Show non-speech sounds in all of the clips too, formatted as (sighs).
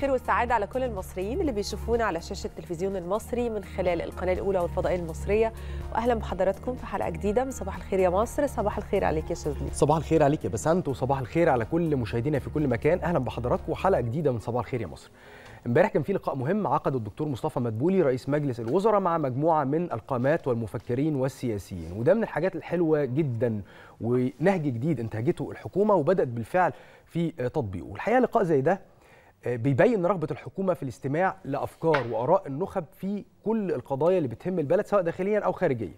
الخير والسعادة على كل المصريين اللي بيشوفونا على شاشة التلفزيون المصري من خلال القناة الأولى والفضائية المصرية وأهلا بحضراتكم في حلقة جديدة من صباح الخير يا مصر صباح الخير عليك يا شاذلي صباح الخير عليك يا بسنت وصباح الخير على كل مشاهدينا في كل مكان أهلا بحضراتكم وحلقة جديدة من صباح الخير يا مصر امبارح كان في لقاء مهم عقده الدكتور مصطفى مدبولي رئيس مجلس الوزراء مع مجموعه من القامات والمفكرين والسياسيين وده من الحاجات الحلوه جدا ونهج جديد انتهجته الحكومه وبدات بالفعل في تطبيقه والحقيقه لقاء زي ده آه، بيبين رغبه الحكومه في الاستماع لافكار واراء النخب في كل القضايا اللي بتهم البلد سواء داخليا او خارجيا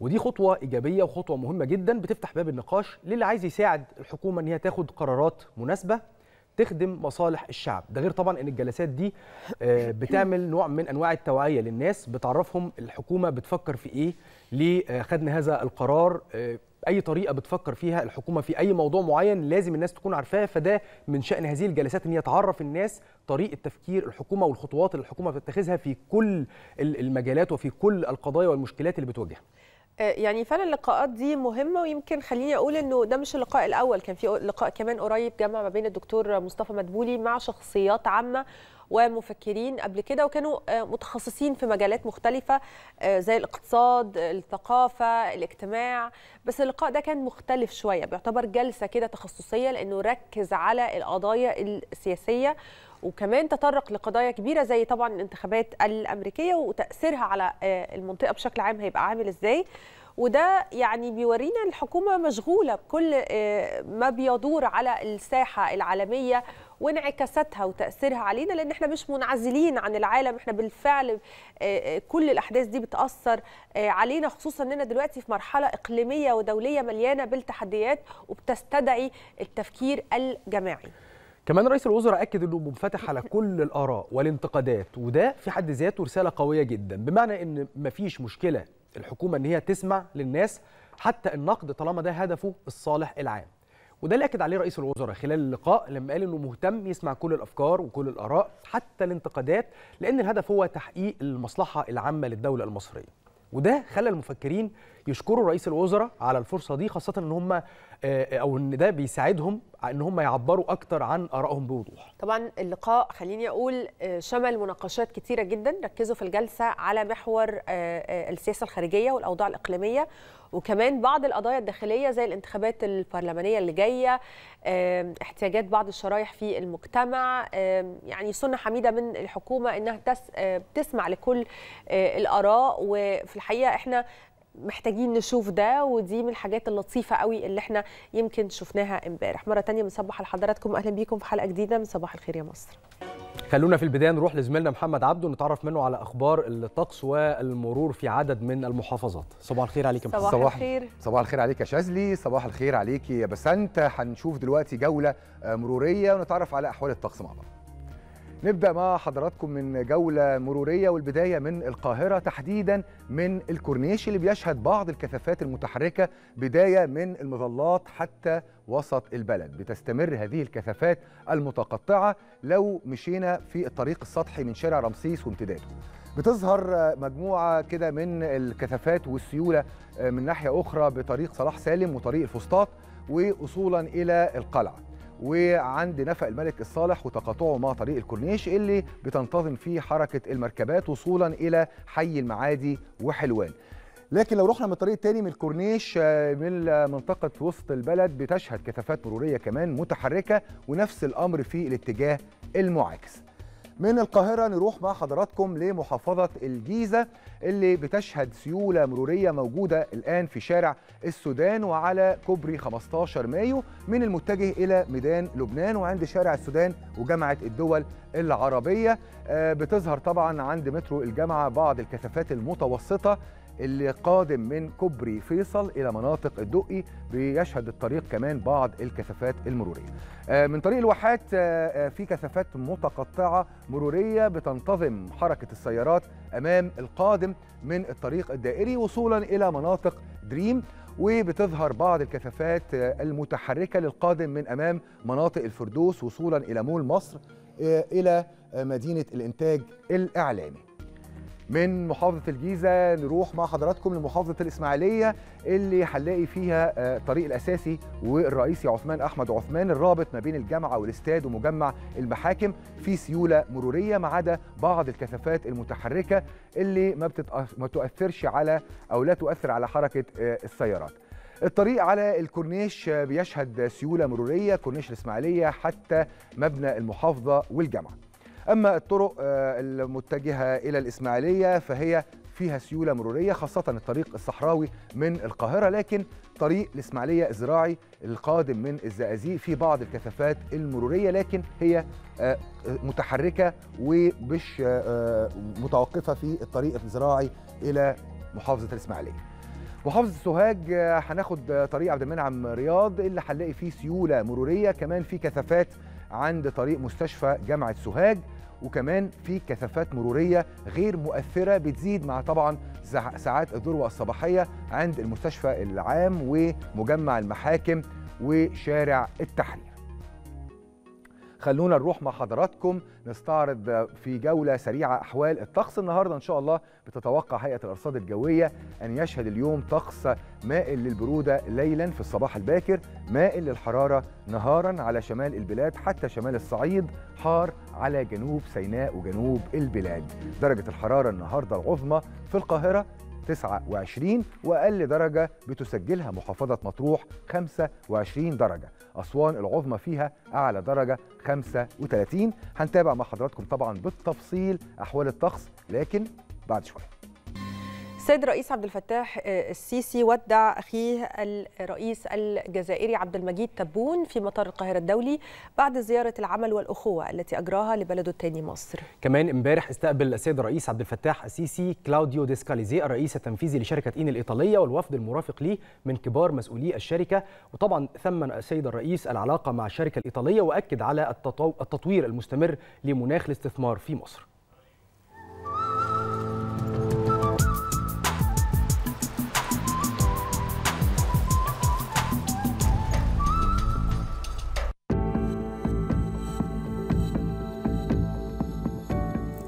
ودي خطوه ايجابيه وخطوه مهمه جدا بتفتح باب النقاش للي عايز يساعد الحكومه ان هي تاخد قرارات مناسبه تخدم مصالح الشعب ده غير طبعا ان الجلسات دي آه، بتعمل نوع من انواع التوعيه للناس بتعرفهم الحكومه بتفكر في ايه ليه آه، خدنا هذا القرار اي طريقه بتفكر فيها الحكومه في اي موضوع معين لازم الناس تكون عارفاه فده من شان هذه الجلسات ان هي تعرف الناس طريقه تفكير الحكومه والخطوات اللي الحكومه بتتخذها في كل المجالات وفي كل القضايا والمشكلات اللي بتواجهها آه، يعني فعلا اللقاءات دي مهمه ويمكن خليني اقول انه ده مش اللقاء الاول كان في لقاء كمان قريب جمع ما بين الدكتور مصطفى مدبولي مع شخصيات عامه ومفكرين قبل كده وكانوا آه، متخصصين في مجالات مختلفه آه، زي الاقتصاد الثقافه الاجتماع بس اللقاء ده كان مختلف شويه بيعتبر جلسه كده تخصصيه لانه ركز على القضايا السياسيه وكمان تطرق لقضايا كبيره زي طبعا الانتخابات الامريكيه وتاثيرها على آه، المنطقه بشكل عام هيبقى عامل ازاي وده يعني بيورينا الحكومه مشغوله بكل ما بيدور على الساحه العالميه وانعكاساتها وتاثيرها علينا لان احنا مش منعزلين عن العالم احنا بالفعل آه، آه، كل الاحداث دي بتاثر آه، علينا خصوصا اننا دلوقتي في مرحله اقليميه ودوليه مليانه بالتحديات وبتستدعي التفكير الجماعي كمان رئيس الوزراء اكد انه منفتح على كل الاراء والانتقادات وده في حد ذاته رساله قويه جدا بمعنى ان مفيش مشكله الحكومه ان هي تسمع للناس حتى النقد طالما ده هدفه الصالح العام وده اللي اكد عليه رئيس الوزراء خلال اللقاء لما قال انه مهتم يسمع كل الافكار وكل الاراء حتى الانتقادات لان الهدف هو تحقيق المصلحه العامه للدوله المصريه وده خلى المفكرين يشكروا رئيس الوزراء على الفرصه دي خاصه ان هم آه، آه، او ان ده بيساعدهم ان هم يعبروا اكتر عن ارائهم بوضوح طبعا اللقاء خليني اقول آه، شمل مناقشات كتيره جدا ركزوا في الجلسه على محور آه، آه، السياسه الخارجيه والاوضاع الاقليميه وكمان بعض القضايا الداخليه زي الانتخابات البرلمانيه اللي جايه احتياجات بعض الشرايح في المجتمع يعني سنه حميده من الحكومه انها تسمع لكل الاراء وفي الحقيقه احنا محتاجين نشوف ده ودي من الحاجات اللطيفه قوي اللي احنا يمكن شفناها امبارح مره ثانيه بنصبح لحضراتكم اهلا بيكم في حلقه جديده من صباح الخير يا مصر خلونا في البدايه نروح لزميلنا محمد عبده نتعرف منه على اخبار الطقس والمرور في عدد من المحافظات صباح الخير عليك يا محمد صباح الخير صباح الخير عليك يا شاذلي صباح الخير عليك يا بسنت هنشوف دلوقتي جوله آه، مروريه ونتعرف على احوال الطقس مع بعض نبدأ مع حضراتكم من جولة مرورية والبداية من القاهرة تحديدا من الكورنيش اللي بيشهد بعض الكثافات المتحركة بداية من المظلات حتى وسط البلد بتستمر هذه الكثافات المتقطعة لو مشينا في الطريق السطحي من شارع رمسيس وامتداده بتظهر مجموعة كده من الكثافات والسيولة من ناحية أخرى بطريق صلاح سالم وطريق الفسطاط ووصولا إلى القلعة وعند نفق الملك الصالح وتقاطعه مع طريق الكورنيش اللي بتنتظم فيه حركه المركبات وصولا الى حي المعادي وحلوان لكن لو رحنا من الطريق التاني من الكورنيش آه، من منطقة وسط البلد بتشهد كثافات مرورية كمان متحركة ونفس الأمر في الاتجاه المعاكس من القاهرة نروح مع حضراتكم لمحافظة الجيزة اللي بتشهد سيولة مرورية موجودة الآن في شارع السودان وعلى كوبري 15 مايو من المتجه إلى ميدان لبنان وعند شارع السودان وجامعة الدول العربية آه، بتظهر طبعا عند مترو الجامعة بعض الكثافات المتوسطة اللي قادم من كوبري فيصل الى مناطق الدقي بيشهد الطريق كمان بعض الكثافات المروريه آه، من طريق الواحات آه، آه، في كثافات متقطعه مروريه بتنتظم حركه السيارات امام القادم من الطريق الدائري وصولا الى مناطق دريم وبتظهر بعض الكثافات المتحركه للقادم من امام مناطق الفردوس وصولا الى مول مصر الى مدينه الانتاج الاعلامي من محافظة الجيزة نروح مع حضراتكم لمحافظة الإسماعيلية اللي هنلاقي فيها آه، الطريق الأساسي والرئيسي عثمان أحمد عثمان الرابط ما بين الجامعة والاستاد ومجمع المحاكم في سيولة مرورية ما عدا بعض الكثافات المتحركة اللي ما, ما تؤثرش على أو لا تؤثر على حركة آه، السيارات الطريق على الكورنيش آه، بيشهد سيولة مرورية كورنيش الإسماعيلية حتى مبنى المحافظة والجامعة أما الطرق آه، المتجهة إلى الإسماعيلية فهي فيها سيوله مروريه خاصه الطريق الصحراوي من القاهره لكن طريق الاسماعيليه الزراعي القادم من الزقازيق في بعض الكثافات المروريه لكن هي آه، متحركه ومش آه، متوقفه في الطريق الزراعي الى محافظه الاسماعيليه. محافظة سوهاج هناخد طريق عبد المنعم رياض اللي هنلاقي فيه سيولة مرورية كمان في كثافات عند طريق مستشفى جامعة سوهاج وكمان في كثافات مروريه غير مؤثره بتزيد مع طبعا ساعات الذروه الصباحيه عند المستشفى العام ومجمع المحاكم وشارع التحرير خلونا نروح مع حضراتكم نستعرض في جولة سريعة أحوال الطقس النهاردة إن شاء الله بتتوقع هيئة الأرصاد الجوية أن يشهد اليوم طقس مائل للبرودة ليلا في الصباح الباكر مائل للحرارة نهارا على شمال البلاد حتى شمال الصعيد حار على جنوب سيناء وجنوب البلاد درجة الحرارة النهاردة العظمى في القاهرة 29 وأقل درجة بتسجلها محافظة مطروح 25 درجة أسوان العظمى فيها أعلى درجة 35 هنتابع مع حضراتكم طبعا بالتفصيل أحوال الطقس لكن بعد شوية السيد الرئيس عبد الفتاح آه، السيسي ودع اخيه الرئيس الجزائري عبد المجيد تبون في مطار القاهره الدولي بعد زياره العمل والاخوه التي اجراها لبلده الثاني مصر. كمان امبارح استقبل السيد الرئيس عبد الفتاح السيسي كلاوديو ديسكاليزي الرئيس التنفيذي لشركه اين الايطاليه والوفد المرافق ليه من كبار مسؤولي الشركه وطبعا ثمن السيد الرئيس العلاقه مع الشركه الايطاليه واكد على التطوير المستمر لمناخ الاستثمار في مصر.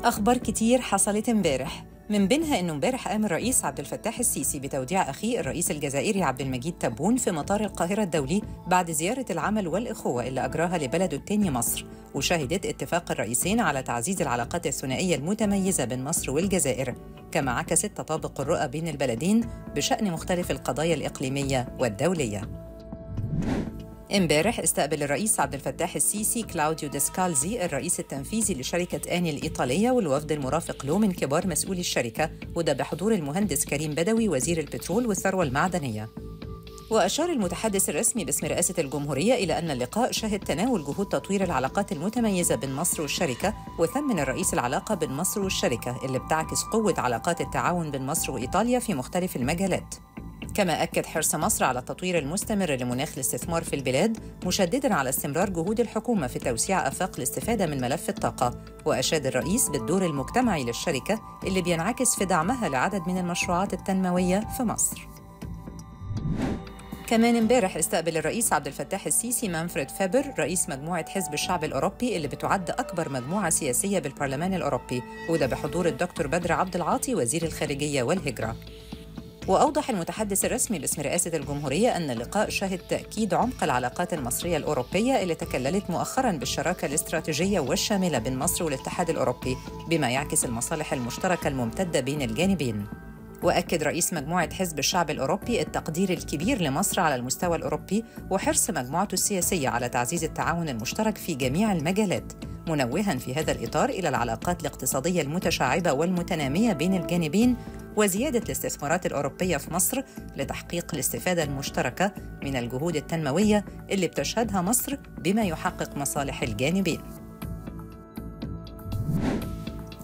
أخبار كتير حصلت امبارح من بينها انه امبارح قام الرئيس عبد الفتاح السيسي بتوديع اخيه الرئيس الجزائري عبد المجيد تبون في مطار القاهره الدولي بعد زياره العمل والاخوه اللي اجراها لبلده التاني مصر وشهدت اتفاق الرئيسين على تعزيز العلاقات الثنائيه المتميزه بين مصر والجزائر كما عكست تطابق الرؤى بين البلدين بشان مختلف القضايا الاقليميه والدوليه امبارح استقبل الرئيس عبد الفتاح السيسي كلاوديو ديسكالزي الرئيس التنفيذي لشركة آني الإيطالية والوفد المرافق له من كبار مسؤولي الشركة وده بحضور المهندس كريم بدوي وزير البترول والثروة المعدنية وأشار المتحدث الرسمي باسم رئاسة الجمهورية إلى أن اللقاء شهد تناول جهود تطوير العلاقات المتميزة بين مصر والشركة وثمن الرئيس العلاقة بين مصر والشركة اللي بتعكس قوة علاقات التعاون بين مصر وإيطاليا في مختلف المجالات كما أكد حرص مصر على التطوير المستمر لمناخ الاستثمار في البلاد مشددا على استمرار جهود الحكومة في توسيع آفاق الاستفادة من ملف الطاقة وأشاد الرئيس بالدور المجتمعي للشركة اللي بينعكس في دعمها لعدد من المشروعات التنموية في مصر كمان امبارح استقبل الرئيس عبد الفتاح السيسي مانفريد فابر رئيس مجموعة حزب الشعب الأوروبي اللي بتعد أكبر مجموعة سياسية بالبرلمان الأوروبي وده بحضور الدكتور بدر عبد العاطي وزير الخارجية والهجرة وأوضح المتحدث الرسمي باسم رئاسة الجمهورية أن اللقاء شهد تأكيد عمق العلاقات المصرية الأوروبية اللي تكللت مؤخرا بالشراكة الاستراتيجية والشاملة بين مصر والاتحاد الأوروبي بما يعكس المصالح المشتركة الممتدة بين الجانبين وأكد رئيس مجموعة حزب الشعب الأوروبي التقدير الكبير لمصر على المستوى الأوروبي وحرص مجموعته السياسية على تعزيز التعاون المشترك في جميع المجالات منوها في هذا الإطار إلى العلاقات الاقتصادية المتشعبة والمتنامية بين الجانبين وزيادة الاستثمارات الأوروبية في مصر لتحقيق الاستفادة المشتركة من الجهود التنموية اللي بتشهدها مصر بما يحقق مصالح الجانبين.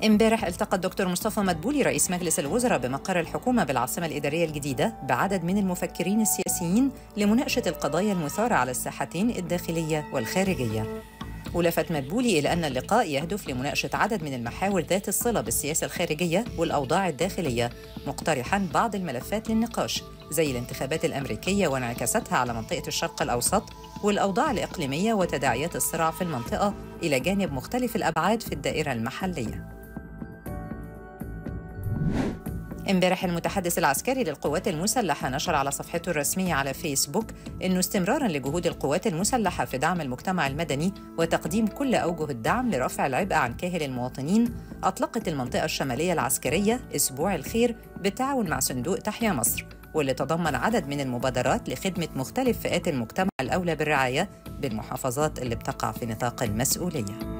امبارح التقى الدكتور مصطفى مدبولي رئيس مجلس الوزراء بمقر الحكومة بالعاصمة الإدارية الجديدة بعدد من المفكرين السياسيين لمناقشة القضايا المثارة على الساحتين الداخلية والخارجية. ولفت مدبولي إلى أن اللقاء يهدف لمناقشة عدد من المحاور ذات الصلة بالسياسة الخارجية والأوضاع الداخلية، مقترحا بعض الملفات للنقاش زي الانتخابات الأمريكية وانعكاساتها على منطقة الشرق الأوسط والأوضاع الإقليمية وتداعيات الصراع في المنطقة إلى جانب مختلف الأبعاد في الدائرة المحلية. امبارح المتحدث العسكري للقوات المسلحة نشر على صفحته الرسمية على فيسبوك أنه استمرارا لجهود القوات المسلحة في دعم المجتمع المدني وتقديم كل أوجه الدعم لرفع العبء عن كاهل المواطنين أطلقت المنطقة الشمالية العسكرية أسبوع الخير بالتعاون مع صندوق تحيا مصر واللي تضمن عدد من المبادرات لخدمة مختلف فئات المجتمع الأولى بالرعاية بالمحافظات اللي بتقع في نطاق المسؤولية.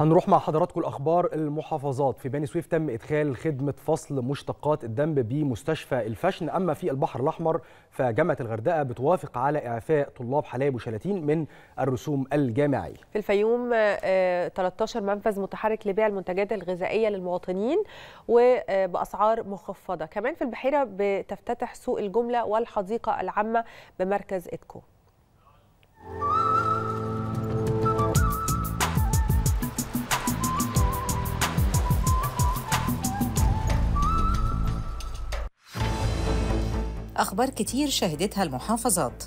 هنروح مع حضراتكم الاخبار المحافظات في بني سويف تم ادخال خدمه فصل مشتقات الدم بمستشفى الفشن اما في البحر الاحمر فجامعه الغردقه بتوافق على اعفاء طلاب حلايب وشلاتين من الرسوم الجامعيه في الفيوم 13 آه، منفذ متحرك لبيع المنتجات الغذائيه للمواطنين وباسعار مخفضه كمان في البحيره بتفتتح سوق الجمله والحديقه العامه بمركز ادكو أخبار كتير شهدتها المحافظات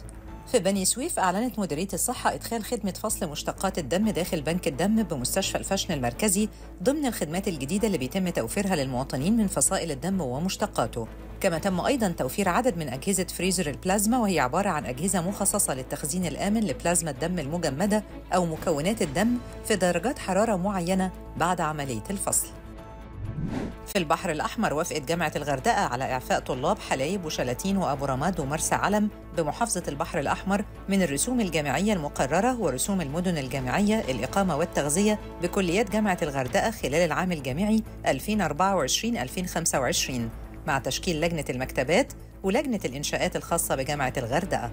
في بني سويف أعلنت مديرية الصحة إدخال خدمة فصل مشتقات الدم داخل بنك الدم بمستشفى الفشن المركزي ضمن الخدمات الجديدة اللي بيتم توفيرها للمواطنين من فصائل الدم ومشتقاته كما تم أيضا توفير عدد من أجهزة فريزر البلازما وهي عبارة عن أجهزة مخصصة للتخزين الآمن لبلازما الدم المجمدة أو مكونات الدم في درجات حرارة معينة بعد عملية الفصل في البحر الأحمر وافقت جامعة الغردقة على إعفاء طلاب حلايب وشلاتين وأبو رماد ومرسى علم بمحافظة البحر الأحمر من الرسوم الجامعية المقررة ورسوم المدن الجامعية الإقامة والتغذية بكليات جامعة الغردقة خلال العام الجامعي 2024-2025 مع تشكيل لجنة المكتبات ولجنة الإنشاءات الخاصة بجامعة الغردقة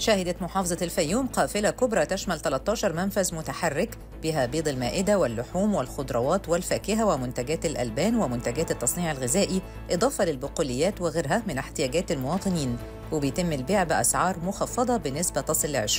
شهدت محافظة الفيوم قافلة كبرى تشمل 13 منفذ متحرك بها بيض المائدة واللحوم والخضروات والفاكهة ومنتجات الألبان ومنتجات التصنيع الغذائي إضافة للبقوليات وغيرها من احتياجات المواطنين وبيتم البيع بأسعار مخفضة بنسبة تصل ل 20%.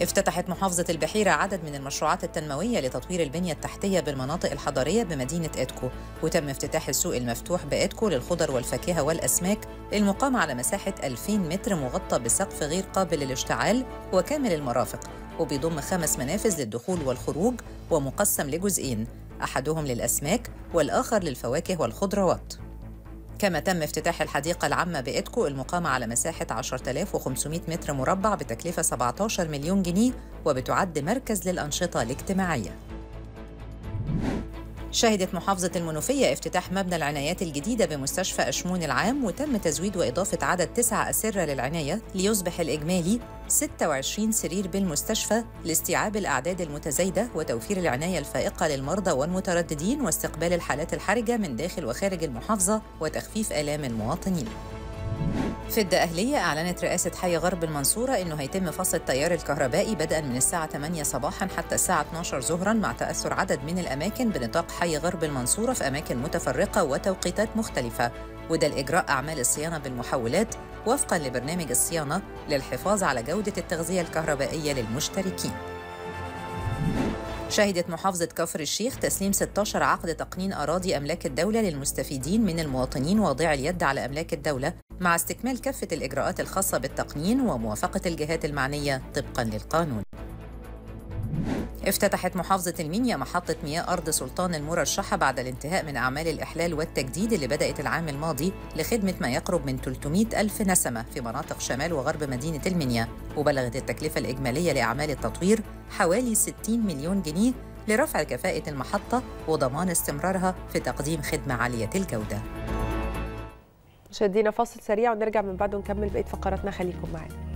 افتتحت محافظة البحيرة عدد من المشروعات التنموية لتطوير البنية التحتية بالمناطق الحضرية بمدينة إدكو وتم افتتاح السوق المفتوح بإدكو للخضر والفاكهة والأسماك المقام على مساحة 2000 متر مغطى بسقف غير قابل للاشتعال وكامل المرافق وبيضم خمس منافذ للدخول والخروج ومقسم لجزئين أحدهم للأسماك والآخر للفواكه والخضروات كما تم افتتاح الحديقة العامة بإيدكو المقامة على مساحة 10500 متر مربع بتكلفة 17 مليون جنيه وبتعد مركز للأنشطة الاجتماعية شهدت محافظة المنوفية افتتاح مبنى العنايات الجديدة بمستشفى أشمون العام وتم تزويد وإضافة عدد تسعة أسرة للعناية ليصبح الإجمالي 26 سرير بالمستشفى لاستيعاب الأعداد المتزايدة وتوفير العناية الفائقة للمرضى والمترددين واستقبال الحالات الحرجة من داخل وخارج المحافظة وتخفيف آلام المواطنين في الدقهلية أعلنت رئاسة حي غرب المنصورة أنه هيتم فصل التيار الكهربائي بدءا من الساعة 8 صباحا حتى الساعة 12 ظهرا مع تأثر عدد من الأماكن بنطاق حي غرب المنصورة في أماكن متفرقة وتوقيتات مختلفة وده لإجراء أعمال الصيانة بالمحولات وفقا لبرنامج الصيانة للحفاظ على جودة التغذية الكهربائية للمشتركين شهدت محافظة كفر الشيخ تسليم 16 عقد تقنين أراضي أملاك الدولة للمستفيدين من المواطنين واضعي اليد على أملاك الدولة مع استكمال كافة الإجراءات الخاصة بالتقنين وموافقة الجهات المعنية طبقا للقانون افتتحت محافظة المنيا محطة مياه أرض سلطان المرشحة بعد الانتهاء من أعمال الإحلال والتجديد اللي بدأت العام الماضي لخدمة ما يقرب من 300 ألف نسمة في مناطق شمال وغرب مدينة المنيا وبلغت التكلفة الإجمالية لأعمال التطوير حوالي 60 مليون جنيه لرفع كفاءة المحطة وضمان استمرارها في تقديم خدمة عالية الجودة مشاهدينا فاصل سريع ونرجع من بعده نكمل بقية فقراتنا خليكم معانا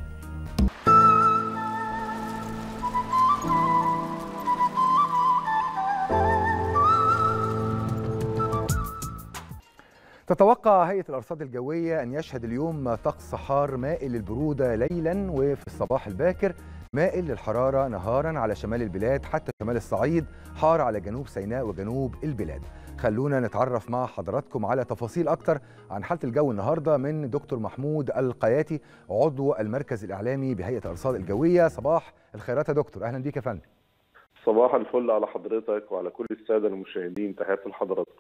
تتوقع هيئة الأرصاد الجوية أن يشهد اليوم طقس حار مائل للبرودة ليلا وفي الصباح الباكر مائل للحرارة نهارا على شمال البلاد حتى شمال الصعيد حار على جنوب سيناء وجنوب البلاد خلونا نتعرف مع حضراتكم على تفاصيل أكتر عن حالة الجو النهاردة من دكتور محمود القياتي عضو المركز الإعلامي بهيئة الأرصاد الجوية صباح الخيرات يا دكتور أهلا بيك يا فندم صباح الفل على حضرتك وعلى كل السادة المشاهدين تحياتي لحضرتك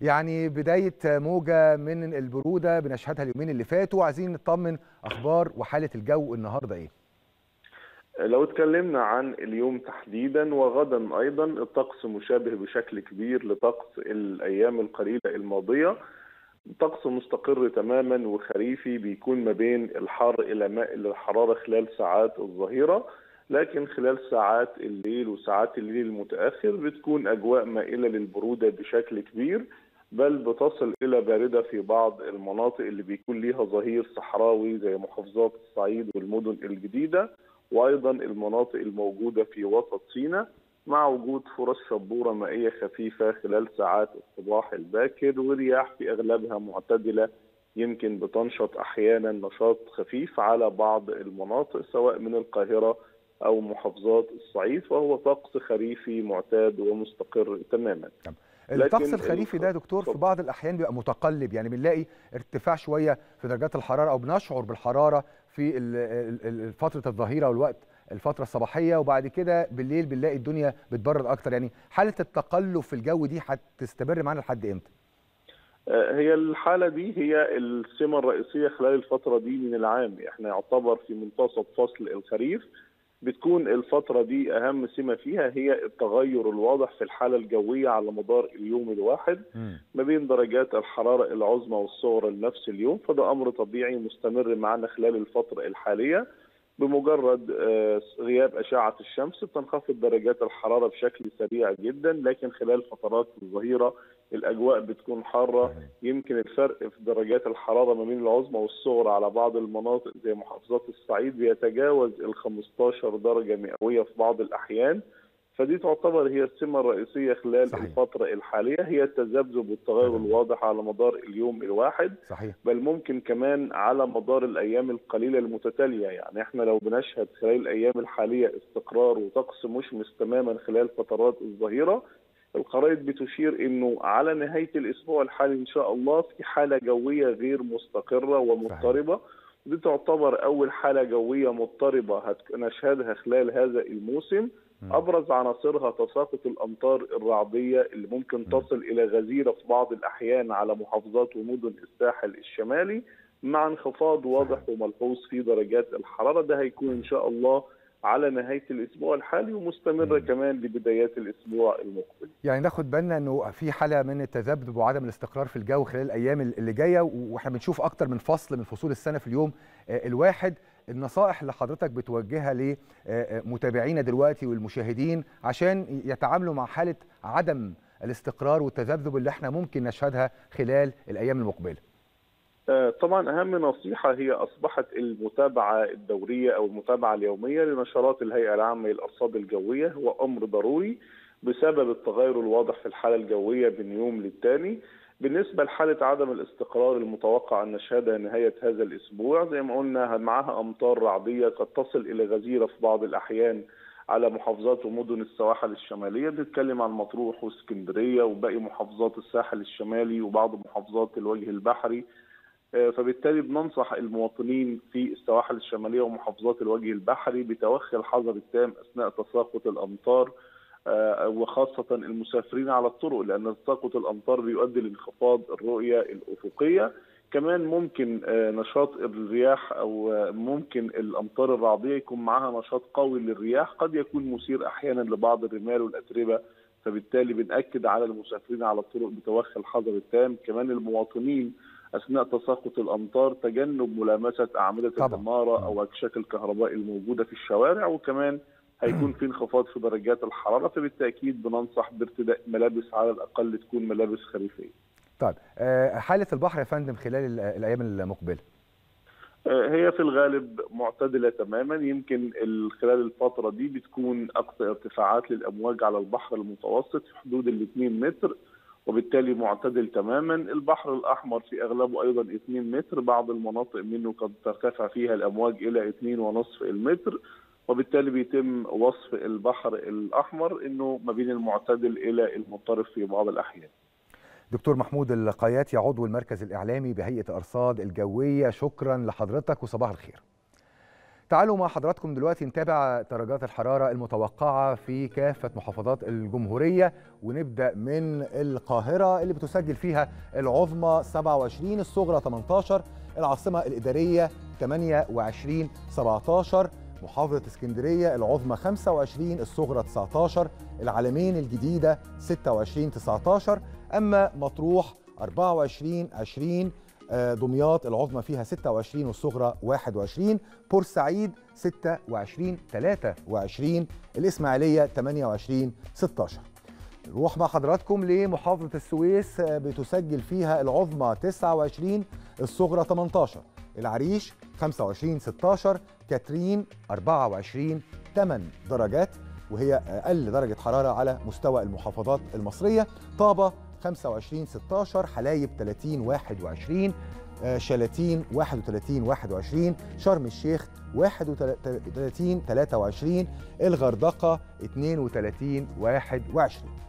يعني بداية موجة من البرودة بنشهدها اليومين اللي فاتوا عايزين نطمن أخبار وحالة الجو النهاردة إيه؟ لو اتكلمنا عن اليوم تحديدا وغدا ايضا الطقس مشابه بشكل كبير لطقس الايام القليله الماضيه طقس مستقر تماما وخريفي بيكون ما بين الحر الى مائل الحراره خلال ساعات الظهيره لكن خلال ساعات الليل وساعات الليل المتاخر بتكون اجواء مائله للبروده بشكل كبير بل بتصل الى بارده في بعض المناطق اللي بيكون ليها ظهير صحراوي زي محافظات الصعيد والمدن الجديده وايضا المناطق الموجوده في وسط سيناء مع وجود فرص شبوره مائيه خفيفه خلال ساعات الصباح الباكر ورياح في اغلبها معتدله يمكن بتنشط احيانا نشاط خفيف على بعض المناطق سواء من القاهره او محافظات الصعيد وهو طقس خريفي معتاد ومستقر تماما. الطقس الخريفي ده يا دكتور في بعض الاحيان بيبقى متقلب يعني بنلاقي ارتفاع شويه في درجات الحراره او بنشعر بالحراره في فتره الظهيره والوقت الفتره الصباحيه وبعد كده بالليل بنلاقي الدنيا بتبرد اكتر يعني حاله التقلب في الجو دي هتستمر معانا لحد امتى؟ آه، هي الحاله دي هي السمه الرئيسيه خلال الفتره دي من العام احنا يعتبر في منتصف فصل الخريف بتكون الفترة دي أهم سمة فيها هي التغير الواضح في الحالة الجوية على مدار اليوم الواحد ما بين درجات الحرارة العظمى والصغرى لنفس اليوم فده أمر طبيعي مستمر معنا خلال الفترة الحالية بمجرد آه، غياب أشعة الشمس بتنخفض درجات الحرارة بشكل سريع جدا لكن خلال فترات الظهيرة الاجواء بتكون حاره يمكن الفرق في درجات الحراره ما بين العظمى والصغرى على بعض المناطق زي محافظات الصعيد بيتجاوز ال 15 درجه مئويه في بعض الاحيان فدي تعتبر هي السمه الرئيسيه خلال صحيح. الفتره الحاليه هي التذبذب والتغير الواضح على مدار اليوم الواحد صحيح. بل ممكن كمان على مدار الايام القليله المتتاليه يعني احنا لو بنشهد خلال الايام الحاليه استقرار وطقس مشمس تماما خلال فترات الظهيره الخرائط بتشير انه على نهايه الاسبوع الحالي ان شاء الله في حاله جويه غير مستقره ومضطربه دي تعتبر اول حاله جويه مضطربه هنشهدها خلال هذا الموسم ابرز عناصرها تساقط الامطار الرعديه اللي ممكن تصل الى غزيره في بعض الاحيان على محافظات ومدن الساحل الشمالي مع انخفاض واضح وملحوظ في درجات الحراره ده هيكون ان شاء الله على نهايه الاسبوع الحالي ومستمره مم. كمان لبدايات الاسبوع المقبل. يعني ناخد بالنا انه في حاله من التذبذب وعدم الاستقرار في الجو خلال الايام اللي جايه واحنا بنشوف اكتر من فصل من فصول السنه في اليوم آه، الواحد النصائح اللي حضرتك بتوجهها لمتابعينا آه، آه، دلوقتي والمشاهدين عشان يتعاملوا مع حاله عدم الاستقرار والتذبذب اللي احنا ممكن نشهدها خلال الايام المقبله. آه، طبعا اهم نصيحه هي اصبحت المتابعه الدوريه او المتابعه اليوميه لنشرات الهيئه العامه للارصاد الجويه هو امر ضروري بسبب التغير الواضح في الحاله الجويه من يوم للتاني بالنسبه لحاله عدم الاستقرار المتوقع ان نشهدها نهايه هذا الاسبوع زي ما قلنا معها امطار رعديه قد تصل الى غزيره في بعض الاحيان على محافظات ومدن السواحل الشمالية بنتكلم عن مطروح واسكندرية وباقي محافظات الساحل الشمالي وبعض محافظات الوجه البحري آه، فبالتالي بننصح المواطنين في السواحل الشماليه ومحافظات الوجه البحري بتوخي الحذر التام اثناء تساقط الامطار آه، وخاصه المسافرين على الطرق لان تساقط الامطار بيؤدي لانخفاض الرؤيه الافقيه كمان ممكن آه، نشاط الرياح او ممكن الامطار الرعديه يكون معها نشاط قوي للرياح قد يكون مثير احيانا لبعض الرمال والاتربه فبالتالي بنأكد على المسافرين على الطرق بتوخي الحذر التام كمان المواطنين اثناء تساقط الامطار تجنب ملامسه اعمده طبعا. العماره او اكشاك الكهرباء الموجوده في الشوارع وكمان هيكون في انخفاض في درجات الحراره فبالتاكيد بننصح بارتداء ملابس على الاقل تكون ملابس خريفيه. طيب آه، حاله البحر يا فندم خلال الايام المقبله. آه، هي في الغالب معتدلة تماما يمكن خلال الفترة دي بتكون أقصى ارتفاعات للأمواج على البحر المتوسط في حدود ال 2 متر وبالتالي معتدل تماما البحر الأحمر في أغلبه أيضا 2 متر بعض المناطق منه قد ترتفع فيها الأمواج إلى 2.5 المتر وبالتالي بيتم وصف البحر الأحمر أنه ما بين المعتدل إلى المضطرب في بعض الأحيان دكتور محمود القياتي عضو المركز الإعلامي بهيئة أرصاد الجوية شكرا لحضرتك وصباح الخير تعالوا مع حضراتكم دلوقتي نتابع درجات الحرارة المتوقعة في كافة محافظات الجمهورية ونبدأ من القاهرة اللي بتسجل فيها العظمى 27 الصغرى 18 العاصمة الإدارية 28 17 محافظة اسكندرية العظمى 25 الصغرى 19 العالمين الجديدة 26 19 أما مطروح 24 20 آه، دمياط العظمى فيها 26 والصغرى 21 بورسعيد 26 23 الإسماعيلية 28 16 نروح مع حضراتكم لمحافظة السويس آه، بتسجل فيها العظمى 29 الصغرى 18 العريش 25 16 كاترين 24 8 درجات وهي أقل درجة حرارة على مستوى المحافظات المصرية طابة 25 16 حلايب 30 21 آه، شلاتين 31 21 شرم الشيخ 31 23 الغردقة 32 21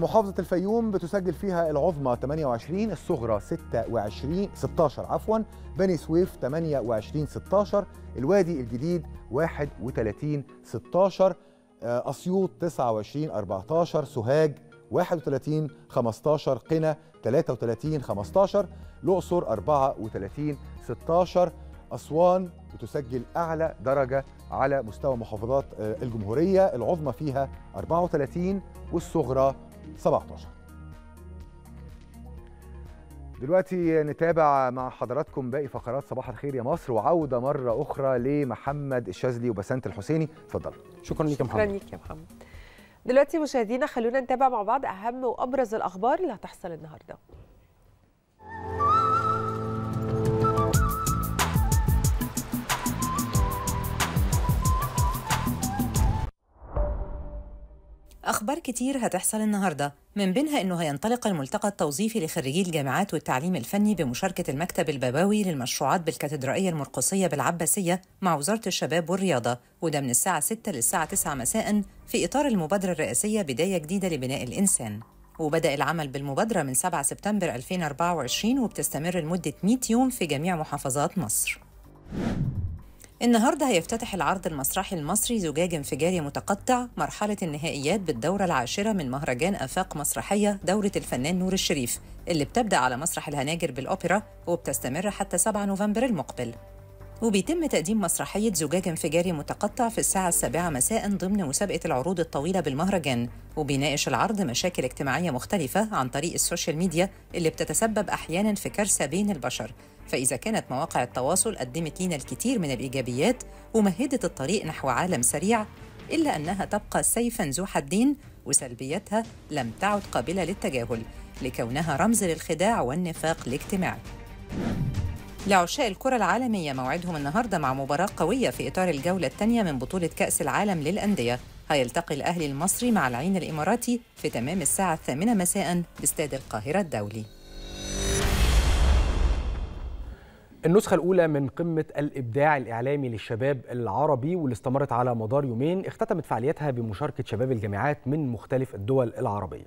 محافظة الفيوم بتسجل فيها العظمى 28 الصغرى 26 16 عفوا بني سويف 28 16 الوادي الجديد 31 16 آه، أسيوط 29 14 سوهاج 31 15 قنا 33 15 الأقصر 34 16 أسوان بتسجل أعلى درجة على مستوى محافظات آه، الجمهورية العظمى فيها 34 والصغرى 17 دلوقتي نتابع مع حضراتكم باقي فقرات صباح الخير يا مصر وعودة مرة أخرى لمحمد الشاذلي وبسنت الحسيني اتفضل شكرا ليك يا محمد شكرا ليك يا محمد دلوقتي مشاهدينا خلونا نتابع مع بعض اهم وابرز الاخبار اللي هتحصل النهارده أخبار كتير هتحصل النهاردة من بينها أنه هينطلق الملتقى التوظيفي لخريجي الجامعات والتعليم الفني بمشاركة المكتب الباباوي للمشروعات بالكاتدرائية المرقصية بالعباسية مع وزارة الشباب والرياضة وده من الساعة 6 للساعة 9 مساء في إطار المبادرة الرئاسية بداية جديدة لبناء الإنسان وبدأ العمل بالمبادرة من 7 سبتمبر 2024 وبتستمر لمدة 100 يوم في جميع محافظات مصر النهارده هيفتتح العرض المسرحي المصري زجاج انفجاري متقطع مرحله النهائيات بالدوره العاشره من مهرجان افاق مسرحيه دوره الفنان نور الشريف اللي بتبدا على مسرح الهناجر بالاوبرا وبتستمر حتى 7 نوفمبر المقبل وبيتم تقديم مسرحية زجاج انفجاري متقطع في الساعة السابعة مساء ضمن مسابقة العروض الطويلة بالمهرجان وبيناقش العرض مشاكل اجتماعية مختلفة عن طريق السوشيال ميديا اللي بتتسبب أحيانا في كارثة بين البشر فإذا كانت مواقع التواصل قدمت لنا الكثير من الإيجابيات ومهدت الطريق نحو عالم سريع إلا أنها تبقى سيفا ذو حدين وسلبياتها لم تعد قابلة للتجاهل لكونها رمز للخداع والنفاق الاجتماعي لعشاق الكرة العالمية موعدهم النهاردة مع مباراة قوية في إطار الجولة الثانية من بطولة كأس العالم للأندية هيلتقي الأهلي المصري مع العين الإماراتي في تمام الساعة الثامنة مساء باستاد القاهرة الدولي النسخة الأولى من قمة الإبداع الإعلامي للشباب العربي واللي استمرت على مدار يومين اختتمت فعاليتها بمشاركة شباب الجامعات من مختلف الدول العربية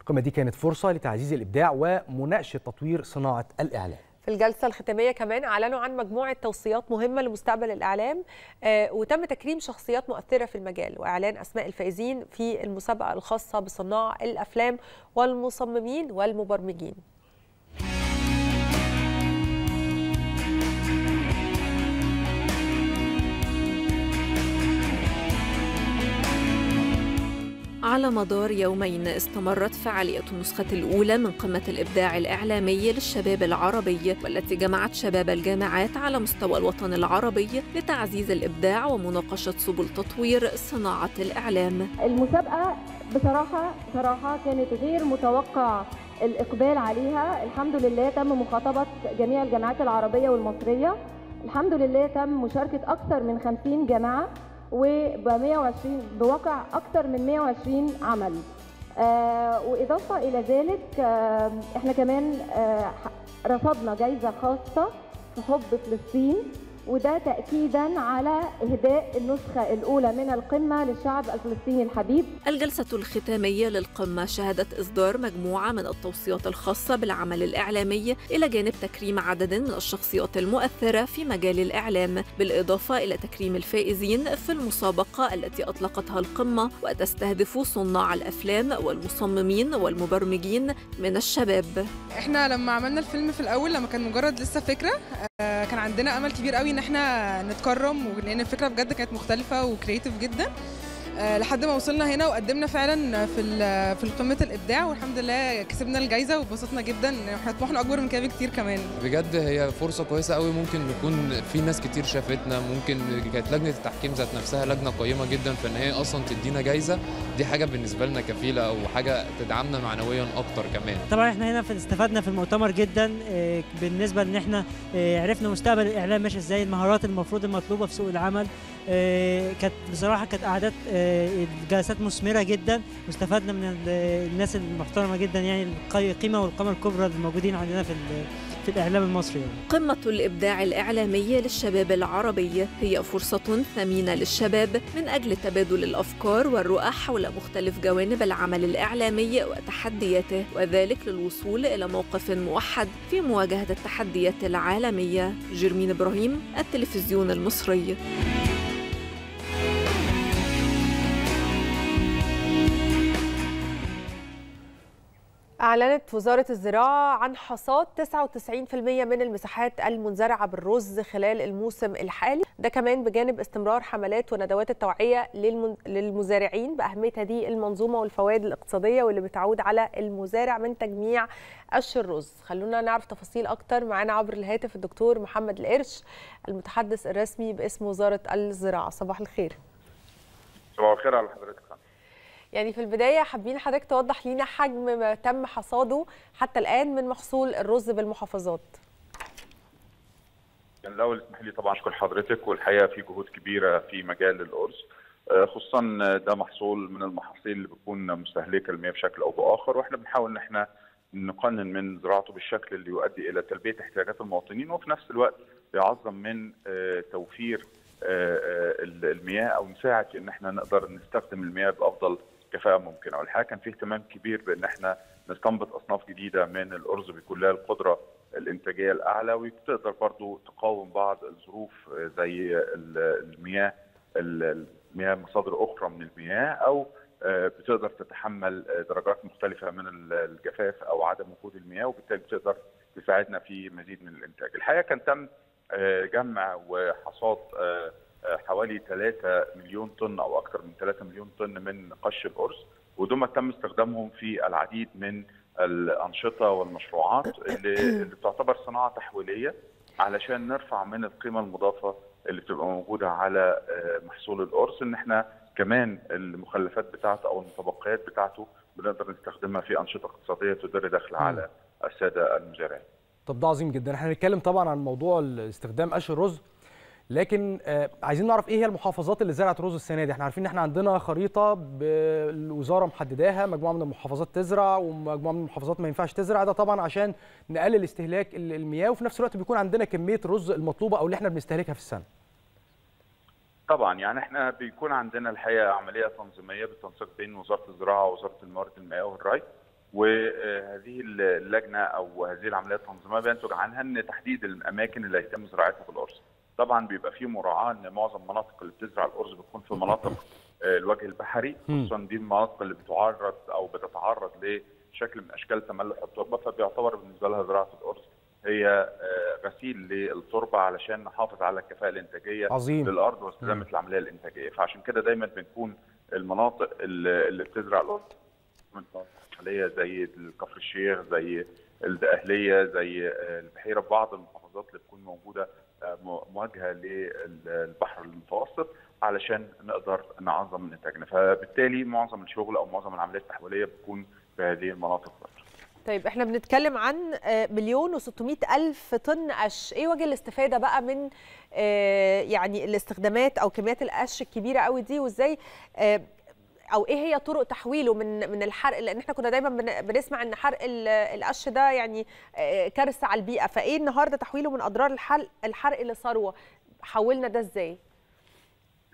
القمة دي كانت فرصة لتعزيز الإبداع ومناقشة تطوير صناعة الإعلام في الجلسه الختاميه كمان اعلنوا عن مجموعه توصيات مهمه لمستقبل الاعلام آه، وتم تكريم شخصيات مؤثره في المجال واعلان اسماء الفائزين في المسابقه الخاصه بصناع الافلام والمصممين والمبرمجين على مدار يومين استمرت فعالية النسخة الأولى من قمة الإبداع الإعلامي للشباب العربي والتي جمعت شباب الجامعات على مستوى الوطن العربي لتعزيز الإبداع ومناقشة سبل تطوير صناعة الإعلام المسابقة بصراحة بصراحة كانت غير متوقع الإقبال عليها الحمد لله تم مخاطبة جميع الجامعات العربية والمصرية الحمد لله تم مشاركة أكثر من 50 جامعة وب 120 بواقع اكثر من 120 عمل آه، واضافه الى ذلك آه، احنا كمان آه، رفضنا جائزه خاصه في حب فلسطين وده تأكيدا على إهداء النسخة الأولى من القمة للشعب الفلسطيني الحبيب الجلسة الختامية للقمة شهدت إصدار مجموعة من التوصيات الخاصة بالعمل الإعلامي إلى جانب تكريم عدد من الشخصيات المؤثرة في مجال الإعلام بالإضافة إلى تكريم الفائزين في المسابقة التي أطلقتها القمة وتستهدف صناع الأفلام والمصممين والمبرمجين من الشباب إحنا لما عملنا الفيلم في الأول لما كان مجرد لسه فكرة آه، كان عندنا أمل كبير قوي ان احنا نتكرم لان الفكره بجد كانت مختلفه وكرييتيف جدا آه، لحد ما وصلنا هنا وقدمنا فعلا في في قمه الابداع والحمد لله كسبنا الجائزه وبسطنا جدا احنا طموحنا اكبر من كده بكتير كمان بجد هي فرصه كويسه قوي ممكن نكون في ناس كتير شافتنا ممكن كانت لجنه التحكيم ذات نفسها لجنه قيمه جدا فان هي اصلا تدينا جائزه دي حاجه بالنسبه لنا كفيله وحاجه تدعمنا معنويا اكتر كمان طبعا احنا هنا استفدنا في المؤتمر جدا آه، بالنسبه ان احنا آه، عرفنا مستقبل الاعلام ماشي ازاي المهارات المفروض المطلوبه في سوق العمل آه، كانت بصراحه كانت قعدات آه، جلسات مثمره جدا واستفدنا من الناس المحترمه جدا يعني القيمه والقامه الكبرى الموجودين عندنا في في الاعلام المصري يعني. قمه الابداع الاعلامي للشباب العربي هي فرصه ثمينه للشباب من اجل تبادل الافكار والرؤى حول مختلف جوانب العمل الاعلامي وتحدياته وذلك للوصول الى موقف موحد في مواجهه التحديات العالميه جيرمين ابراهيم التلفزيون المصري أعلنت وزارة الزراعة عن حصاد 99% من المساحات المنزرعة بالرز خلال الموسم الحالي ده كمان بجانب استمرار حملات وندوات التوعية للمزارعين بأهمية هذه المنظومة والفوائد الاقتصادية واللي بتعود على المزارع من تجميع قش الرز خلونا نعرف تفاصيل أكتر معانا عبر الهاتف الدكتور محمد القرش المتحدث الرسمي باسم وزارة الزراعة صباح الخير صباح الخير على حضرتك يعني في البدايه حابين حضرتك توضح لينا حجم ما تم حصاده حتى الان من محصول الرز بالمحافظات يعني الاول اسمح لي طبعا اشكر حضرتك والحقيقه في جهود كبيره في مجال الارز آه، خصوصا ده محصول من المحاصيل اللي بتكون مستهلكه المياه بشكل او باخر واحنا بنحاول ان احنا نقنن من زراعته بالشكل اللي يؤدي الى تلبيه احتياجات المواطنين وفي نفس الوقت يعظم من آه، توفير آه، المياه او نساعد ان احنا نقدر نستخدم المياه بافضل كفاءه ممكنه والحقيقه كان في اهتمام كبير بان احنا نستنبط اصناف جديده من الارز بيكون لها القدره الانتاجيه الاعلى وتقدر برضو تقاوم بعض الظروف زي المياه المياه مصادر اخرى من المياه او آه، بتقدر تتحمل درجات مختلفه من الجفاف او عدم وجود المياه وبالتالي بتقدر تساعدنا في مزيد من الانتاج. الحقيقه كان تم آه، جمع وحصاد آه، حوالي 3 مليون طن او اكثر من 3 مليون طن من قش الارز ودول تم استخدامهم في العديد من الانشطه والمشروعات اللي, (clears throat) اللي بتعتبر صناعه تحويليه علشان نرفع من القيمه المضافه اللي بتبقى موجوده على آه، محصول القرص ان احنا كمان المخلفات بتاعته او المتبقيات بتاعته بنقدر نستخدمها في انشطه اقتصاديه تدر دخل على الساده المزارعين. طب ده عظيم جدا، احنا هنتكلم طبعا عن موضوع استخدام قش الرز لكن آه، عايزين نعرف ايه هي المحافظات اللي زرعت رز السنه دي احنا عارفين ان احنا عندنا خريطه الوزاره محدداها مجموعه من المحافظات تزرع ومجموعه من المحافظات ما ينفعش تزرع ده طبعا عشان نقلل استهلاك المياه وفي نفس الوقت بيكون عندنا كميه رز المطلوبه او اللي احنا بنستهلكها في السنه طبعا يعني احنا بيكون عندنا الحقيقه عمليه تنظيميه بالتنسيق بين وزاره الزراعه ووزاره الموارد المائيه والري وهذه اللجنه او هذه العمليه التنظيميه بينتج عنها ان تحديد الاماكن اللي هيتم زراعتها الارصفه. طبعا بيبقى فيه مراعاه ان معظم المناطق اللي بتزرع الارز بتكون في مناطق آه، الوجه البحري خصوصا دي المناطق اللي بتعرض او بتتعرض لشكل من اشكال تملح التربه فبيعتبر بالنسبه لها زراعه الارز هي آه، غسيل للتربه علشان نحافظ على الكفاءه الانتاجيه عظيم. للارض واستدامه العمليه الانتاجيه فعشان كده دايما بنكون المناطق اللي بتزرع الارز عمليه زي الكفر الشيخ زي الدقهليه زي آه، البحيره بعض المحافظات اللي بتكون موجوده مواجهه للبحر المتوسط علشان نقدر نعظم انتاجنا فبالتالي معظم الشغل او معظم العمليات التحويليه بتكون في هذه المناطق برضه. طيب احنا بنتكلم عن آه، مليون و الف طن قش ايه وجه الاستفاده بقى من آه، يعني الاستخدامات او كميات القش الكبيره قوي دي وازاي آه، او ايه هي طرق تحويله من من الحرق لان احنا كنا دايما بنسمع ان حرق القش ده يعني آه، كارثه على البيئه فايه النهارده تحويله من اضرار الحرق الحرق لثروه حولنا ده ازاي؟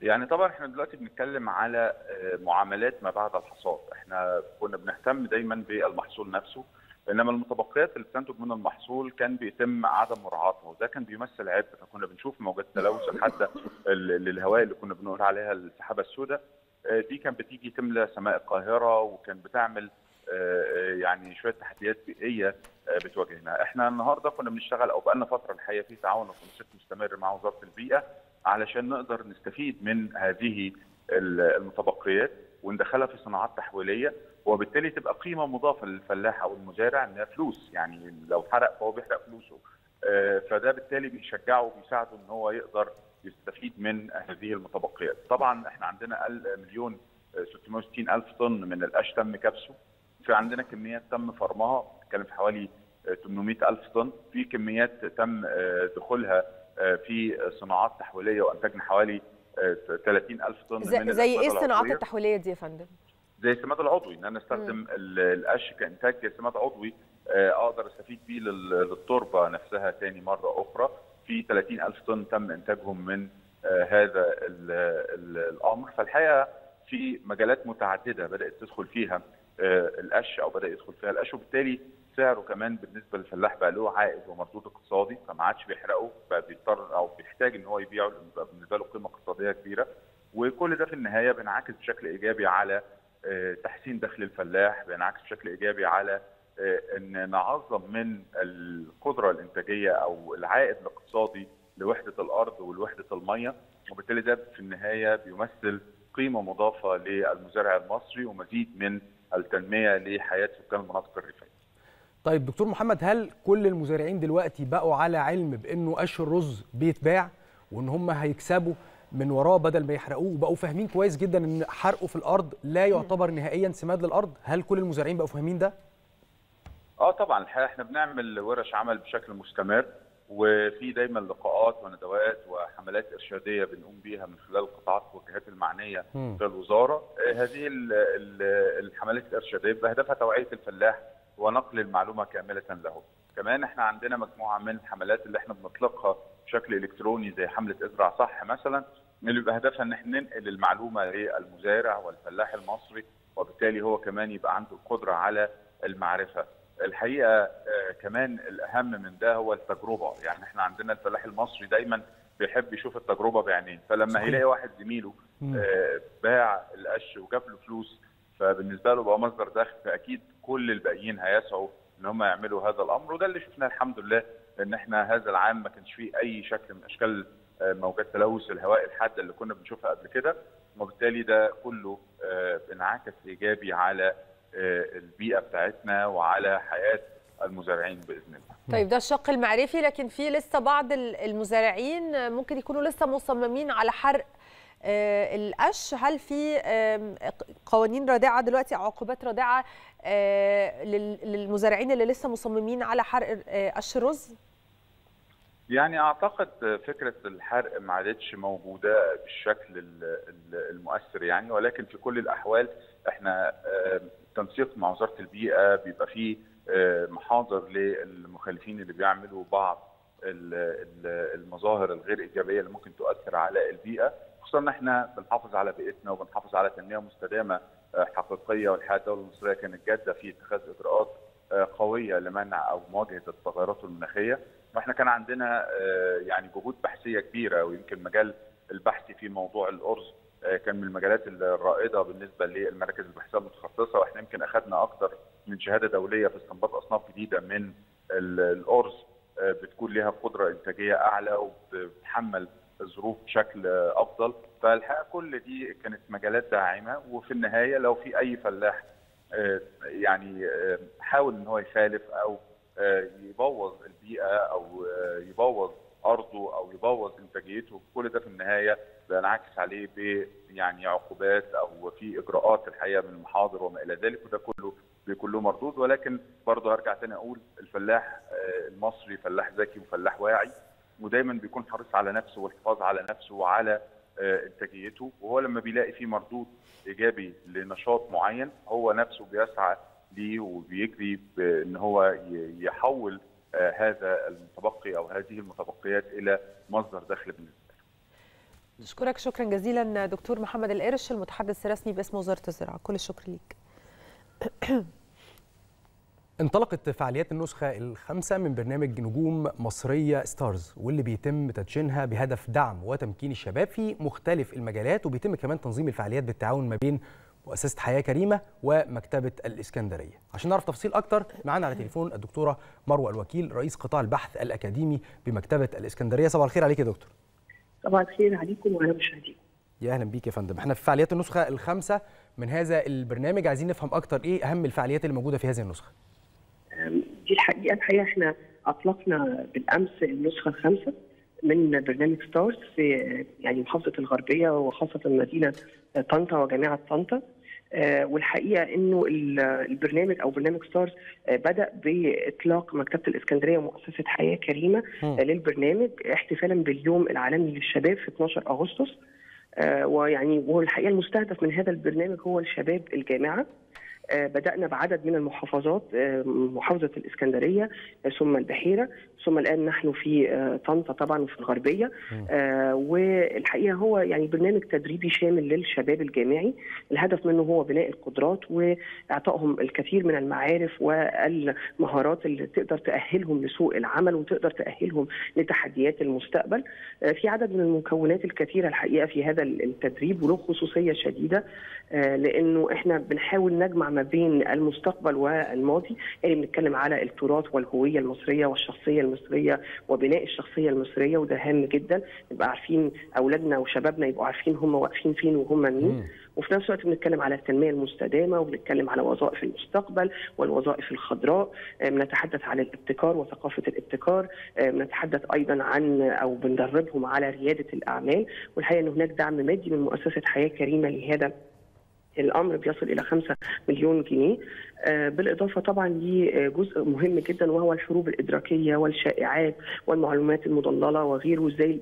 يعني طبعا احنا دلوقتي بنتكلم على آه، معاملات ما بعد الحصاد احنا كنا بنهتم دايما بالمحصول نفسه انما المتبقيات اللي بتنتج من المحصول كان بيتم عدم مراعاتها وده كان بيمثل عبء فكنا بنشوف موجات تلوث حتى للهواء اللي كنا بنقول عليها السحابه السوداء آه، دي كانت بتيجي تملى سماء القاهره وكان بتعمل آه، آه، يعني شويه تحديات بيئيه بتواجهنا احنا النهارده كنا بنشتغل او بقالنا فتره الحقيقه في تعاون وتنسيق مستمر مع وزاره البيئه علشان نقدر نستفيد من هذه المتبقيات وندخلها في صناعات تحويليه وبالتالي تبقى قيمه مضافه للفلاح او المزارع انها فلوس يعني لو حرق فهو بيحرق فلوسه فده بالتالي بيشجعه وبيساعده ان هو يقدر يستفيد من هذه المتبقيات طبعا احنا عندنا مليون 660 الف طن من القش تم كبسه في عندنا كميات تم فرمها بتتكلم في حوالي 800 الف طن في كميات تم دخولها آه، في صناعات تحويليه وانتجنا حوالي 30 آه، الف طن زي, من زي ايه الصناعات التحويليه دي يا فندم؟ زي السماد العضوي ان انا استخدم القش كانتاج سماد عضوي آه، اقدر استفيد بيه للتربه نفسها ثاني مره اخرى في 30 ألف طن تم إنتاجهم من آه، هذا الأمر فالحقيقة في مجالات متعددة بدأت تدخل فيها آه، القش أو بدأ يدخل فيها القش وبالتالي سعره كمان بالنسبه للفلاح بقى له عائد ومردود اقتصادي فما عادش بيحرقه بقى بيضطر او بيحتاج ان هو يبيعه لانه بالنسبه له قيمه اقتصاديه كبيره وكل ده في النهايه بينعكس بشكل ايجابي على آه، تحسين دخل الفلاح بينعكس بشكل ايجابي على آه، ان نعظم من القدره الانتاجيه او العائد الاقتصادي لوحده الارض ولوحده الميه وبالتالي ده في النهايه بيمثل قيمه مضافه للمزارع المصري ومزيد من التنميه لحياه سكان المناطق الريفيه. طيب دكتور محمد هل كل المزارعين دلوقتي بقوا على علم بانه قش الرز بيتباع وان هم هيكسبوا من وراه بدل ما يحرقوه وبقوا فاهمين كويس جدا ان حرقه في الارض لا يعتبر نهائيا سماد للارض هل كل المزارعين بقوا فاهمين ده اه طبعا الحقيقه احنا بنعمل ورش عمل بشكل مستمر وفي دايما لقاءات وندوات وحملات ارشاديه بنقوم بيها من خلال القطاعات والجهات المعنيه م. في الوزاره آه، هذه الحملات الارشاديه بهدفها توعيه الفلاح ونقل المعلومه كامله له كمان احنا عندنا مجموعه من الحملات اللي احنا بنطلقها بشكل الكتروني زي حمله ازرع صح مثلا اللي بيبقى هدفها ان احنا ننقل المعلومه للمزارع والفلاح المصري وبالتالي هو كمان يبقى عنده القدره على المعرفه الحقيقه آه، كمان الاهم من ده هو التجربه يعني احنا عندنا الفلاح المصري دايما بيحب يشوف التجربه بعينيه فلما هيلاقي واحد زميله آه، باع القش وجاب له فلوس فبالنسبه له بقى مصدر دخل فاكيد كل الباقيين هيسعوا ان هم يعملوا هذا الامر وده اللي شفناه الحمد لله ان احنا هذا العام ما كانش فيه اي شكل من اشكال آه، موجات تلوث الهواء الحاده اللي كنا بنشوفها قبل كده وبالتالي ده كله انعكس ايجابي على آه، البيئه بتاعتنا وعلى حياه المزارعين باذن الله. طيب ده الشق المعرفي لكن في لسه بعض المزارعين ممكن يكونوا لسه مصممين على حرق آه، القش هل في قوانين رادعه دلوقتي او عقوبات رادعه آه، للمزارعين اللي لسه مصممين على حرق قش الرز؟ يعني اعتقد فكره الحرق ما عادتش موجوده بالشكل المؤثر يعني ولكن في كل الاحوال احنا التنسيق مع وزاره البيئه بيبقى فيه آه، محاضر للمخالفين اللي بيعملوا بعض المظاهر الغير ايجابيه اللي ممكن تؤثر على البيئه خصوصا ان احنا بنحافظ على بيئتنا وبنحافظ على تنميه مستدامه آه، حقيقيه والحياه الدوله المصريه كانت جاده في اتخاذ اجراءات آه، قويه لمنع او مواجهه التغيرات المناخيه واحنا كان عندنا يعني جهود بحثيه كبيره ويمكن مجال البحث في موضوع الارز كان من المجالات الرائده بالنسبه للمراكز البحثيه المتخصصه واحنا يمكن اخذنا اكثر من شهاده دوليه في استنباط اصناف جديده من الارز آه، بتكون ليها قدره انتاجيه اعلى وبتتحمل الظروف بشكل افضل فالحقيقه كل دي كانت مجالات داعمه وفي النهايه لو في اي فلاح آه، يعني آه، حاول ان هو يخالف او يبوظ البيئه او يبوظ ارضه او يبوظ انتاجيته كل ده في النهايه بينعكس عليه ب يعني عقوبات او في اجراءات الحقيقه من المحاضر وما الى ذلك وده كله بيكون له مردود ولكن برضه هرجع تاني اقول الفلاح آه، المصري فلاح ذكي وفلاح واعي ودايما بيكون حريص على نفسه والحفاظ على نفسه وعلى آه، انتاجيته وهو لما بيلاقي فيه مردود ايجابي لنشاط معين هو نفسه بيسعى ليه وبيجري بان هو يحول آه، هذا المتبقي او هذه المتبقيات الى مصدر دخل بالنسبه نشكرك شكرا جزيلا دكتور محمد القرش المتحدث الرسمي باسم وزاره الزراعه كل الشكر ليك (coughs) انطلقت فعاليات النسخة الخامسة من برنامج نجوم مصرية ستارز واللي بيتم تدشينها بهدف دعم وتمكين الشباب في مختلف المجالات وبيتم كمان تنظيم الفعاليات بالتعاون ما بين مؤسسه حياه كريمه ومكتبه الاسكندريه عشان نعرف تفاصيل اكتر معانا على تليفون الدكتوره مروه الوكيل رئيس قطاع البحث الاكاديمي بمكتبه الاسكندريه صباح الخير عليك يا دكتور صباح الخير عليكم وعلى المشاهدين يا اهلا بيك يا فندم احنا في فعاليات النسخه الخامسه من هذا البرنامج عايزين نفهم اكتر ايه اهم الفعاليات اللي موجوده في هذه النسخه دي الحقيقه الحقيقه احنا اطلقنا بالامس النسخه الخامسه من برنامج ستارز في يعني محافظه الغربيه وخاصه مدينه طنطا وجامعه طنطا آه، والحقيقه انه البرنامج او برنامج ستارز آه، بدا باطلاق مكتبه الاسكندريه ومؤسسه حياه كريمه آه، للبرنامج احتفالا باليوم العالمي للشباب في 12 اغسطس ويعني والحقيقه المستهدف من هذا البرنامج هو الشباب الجامعه آه، بدأنا بعدد من المحافظات آه، محافظة الإسكندرية آه، ثم البحيرة ثم الآن نحن في طنطا طبعا وفي الغربية والحقيقة هو يعني برنامج تدريبي شامل للشباب الجامعي الهدف منه هو بناء القدرات وإعطائهم الكثير من المعارف والمهارات اللي تقدر تأهلهم لسوق العمل وتقدر تأهلهم لتحديات المستقبل في عدد من المكونات الكثيرة الحقيقة في هذا التدريب وله خصوصية شديدة لأنه إحنا بنحاول نجمع ما بين المستقبل والماضي يعني بنتكلم على التراث والهويه المصريه والشخصيه المصريه وبناء الشخصيه المصريه وده هام جدا نبقى عارفين اولادنا وشبابنا يبقوا عارفين هم واقفين فين وهم مين وفي نفس الوقت بنتكلم على التنميه المستدامه وبنتكلم على وظائف المستقبل والوظائف الخضراء آه، بنتحدث عن الابتكار وثقافه الابتكار آه، بنتحدث ايضا عن او بندربهم على رياده الاعمال والحقيقه ان هناك دعم مادي من مؤسسه حياه كريمه لهذا الامر بيصل الى 5 مليون جنيه آه، بالاضافه طبعا لجزء مهم جدا وهو الحروب الادراكيه والشائعات والمعلومات المضلله وغيره وازاي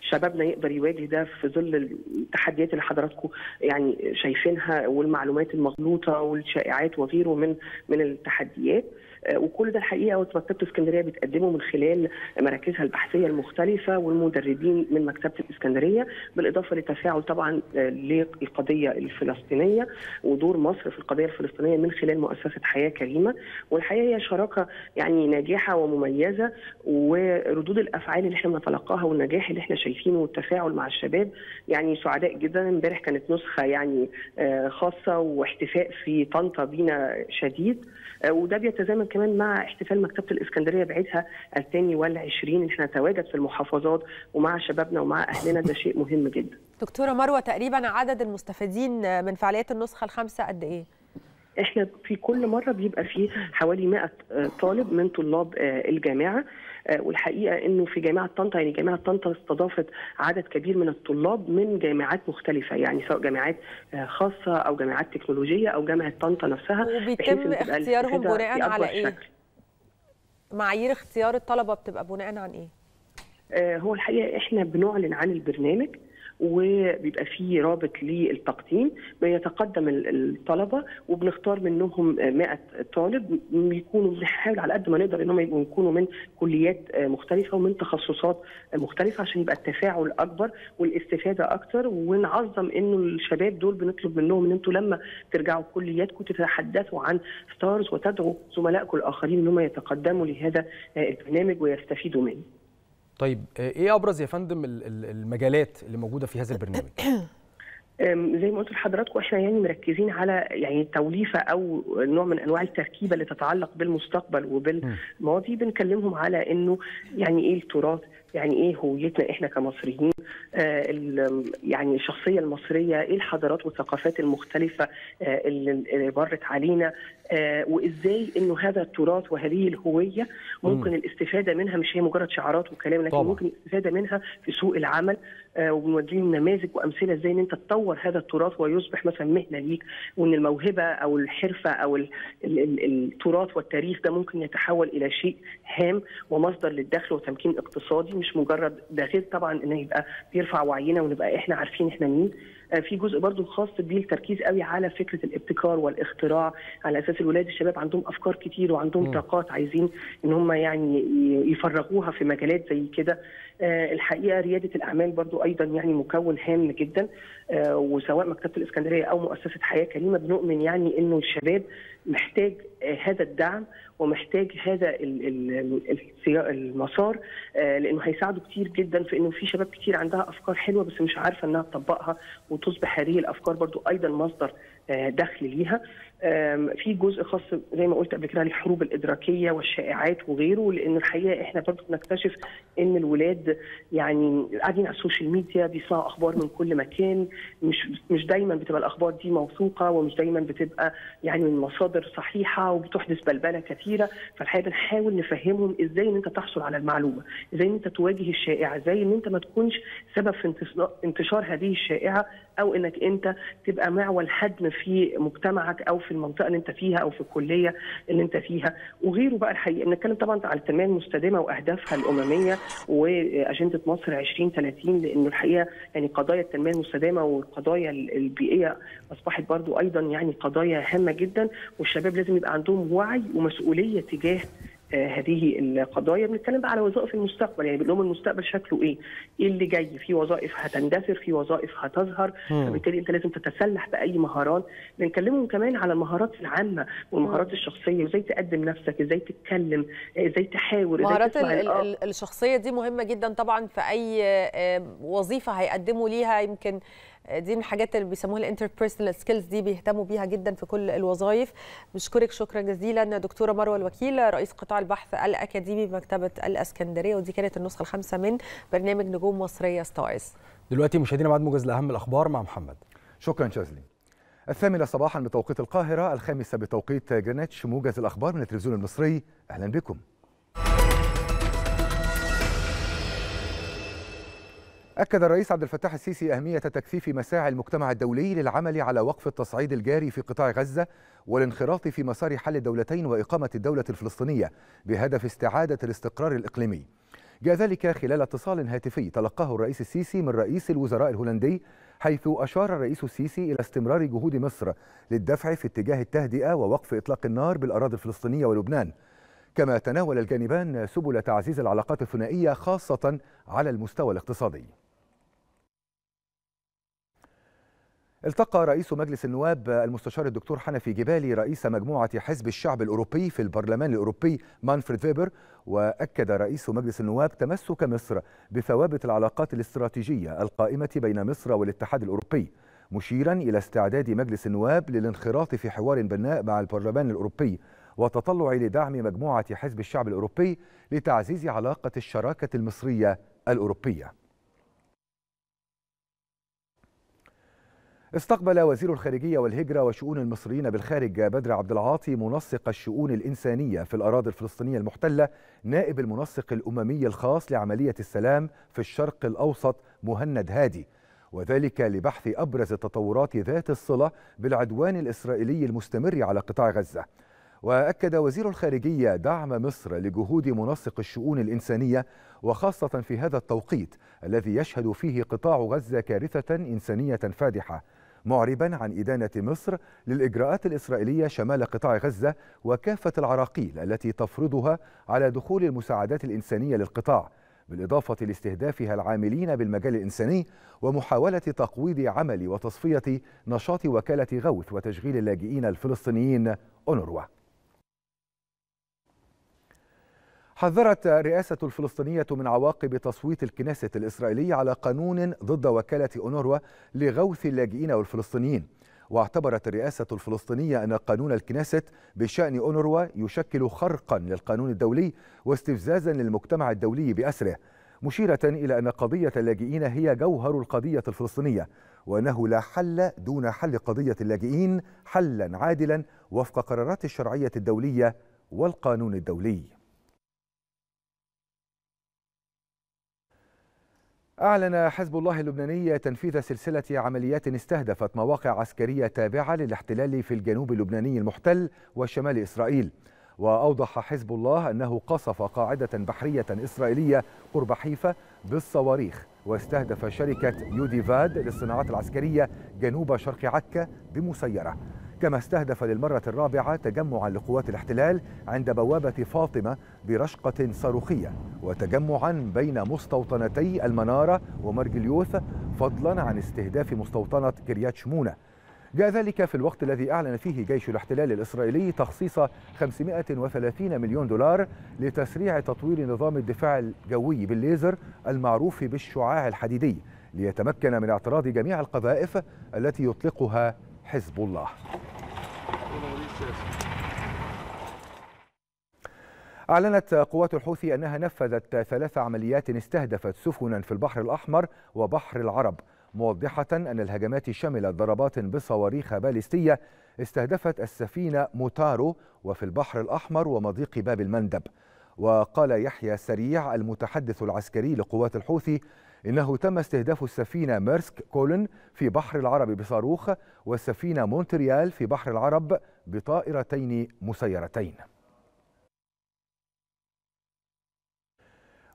شبابنا يقدر يواجه ده في ظل التحديات اللي حضراتكم يعني شايفينها والمعلومات المغلوطه والشائعات وغيره من من التحديات آه، وكل ده الحقيقه مكتبه اسكندريه بتقدمه من خلال مراكزها البحثيه المختلفه والمدربين من مكتبه الاسكندريه بالاضافه لتفاعل طبعا آه، للقضيه الفلسطينيه ودور مصر في القضيه الفلسطينيه من خلال مؤسسه حياه كريمه والحقيقه هي شراكه يعني ناجحه ومميزه وردود الافعال اللي احنا بنتلقاها والنجاح اللي احنا شايفينه والتفاعل مع الشباب يعني سعداء جدا امبارح كانت نسخه يعني آه، خاصه واحتفاء في طنطا بينا شديد وده بيتزامن كمان مع احتفال مكتبه الاسكندريه بعيدها الثاني والعشرين احنا نتواجد في المحافظات ومع شبابنا ومع اهلنا ده شيء مهم جدا دكتوره مروه تقريبا عدد المستفيدين من فعاليات النسخه الخامسه قد ايه احنا في كل مره بيبقى فيه حوالي 100 طالب من طلاب آه، الجامعه آه، والحقيقه انه في جامعه طنطا يعني جامعه طنطا استضافت عدد كبير من الطلاب من جامعات مختلفه يعني سواء جامعات آه، خاصه او جامعات تكنولوجيه او جامعه طنطا نفسها وبيتم اختيارهم بناء على ايه؟ شكل. معايير اختيار الطلبه بتبقى بناء عن ايه؟ آه، هو الحقيقه احنا بنعلن عن البرنامج وبيبقى فيه رابط للتقديم بيتقدم الطلبه وبنختار منهم 100 طالب بيكونوا بنحاول على قد ما نقدر ان هم يكونوا من كليات مختلفه ومن تخصصات مختلفه عشان يبقى التفاعل اكبر والاستفاده اكتر ونعظم انه الشباب دول بنطلب منهم ان انتم لما ترجعوا كلياتكم تتحدثوا عن ستارز وتدعوا زملائكم الاخرين ان هم يتقدموا لهذا البرنامج ويستفيدوا منه. طيب آه، ايه ابرز يا فندم المجالات اللي موجوده في هذا البرنامج؟ (clears throat) زي ما قلت لحضراتكم احنا يعني مركزين على يعني توليفه او نوع من انواع التركيبه اللي تتعلق بالمستقبل وبالماضي بنكلمهم على انه يعني ايه التراث يعني ايه هويتنا احنا كمصريين آه، يعني الشخصيه المصريه ايه الحضارات والثقافات المختلفه آه، اللي مرت علينا آه، وازاي انه هذا التراث وهذه الهويه ممكن مم. الاستفاده منها مش هي مجرد شعارات وكلام لكن طبعا. ممكن الاستفاده منها في سوق العمل وبنوديهم نماذج وامثله ازاي ان انت تطور هذا التراث ويصبح مثلا مهنه ليك وان الموهبه او الحرفه او التراث والتاريخ ده ممكن يتحول الى شيء هام ومصدر للدخل وتمكين اقتصادي مش مجرد ده غير طبعا ان يبقى بيرفع وعينا ونبقى احنا عارفين احنا مين آه، في جزء برضو خاص بيه التركيز قوي على فكره الابتكار والاختراع على اساس الولاد الشباب عندهم افكار كتير وعندهم طاقات عايزين ان هم يعني يفرغوها في مجالات زي كده آه، الحقيقه رياده الاعمال برضو ايضا يعني مكون هام جدا آه، وسواء مكتبه الاسكندريه او مؤسسه حياه كريمه بنؤمن يعني انه الشباب محتاج هذا الدعم ومحتاج هذا المسار آه، لانه هيساعده كتير جدا في انه في شباب كتير عندها افكار حلوه بس مش عارفه انها تطبقها وتصبح هذه الافكار برضو ايضا مصدر دخل ليها في جزء خاص زي ما قلت قبل كده الحروب الادراكيه والشائعات وغيره لان الحقيقه احنا برضه بنكتشف ان الولاد يعني قاعدين على السوشيال ميديا بيسمعوا اخبار من كل مكان مش مش دايما بتبقى الاخبار دي موثوقه ومش دايما بتبقى يعني من مصادر صحيحه وبتحدث بلبله كثيره فالحقيقه بنحاول نفهمهم ازاي ان انت تحصل على المعلومه ازاي ان انت تواجه الشائعه ازاي ان انت ما تكونش سبب في انتشار هذه الشائعه او انك انت تبقى معول حجم في مجتمعك او في المنطقه اللي انت فيها او في الكليه اللي انت فيها وغيره بقى الحقيقه بنتكلم طبعا على التنميه المستدامه واهدافها الامميه واجنده مصر 2030 لانه الحقيقه يعني قضايا التنميه المستدامه والقضايا البيئيه اصبحت برضو ايضا يعني قضايا هامه جدا والشباب لازم يبقى عندهم وعي ومسؤوليه تجاه هذه القضايا بنتكلم بقى على وظائف المستقبل يعني بنقول لهم المستقبل شكله ايه؟ ايه اللي جاي؟ في وظائف هتندثر، في وظائف هتظهر، فبالتالي انت لازم تتسلح باي مهارات، بنكلمهم كمان على المهارات العامه والمهارات الشخصيه وازاي تقدم نفسك، ازاي تتكلم، ازاي تحاور، ازاي مهارات ال ال الشخصيه دي مهمه جدا طبعا في اي آه، وظيفه هيقدموا ليها يمكن دي من الحاجات اللي بيسموها الانتربرسونال سكيلز دي بيهتموا بيها جدا في كل الوظائف بشكرك شكرا جزيلا دكتوره مروه الوكيل رئيس قطاع البحث الاكاديمي بمكتبه الاسكندريه ودي كانت النسخه الخامسه من برنامج نجوم مصريه ستايز دلوقتي مشاهدينا بعد موجز لاهم الاخبار مع محمد شكرا شاذلي الثامنة صباحا بتوقيت القاهرة الخامسة بتوقيت جرينتش موجز الأخبار من التلفزيون المصري أهلا بكم أكد الرئيس عبد الفتاح السيسي أهمية تكثيف مساعي المجتمع الدولي للعمل على وقف التصعيد الجاري في قطاع غزة والانخراط في مسار حل الدولتين وإقامة الدولة الفلسطينية بهدف استعادة الاستقرار الإقليمي. جاء ذلك خلال اتصال هاتفي تلقاه الرئيس السيسي من رئيس الوزراء الهولندي حيث أشار الرئيس السيسي إلى استمرار جهود مصر للدفع في اتجاه التهدئة ووقف إطلاق النار بالأراضي الفلسطينية ولبنان. كما تناول الجانبان سبل تعزيز العلاقات الثنائية خاصة على المستوى الاقتصادي التقى رئيس مجلس النواب المستشار الدكتور حنفي جبالي رئيس مجموعة حزب الشعب الأوروبي في البرلمان الأوروبي مانفريد فيبر وأكد رئيس مجلس النواب تمسك مصر بثوابت العلاقات الاستراتيجية القائمة بين مصر والاتحاد الأوروبي مشيرا إلى استعداد مجلس النواب للانخراط في حوار بناء مع البرلمان الأوروبي وتطلع لدعم مجموعة حزب الشعب الأوروبي لتعزيز علاقة الشراكة المصرية الأوروبية استقبل وزير الخارجية والهجرة وشؤون المصريين بالخارج بدر عبد العاطي منسق الشؤون الإنسانية في الأراضي الفلسطينية المحتلة نائب المنسق الأممي الخاص لعملية السلام في الشرق الأوسط مهند هادي وذلك لبحث أبرز التطورات ذات الصلة بالعدوان الإسرائيلي المستمر على قطاع غزة وأكد وزير الخارجية دعم مصر لجهود منسق الشؤون الإنسانية وخاصة في هذا التوقيت الذي يشهد فيه قطاع غزة كارثة إنسانية فادحة معربا عن إدانة مصر للإجراءات الإسرائيلية شمال قطاع غزة وكافة العراقيل التي تفرضها على دخول المساعدات الإنسانية للقطاع بالإضافة لاستهدافها العاملين بالمجال الإنساني ومحاولة تقويض عمل وتصفية نشاط وكالة غوث وتشغيل اللاجئين الفلسطينيين أونروا حذرت الرئاسة الفلسطينية من عواقب تصويت الكنيسة الإسرائيلية على قانون ضد وكالة أونروا لغوث اللاجئين والفلسطينيين واعتبرت الرئاسة الفلسطينية أن قانون الكنيسة بشأن أونروا يشكل خرقا للقانون الدولي واستفزازا للمجتمع الدولي بأسره مشيرة إلى أن قضية اللاجئين هي جوهر القضية الفلسطينية وأنه لا حل دون حل قضية اللاجئين حلا عادلا وفق قرارات الشرعية الدولية والقانون الدولي أعلن حزب الله اللبناني تنفيذ سلسلة عمليات استهدفت مواقع عسكرية تابعة للاحتلال في الجنوب اللبناني المحتل وشمال إسرائيل وأوضح حزب الله أنه قصف قاعدة بحرية إسرائيلية قرب حيفا بالصواريخ واستهدف شركة يوديفاد للصناعات العسكرية جنوب شرق عكا بمسيرة كما استهدف للمرة الرابعة تجمعا لقوات الاحتلال عند بوابة فاطمة برشقة صاروخية وتجمعا بين مستوطنتي المنارة ومرجليوث فضلا عن استهداف مستوطنة كريات شمونة جاء ذلك في الوقت الذي أعلن فيه جيش الاحتلال الإسرائيلي تخصيص 530 مليون دولار لتسريع تطوير نظام الدفاع الجوي بالليزر المعروف بالشعاع الحديدي ليتمكن من اعتراض جميع القذائف التي يطلقها حزب الله أعلنت قوات الحوثي أنها نفذت ثلاث عمليات استهدفت سفنا في البحر الأحمر وبحر العرب موضحة أن الهجمات شملت ضربات بصواريخ باليستية استهدفت السفينة موتارو وفي البحر الأحمر ومضيق باب المندب وقال يحيى سريع المتحدث العسكري لقوات الحوثي إنه تم استهداف السفينة ميرسك كولن في بحر العرب بصاروخ والسفينة مونتريال في بحر العرب بطائرتين مسيرتين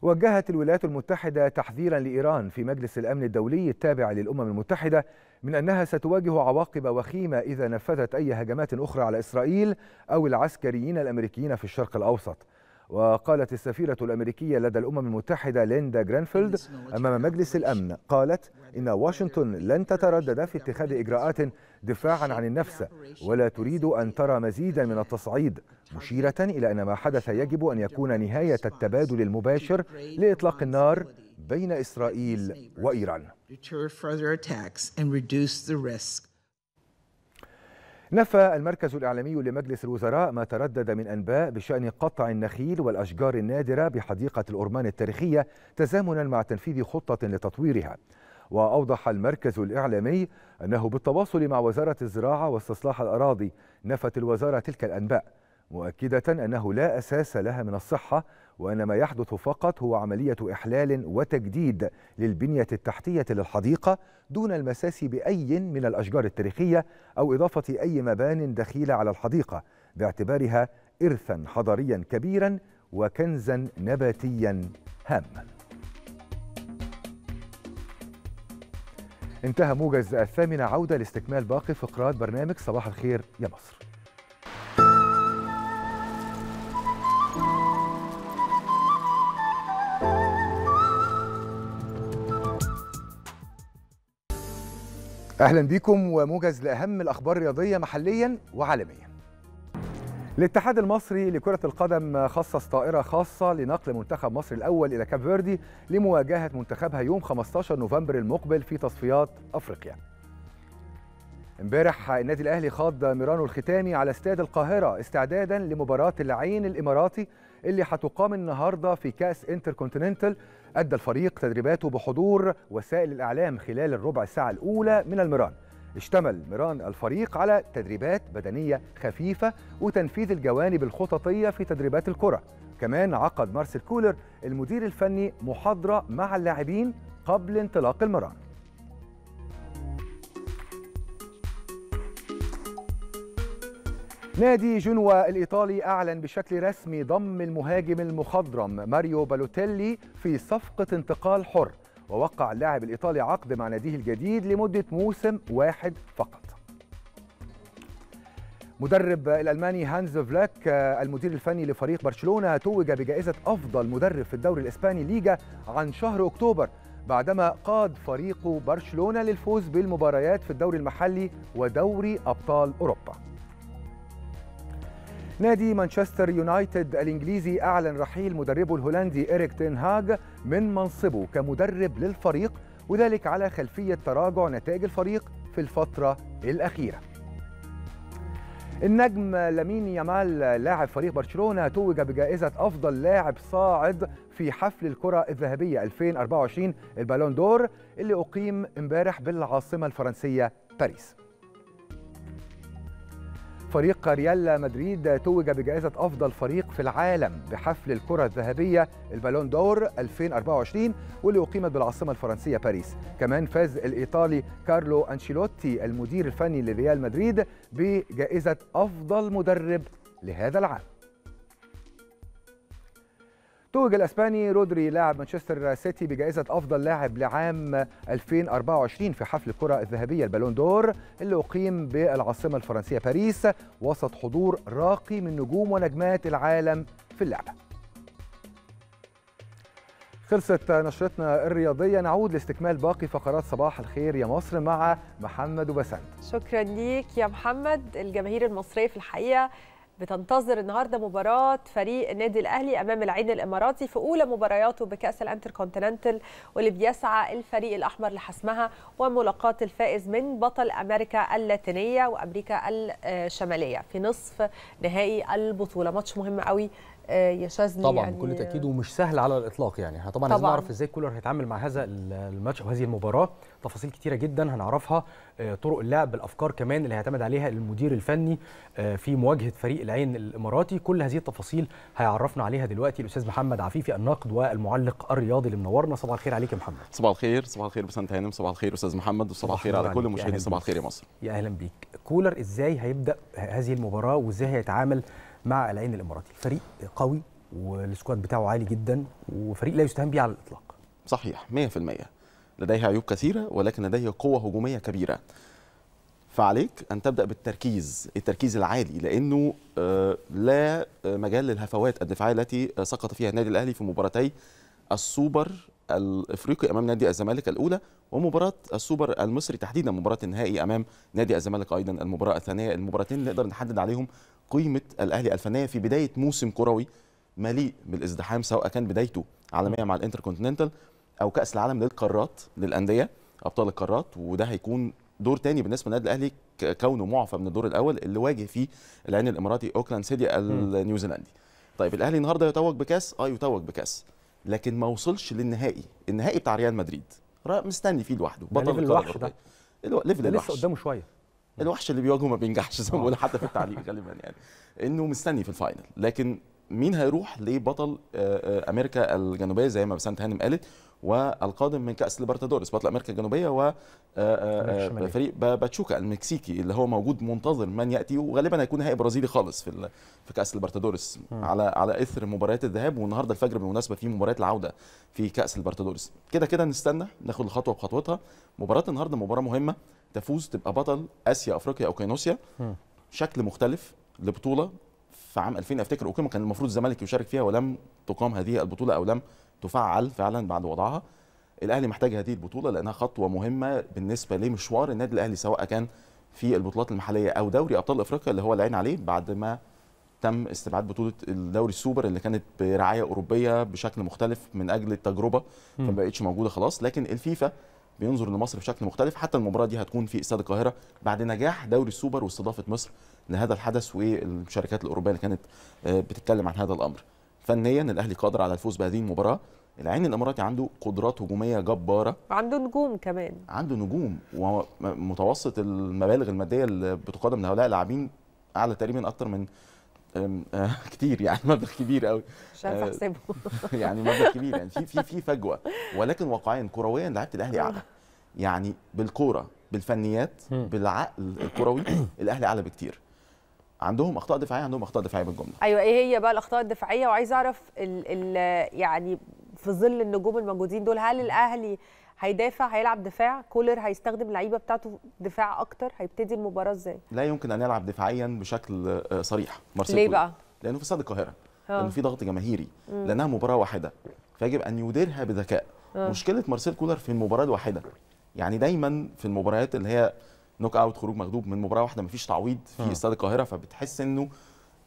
وجهت الولايات المتحدة تحذيرا لإيران في مجلس الأمن الدولي التابع للأمم المتحدة من أنها ستواجه عواقب وخيمة إذا نفذت أي هجمات أخرى على إسرائيل أو العسكريين الأمريكيين في الشرق الأوسط وقالت السفيرة الأمريكية لدى الأمم المتحدة ليندا جرينفيلد أمام مجلس الأمن قالت إن واشنطن لن تتردد في اتخاذ إجراءات دفاعا عن النفس ولا تريد أن ترى مزيدا من التصعيد مشيرة إلى أن ما حدث يجب أن يكون نهاية التبادل المباشر لإطلاق النار بين إسرائيل وإيران. نفى المركز الإعلامي لمجلس الوزراء ما تردد من أنباء بشأن قطع النخيل والأشجار النادرة بحديقة الأرمان التاريخية تزامنا مع تنفيذ خطة لتطويرها وأوضح المركز الإعلامي أنه بالتواصل مع وزارة الزراعة واستصلاح الأراضي نفت الوزارة تلك الأنباء مؤكدة أنه لا أساس لها من الصحة وأن ما يحدث فقط هو عملية إحلال وتجديد للبنية التحتية للحديقة دون المساس بأي من الأشجار التاريخية أو إضافة أي مبان دخيلة على الحديقة باعتبارها إرثا حضاريا كبيرا وكنزا نباتيا هاما انتهى موجز الثامنة عودة لاستكمال باقي فقرات برنامج صباح الخير يا مصر اهلا بيكم وموجز لاهم الاخبار الرياضيه محليا وعالميا الاتحاد المصري لكرة القدم خصص طائرة خاصة لنقل منتخب مصر الأول إلى كاب فيردي لمواجهة منتخبها يوم 15 نوفمبر المقبل في تصفيات أفريقيا. امبارح النادي الأهلي خاض ميرانو الختامي على استاد القاهرة استعدادا لمباراة العين الإماراتي اللي هتقام النهارده في كأس انتركونتيننتال أدى الفريق تدريباته بحضور وسائل الإعلام خلال الربع ساعة الأولى من المران اشتمل مران الفريق على تدريبات بدنية خفيفة وتنفيذ الجوانب الخططية في تدريبات الكرة كمان عقد مارسيل كولر المدير الفني محاضرة مع اللاعبين قبل انطلاق المران نادي جنوى الإيطالي أعلن بشكل رسمي ضم المهاجم المخضرم ماريو بالوتيلي في صفقة انتقال حر ووقع اللاعب الإيطالي عقد مع ناديه الجديد لمدة موسم واحد فقط مدرب الألماني هانز فلاك المدير الفني لفريق برشلونة توج بجائزة أفضل مدرب في الدوري الإسباني ليجا عن شهر أكتوبر بعدما قاد فريق برشلونة للفوز بالمباريات في الدوري المحلي ودوري أبطال أوروبا نادي مانشستر يونايتد الانجليزي اعلن رحيل مدربه الهولندي إريك تنهاج من منصبه كمدرب للفريق وذلك على خلفيه تراجع نتائج الفريق في الفتره الاخيره. النجم لامين يامال لاعب فريق برشلونه توج بجائزه افضل لاعب صاعد في حفل الكره الذهبيه 2024 البالون دور اللي اقيم امبارح بالعاصمه الفرنسيه باريس. فريق ريال مدريد توج بجائزة أفضل فريق في العالم بحفل الكرة الذهبية البالون دور 2024 واللي أقيمت بالعاصمة الفرنسية باريس كمان فاز الإيطالي كارلو أنشيلوتي المدير الفني لريال مدريد بجائزة أفضل مدرب لهذا العام توج الاسباني رودري لاعب مانشستر سيتي بجائزه افضل لاعب لعام 2024 في حفل الكره الذهبيه البالون دور اللي اقيم بالعاصمه الفرنسيه باريس وسط حضور راقي من نجوم ونجمات العالم في اللعبه. خلصت نشرتنا الرياضية نعود لاستكمال باقي فقرات صباح الخير يا مصر مع محمد وبسنت شكرا ليك يا محمد الجماهير المصرية في الحقيقة بتنتظر النهارده مباراه فريق النادي الاهلي امام العين الاماراتي في اولى مبارياته بكاس الانتركونتيننتال واللي بيسعى الفريق الاحمر لحسمها وملاقاه الفائز من بطل امريكا اللاتينيه وامريكا الشماليه في نصف نهائي البطوله ماتش مهم قوي آه، يا شاذلي طبعا يعني بكل تاكيد ومش سهل على الاطلاق يعني احنا طبعا, طبعًا. لازم نعرف ازاي كولر هيتعامل مع هذا الماتش وهذه المباراه تفاصيل كتيره جدا هنعرفها آه، طرق اللعب الافكار كمان اللي هيعتمد عليها المدير الفني آه، في مواجهه فريق العين الاماراتي كل هذه التفاصيل هيعرفنا عليها دلوقتي الاستاذ محمد عفيفي الناقد والمعلق الرياضي اللي منورنا صباح الخير عليك يا محمد صباح الخير صباح الخير بسنت هانم صباح الخير استاذ محمد وصباح الخير على كل مشاهدي صباح الخير يا مصر يا اهلا بيك كولر ازاي هيبدا هذه المباراه وازاي هيتعامل مع العين الاماراتي فريق قوي والسكواد بتاعه عالي جدا وفريق لا يستهان به على الاطلاق صحيح 100% لديها عيوب كثيرة ولكن لديها قوة هجومية كبيرة فعليك أن تبدأ بالتركيز التركيز العالي لأنه آه، لا آه، مجال للهفوات الدفاعية التي آه، سقط فيها النادي الأهلي في مباراتي السوبر الافريقي امام نادي الزمالك الاولى ومباراه السوبر المصري تحديدا مباراه النهائي امام نادي الزمالك ايضا المباراه الثانيه المباراتين اللي نقدر نحدد عليهم قيمه الاهلي الفنيه في بدايه موسم كروي مليء بالازدحام سواء كان بدايته عالميه مع الانتركونتيننتال او كاس العالم للقارات للانديه ابطال القارات وده هيكون دور تاني بالنسبه للنادي الاهلي كونه معفى من الدور الاول اللي واجه فيه العين الاماراتي اوكلاند سيتي النيوزيلندي طيب الاهلي النهارده يتوج بكاس اه يتوج بكاس لكن ما وصلش للنهائي النهائي بتاع ريال مدريد مستني فيه لوحده بطل الوحش ده ليفل الوحش لسه قدامه شويه الوحش اللي بيواجهه ما بينجحش زي ما آه. بقول حتى في التعليق غالبا يعني انه مستني في الفاينل لكن مين هيروح لبطل آه، آه، امريكا الجنوبيه زي ما بسنت هانم قالت والقادم من كاس ليبرتادورس بطل امريكا الجنوبيه وفريق آه، باتشوكا المكسيكي اللي هو موجود منتظر من ياتي وغالبا هيكون نهائي برازيلي خالص في في كاس ليبرتادورس على على اثر مباريات الذهاب والنهارده الفجر بالمناسبه في مباراه العوده في كاس ليبرتادورس كده كده نستنى ناخد الخطوه بخطوتها مباراه النهارده مباراه مهمه تفوز تبقى بطل اسيا افريقيا اوكيانوسيا شكل مختلف لبطوله في عام 2000 افتكر اقيم كان المفروض الزمالك يشارك فيها ولم تقام هذه البطوله او لم تفعل فعلا بعد وضعها الاهلي محتاج هذه البطوله لانها خطوه مهمه بالنسبه لمشوار النادي الاهلي سواء كان في البطولات المحليه او دوري ابطال افريقيا اللي هو العين عليه بعد ما تم استبعاد بطوله الدوري السوبر اللي كانت برعايه اوروبيه بشكل مختلف من اجل التجربه فما بقتش موجوده خلاص لكن الفيفا بينظر لمصر بشكل مختلف حتى المباراه دي هتكون في استاد القاهره بعد نجاح دوري السوبر واستضافه مصر لهذا الحدث والشركات الاوروبيه اللي كانت آه، بتتكلم عن هذا الامر فنيا الاهلي قادر على الفوز بهذه المباراه العين الاماراتي عنده قدرات هجوميه جباره عنده نجوم كمان عنده نجوم ومتوسط المبالغ الماديه اللي بتقدم لهؤلاء اللاعبين اعلى تقريبا اكتر من آه، (laughs) كتير يعني مبلغ كبير قوي مش عارف آه، احسبه (laughs) يعني مبلغ كبير يعني في في في فجوه ولكن واقعيا كرويا لعيبه الاهلي آه. اعلى يعني بالكوره بالفنيات بالعقل الكروي (coughs) الاهلي اعلى بكتير عندهم اخطاء دفاعيه عندهم اخطاء دفاعيه بالجمله ايوه ايه هي بقى الاخطاء الدفاعيه وعايز اعرف الـ الـ يعني في ظل النجوم الموجودين دول هل الاهلي هيدافع هيلعب دفاع كولر هيستخدم لعيبه بتاعته دفاع اكتر هيبتدي المباراه ازاي لا يمكن ان يلعب دفاعيا بشكل آه، صريح مارسيل ليه بقى لانه في استاد القاهره آه. لانه في ضغط جماهيري مم. لانها مباراه واحده فيجب ان يديرها بذكاء أوه. مشكله مارسيل كولر في المباراه الواحده يعني دايما في المباريات اللي هي نوك اوت خروج مغلوب من مباراه واحده مفيش تعويض في آه. استاد القاهره فبتحس انه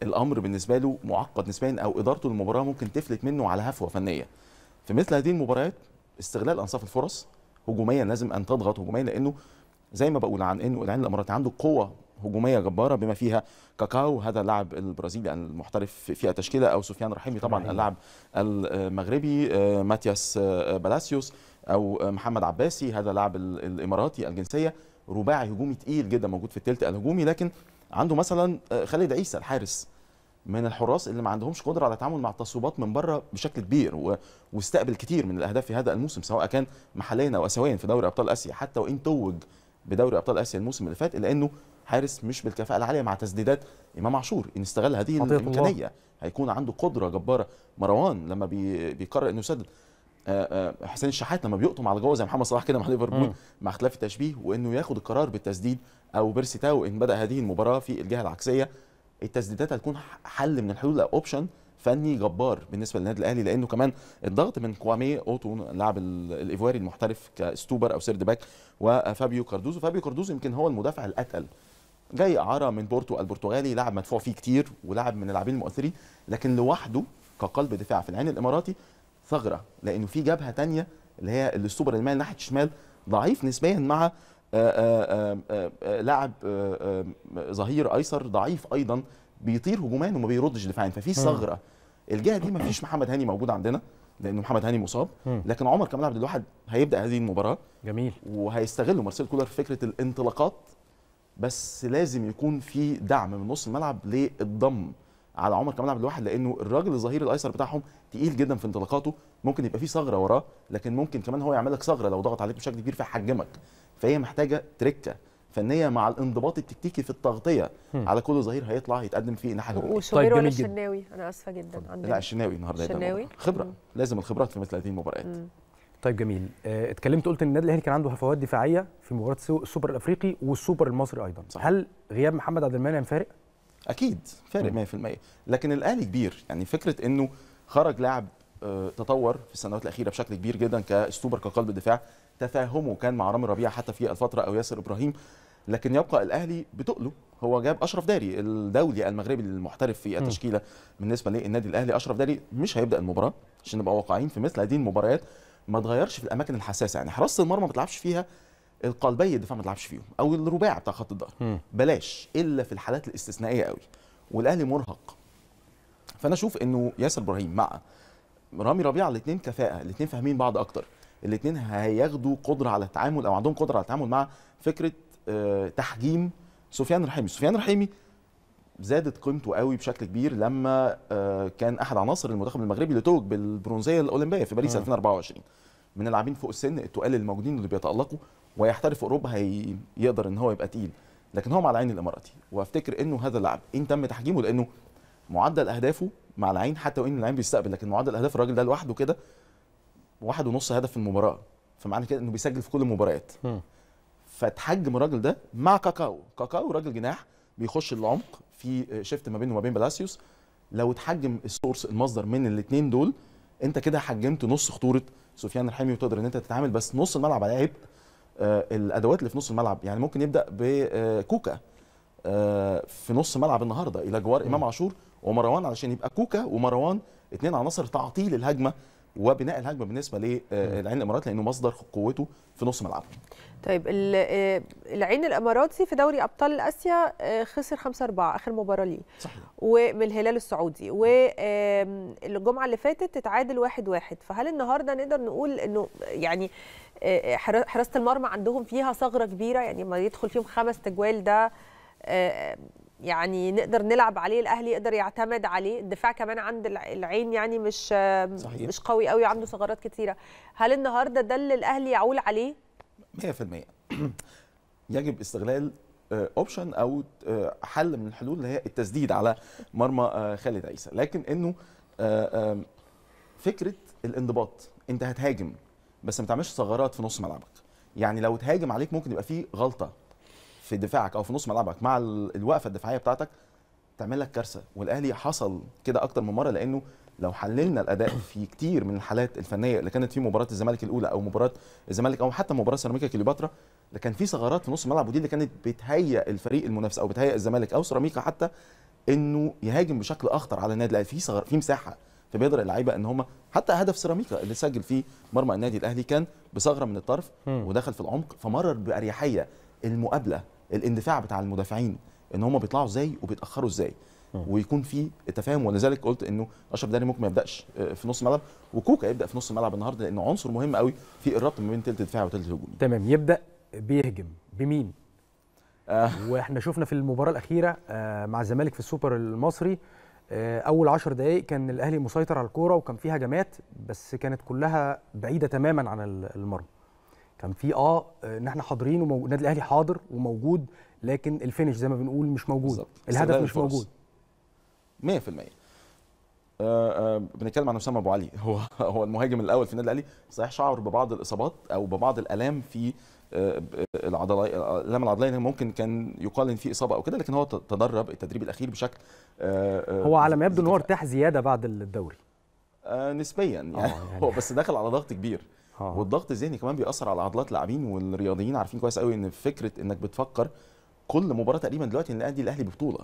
الامر بالنسبه له معقد نسبيا او ادارته للمباراه ممكن تفلت منه على هفوه فنيه في مثل هذه المباريات استغلال انصاف الفرص هجوميا لازم ان تضغط هجوميا لانه زي ما بقول عن انه العين الاماراتي عنده قوه هجوميه جباره بما فيها كاكاو هذا اللاعب البرازيلي المحترف في التشكيله او سفيان رحيمي طبعا اللاعب المغربي آه، ماتياس آه، بلاسيوس او محمد عباسي هذا اللاعب الاماراتي الجنسيه رباعي هجومي تقيل جدا موجود في الثلث الهجومي لكن عنده مثلا آه، خالد عيسى الحارس من الحراس اللي ما عندهمش قدره على التعامل مع التصويبات من بره بشكل كبير واستقبل كتير من الاهداف في هذا الموسم سواء كان محليا او اسيويا في دوري ابطال اسيا حتى وان توج بدوري ابطال اسيا الموسم اللي فات الا انه حارس مش بالكفاءه العاليه مع تسديدات امام عاشور ان استغل هذه الامكانيه هيكون عنده قدره جباره مروان لما بي بيقرر انه يسدد آه، آه، حسين الشحات لما بيقطم على جوه زي محمد صلاح كده مع ليفربول مع اختلاف التشبيه وانه ياخد القرار بالتسديد او بيرسي تاو ان بدا هذه المباراه في الجهه العكسيه التسديدات هتكون حل من الحلول او اوبشن فني جبار بالنسبه للنادي الاهلي لانه كمان الضغط من كوامي اوتو اللاعب الايفواري المحترف كستوبر او سيرد باك وفابيو كاردوزو فابيو كاردوزو يمكن هو المدافع الاتقل جاي اعاره من بورتو البرتغالي لاعب مدفوع فيه كتير ولاعب من اللاعبين المؤثرين لكن لوحده كقلب دفاع في العين الاماراتي ثغره لانه في جبهه تانية اللي هي السوبر المال ناحيه الشمال ضعيف نسبيا مع آه، آه، آه، لاعب ظهير ايسر ضعيف ايضا بيطير هجومان وما بيردش دفاعيا ففي ثغره الجهه دي ما فيش محمد هاني موجود عندنا لان محمد هاني مصاب لكن عمر كمال عبد الواحد هيبدا هذه المباراه جميل وهيستغله مارسيل كولر فكره الانطلاقات بس لازم يكون في دعم من نص الملعب للضم على عمر كمال عبد الواحد لانه الراجل الظهير الايسر بتاعهم تقيل جدا في انطلاقاته ممكن يبقى فيه ثغره وراه لكن ممكن كمان هو يعمل لك ثغره لو ضغط عليك بشكل كبير فيحجمك فهي محتاجه تركه فنيه مع الانضباط التكتيكي في التغطيه هم. على كل ظهير هيطلع يتقدم فيه ناحيه الهجوم طيب ولا الشناوي انا اسفه جدا عندي لا الشناوي النهارده الشناوي خبره مم. لازم الخبرات في مثل هذه المباريات طيب جميل اه اتكلمت قلت ان النادي الاهلي كان عنده هفوات دفاعيه في مباراه السوبر الافريقي والسوبر المصري ايضا صح. هل غياب محمد عبد المنعم فارق اكيد فارق 100% لكن الاهلي كبير يعني فكره انه خرج لاعب آه، تطور في السنوات الاخيره بشكل كبير جدا كاستوبر كقلب دفاع تفاهمه كان مع رامي ربيع حتى في الفتره او ياسر ابراهيم لكن يبقى الاهلي بتقله هو جاب اشرف داري الدولي المغربي المحترف في التشكيله بالنسبه للنادي الاهلي اشرف داري مش هيبدا المباراه عشان نبقى واقعيين في مثل هذه المباريات ما تغيرش في الاماكن الحساسه يعني حراسه المرمى ما بتلعبش فيها القلبي الدفاع ما تلعبش فيهم او الرباع بتاع خط الظهر بلاش الا في الحالات الاستثنائيه قوي والاهلي مرهق فانا اشوف انه ياسر ابراهيم مع رامي ربيعه الاثنين كفاءه الاثنين فاهمين بعض اكتر الاثنين هياخدوا قدره على التعامل او عندهم قدره على التعامل مع فكره آه، تحجيم سفيان رحيمي سفيان رحيمي زادت قيمته قوي بشكل كبير لما آه، كان احد عناصر المنتخب المغربي اللي توج بالبرونزيه الاولمبيه في باريس 2024 من اللاعبين فوق السن التقال الموجودين اللي بيتالقوا ويحترف في اوروبا هيقدر ان هو يبقى تقيل لكن هو مع العين الاماراتي وافتكر انه هذا اللاعب ان تم تحجيمه لانه معدل اهدافه مع العين حتى وان العين بيستقبل لكن معدل اهداف الراجل ده لوحده كده واحد ونص هدف في المباراه فمعنى كده انه بيسجل في كل المباريات فتحجم الراجل ده مع كاكاو كاكاو راجل جناح بيخش العمق في شيفت ما بينه وما بين بلاسيوس لو اتحجم السورس المصدر من الاثنين دول انت كده حجمت نص خطوره سفيان الحمي وتقدر ان انت تتعامل بس نص الملعب على آه، الادوات اللي في نص الملعب يعني ممكن يبدا بكوكا آه، آه، في نص ملعب النهارده الى جوار امام عاشور ومروان علشان يبقى كوكا ومروان اثنين عناصر تعطيل الهجمه وبناء الهجمه بالنسبه للعين الامارات لانه مصدر قوته في نص ملعبهم طيب آه، العين الاماراتي في دوري ابطال اسيا آه، خسر 5 4 اخر مباراه ليه صحيح ومن الهلال السعودي والجمعه اللي فاتت اتعادل 1 1 فهل النهارده نقدر نقول انه يعني آه، حراسه المرمى عندهم فيها ثغره كبيره يعني ما يدخل فيهم خمس تجوال ده يعني نقدر نلعب عليه الاهلي يقدر يعتمد عليه الدفاع كمان عند العين يعني مش صحيح. مش قوي قوي عنده ثغرات كثيره هل النهارده ده اللي الاهلي يعول عليه 100% (clears throat) يجب استغلال اوبشن آه، او آه، حل من الحلول اللي هي التسديد على مرمى آه، خالد عيسى لكن انه فكره الانضباط انت هتهاجم بس ما تعملش ثغرات في نص ملعبك يعني لو تهاجم عليك ممكن يبقى في غلطه في دفاعك او في نص ملعبك مع الوقفه الدفاعيه بتاعتك تعمل لك كارثه والاهلي حصل كده اكتر من مره لانه لو حللنا الاداء في كتير من الحالات الفنيه اللي كانت في مباراه الزمالك الاولى او مباراه الزمالك او حتى مباراه سيراميكا كليوباترا لكان في ثغرات في نص الملعب ودي اللي كانت بتهيئ الفريق المنافس او بتهيئ الزمالك او سيراميكا حتى انه يهاجم بشكل اخطر على النادي الاهلي في ثغر في مساحه فبيقدر اللعيبه ان هم حتى هدف سيراميكا اللي سجل فيه مرمى النادي الاهلي كان بثغره من الطرف ودخل في العمق فمرر باريحيه المقابله الاندفاع بتاع المدافعين ان هم بيطلعوا ازاي وبيتاخروا ازاي ويكون في تفاهم ولذلك قلت انه اشرف داني ممكن ما يبداش آه، في نص الملعب وكوكا يبدا في نص الملعب النهارده لانه عنصر مهم قوي في الربط ما بين ثلث دفاع وثلث هجوم تمام يبدا بيهجم بمين آه. واحنا شفنا في المباراه الاخيره آه مع الزمالك في السوبر المصري آه اول 10 دقائق كان الاهلي مسيطر على الكوره وكان فيها هجمات بس كانت كلها بعيده تماما عن المرمى كان في اه ان احنا حاضرين والنادي الاهلي حاضر وموجود لكن الفينش زي ما بنقول مش موجود الهدف مش موجود 100% آه، آه، بنتكلم عن اسامه ابو علي (laughs) هو هو المهاجم الاول في النادي الاهلي صحيح شعر ببعض الاصابات او ببعض الالام في آه، العضلات الالام العضليه ممكن كان يقال ان في اصابه او كده لكن هو تدرب التدريب الاخير بشكل هو على ما يبدو ان هو ارتاح زياده بعد الدوري نسبيا يعني, يعني (laughs) هو بس دخل على ضغط كبير أوه. والضغط الذهني كمان بيأثر على عضلات اللاعبين والرياضيين عارفين كويس قوي ان فكره انك بتفكر كل مباراه تقريبا دلوقتي ان النادي الاهلي ببطوله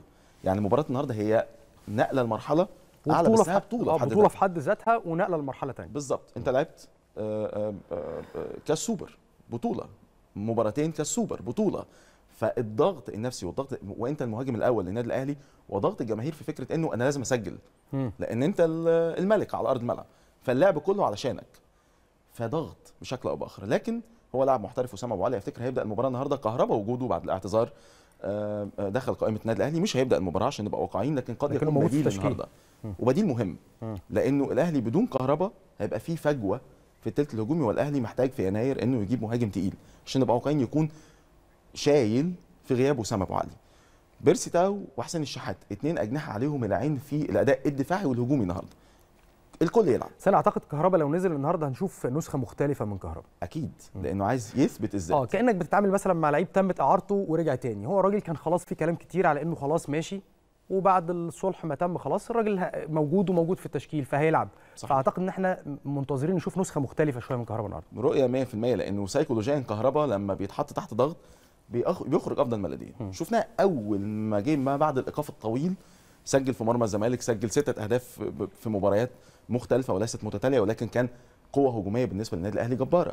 يعني مباراه النهارده هي نقله لمرحله اعلى بس بطوله بطوله آه، بطوله في حد ذاتها ونقله لمرحله ثانيه بالظبط انت لعبت آه، آه، كاس سوبر بطوله مباراتين كاس سوبر بطوله فالضغط النفسي والضغط وانت المهاجم الاول للنادي الاهلي وضغط الجماهير في فكره انه انا لازم اسجل لان انت الملك على ارض الملعب فاللعب كله علشانك فضغط بشكل او باخر لكن هو لاعب محترف وسام ابو علي افتكر هيبدا المباراه النهارده كهربا وجوده بعد الاعتذار آه، آه، دخل قائمه النادي الاهلي مش هيبدا المباراه عشان نبقى واقعيين لكن قد يكون بديل النهارده وبديل مهم لانه الاهلي بدون كهربا هيبقى فيه فجوه في الثلث الهجومي والاهلي محتاج في يناير انه يجيب مهاجم تقيل عشان نبقى واقعيين يكون شايل في غياب اسامه ابو علي بيرسي تاو وحسن الشحات اثنين اجنحه عليهم العين في الاداء الدفاعي والهجومي النهارده الكل يلعب بس انا اعتقد كهربا لو نزل النهارده هنشوف نسخه مختلفه من كهربا اكيد لانه عايز يثبت الذات اه كانك بتتعامل مثلا مع لعيب تمت اعارته ورجع تاني هو الراجل كان خلاص في كلام كتير على انه خلاص ماشي وبعد الصلح ما تم خلاص الراجل موجود وموجود في التشكيل فهيلعب صحيح. فاعتقد ان احنا منتظرين نشوف نسخه مختلفه شويه من كهربا النهارده رؤيه 100% لانه سيكولوجيا كهربا لما بيتحط تحت ضغط بيخرج افضل ما لديه شفناه اول ما جه ما بعد الايقاف الطويل سجل في مرمى الزمالك سجل ستة اهداف في مباريات مختلفه وليست متتاليه ولكن كان قوه هجوميه بالنسبه للنادي الاهلي جباره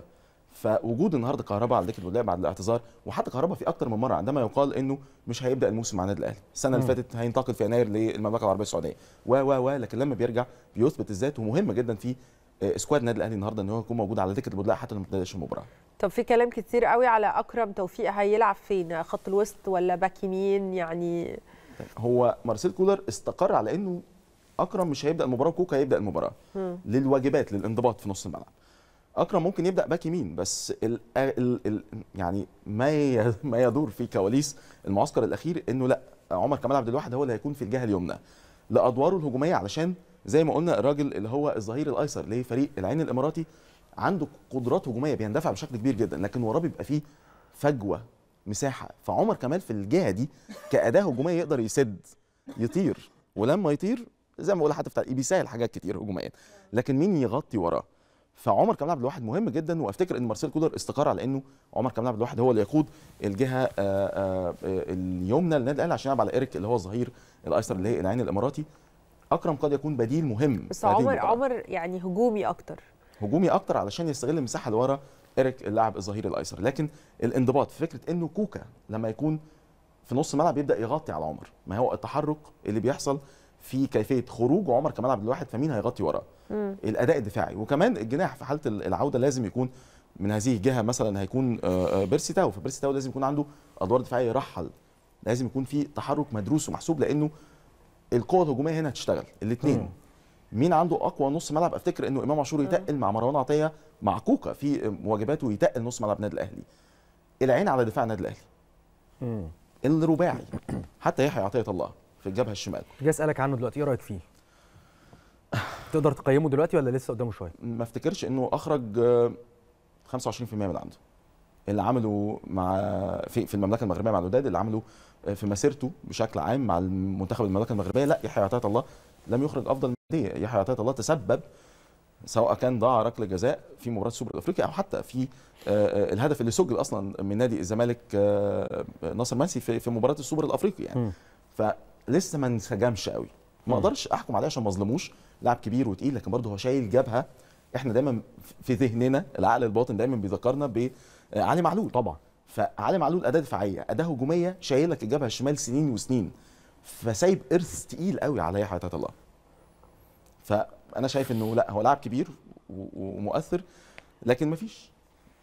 فوجود النهارده كهربا على دكه الولايه بعد الاعتذار وحتى كهربا في اكتر من مره عندما يقال انه مش هيبدا الموسم مع النادي الاهلي السنه اللي فاتت هينتقل في يناير للمملكه العربيه السعوديه و و و لكن لما بيرجع بيثبت الذات ومهم جدا في آه، سكواد النادي الاهلي النهارده ان هو يكون موجود على دكه البدلاء حتى لو ما بداش المباراه طب في كلام كتير قوي على اكرم توفيق هيلعب فين خط الوسط ولا باك يمين يعني هو مارسيل كولر استقر على انه اكرم مش هيبدا المباراه وكوكا هيبدا المباراه م. للواجبات للانضباط في نص الملعب اكرم ممكن يبدا باك يمين بس الـ ال ال يعني ما (laughs) ما يدور في كواليس المعسكر الاخير انه لا عمر كمال عبد الواحد هو اللي هيكون في الجهه اليمنى لادواره الهجوميه علشان زي ما قلنا الراجل اللي هو الظهير الايسر لفريق العين الاماراتي عنده قدرات هجوميه بيندفع بشكل كبير جدا لكن وراه بيبقى فيه فجوه مساحه فعمر كمال في الجهه دي كاداه هجوميه يقدر يسد يطير ولما يطير زي ما بقول حتى بيسهل حاجات كتير هجوميا لكن مين يغطي وراه فعمر كمال عبد الواحد مهم جدا وافتكر ان مارسيل كولر استقر على انه عمر كمال عبد الواحد هو اللي يقود الجهه آه، آه، آه، اليمنى للنادي الاهلي عشان يلعب على ايريك اللي هو الظهير الايسر اللي هي العين الاماراتي اكرم قد يكون بديل مهم بس عمر عمر يعني هجومي اكتر هجومي اكتر علشان يستغل المساحه اللي ورا ايريك اللاعب الظهير الايسر لكن الانضباط في فكره انه كوكا لما يكون في نص الملعب يبدا يغطي على عمر ما هو التحرك اللي بيحصل في كيفيه خروج عمر كمال عبد الواحد فمين هيغطي وراه الاداء الدفاعي وكمان الجناح في حاله العوده لازم يكون من هذه الجهه مثلا هيكون آه، آه، بيرسي تاو فبيرسي تاو لازم يكون عنده ادوار دفاعيه يرحل لازم يكون في تحرك مدروس ومحسوب لانه القوه الهجوميه هنا هتشتغل الاثنين مين عنده اقوى نص ملعب افتكر انه امام عاشور يتقل مع مروان عطيه مع كوكا في واجباته يتقل نص ملعب النادي الاهلي العين على دفاع النادي الاهلي الرباعي حتى يحيى عطيه الله في الجبهه الشمال جاي اسالك عنه دلوقتي ايه رايك فيه (sighs) تقدر تقيمه دلوقتي ولا لسه قدامه شويه ما افتكرش انه اخرج 25% آه، من عنده اللي عمله مع في, في المملكه المغربيه مع الوداد اللي عمله آه، في مسيرته بشكل عام مع المنتخب المملكه المغربيه لا يحيى عطيه الله لم يخرج افضل من دي يحيى عطيه الله تسبب سواء كان ضاع ركله جزاء في مباراه السوبر الافريقي او حتى في آه، الهدف اللي سجل اصلا من نادي الزمالك ناصر منسي في مباراه السوبر الافريقي يعني م. لسه ما انسجمش قوي ما اقدرش احكم عليه عشان ما اظلموش لاعب كبير وتقيل لكن برضه هو شايل جبهه احنا دايما في ذهننا العقل الباطن دايما بيذكرنا بعلي آه، معلول طبعا فعلي معلول اداه دفاعيه اداه هجوميه شايل لك الجبهه الشمال سنين وسنين فسايب ارث تقيل قوي على يحيى عطيه الله فانا شايف انه لا هو لاعب كبير ومؤثر لكن مفيش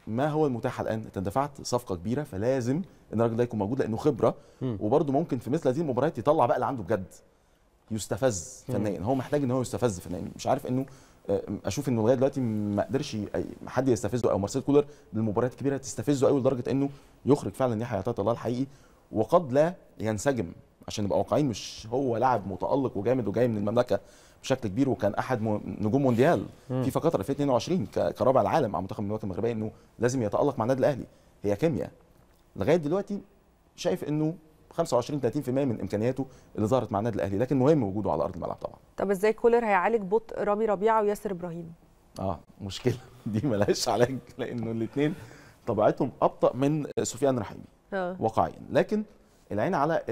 ما هو المتاح الان انت دفعت صفقه كبيره فلازم ان الراجل ده يكون موجود لانه خبره وبرده ممكن في مثل هذه المباريات يطلع بقى اللي عنده بجد يستفز فنيا هو محتاج ان هو يستفز فنيا مش عارف انه آه، اشوف انه لغايه دلوقتي ما قدرش حد يستفزه او مارسيل كولر بالمباريات الكبيره تستفزه قوي لدرجه انه يخرج فعلا يحيى عطيه الله الحقيقي وقد لا ينسجم عشان نبقى واقعيين مش هو لاعب متالق وجامد وجاي من المملكه بشكل كبير وكان احد نجوم مونديال في فتره 2022 كرابع العالم مع منتخب المملكه المغربيه انه لازم يتالق مع النادي الاهلي هي كيمياء لغايه دلوقتي شايف انه 25 30% من امكانياته اللي ظهرت مع النادي الاهلي لكن مهم وجوده على ارض الملعب طبعا طب ازاي كولر هيعالج بطء رامي ربيعه وياسر ابراهيم اه مشكله (laughs) دي ملهاش علاج لانه الاثنين طبيعتهم ابطا من سفيان رحيمي آه. واقعيا لكن العين على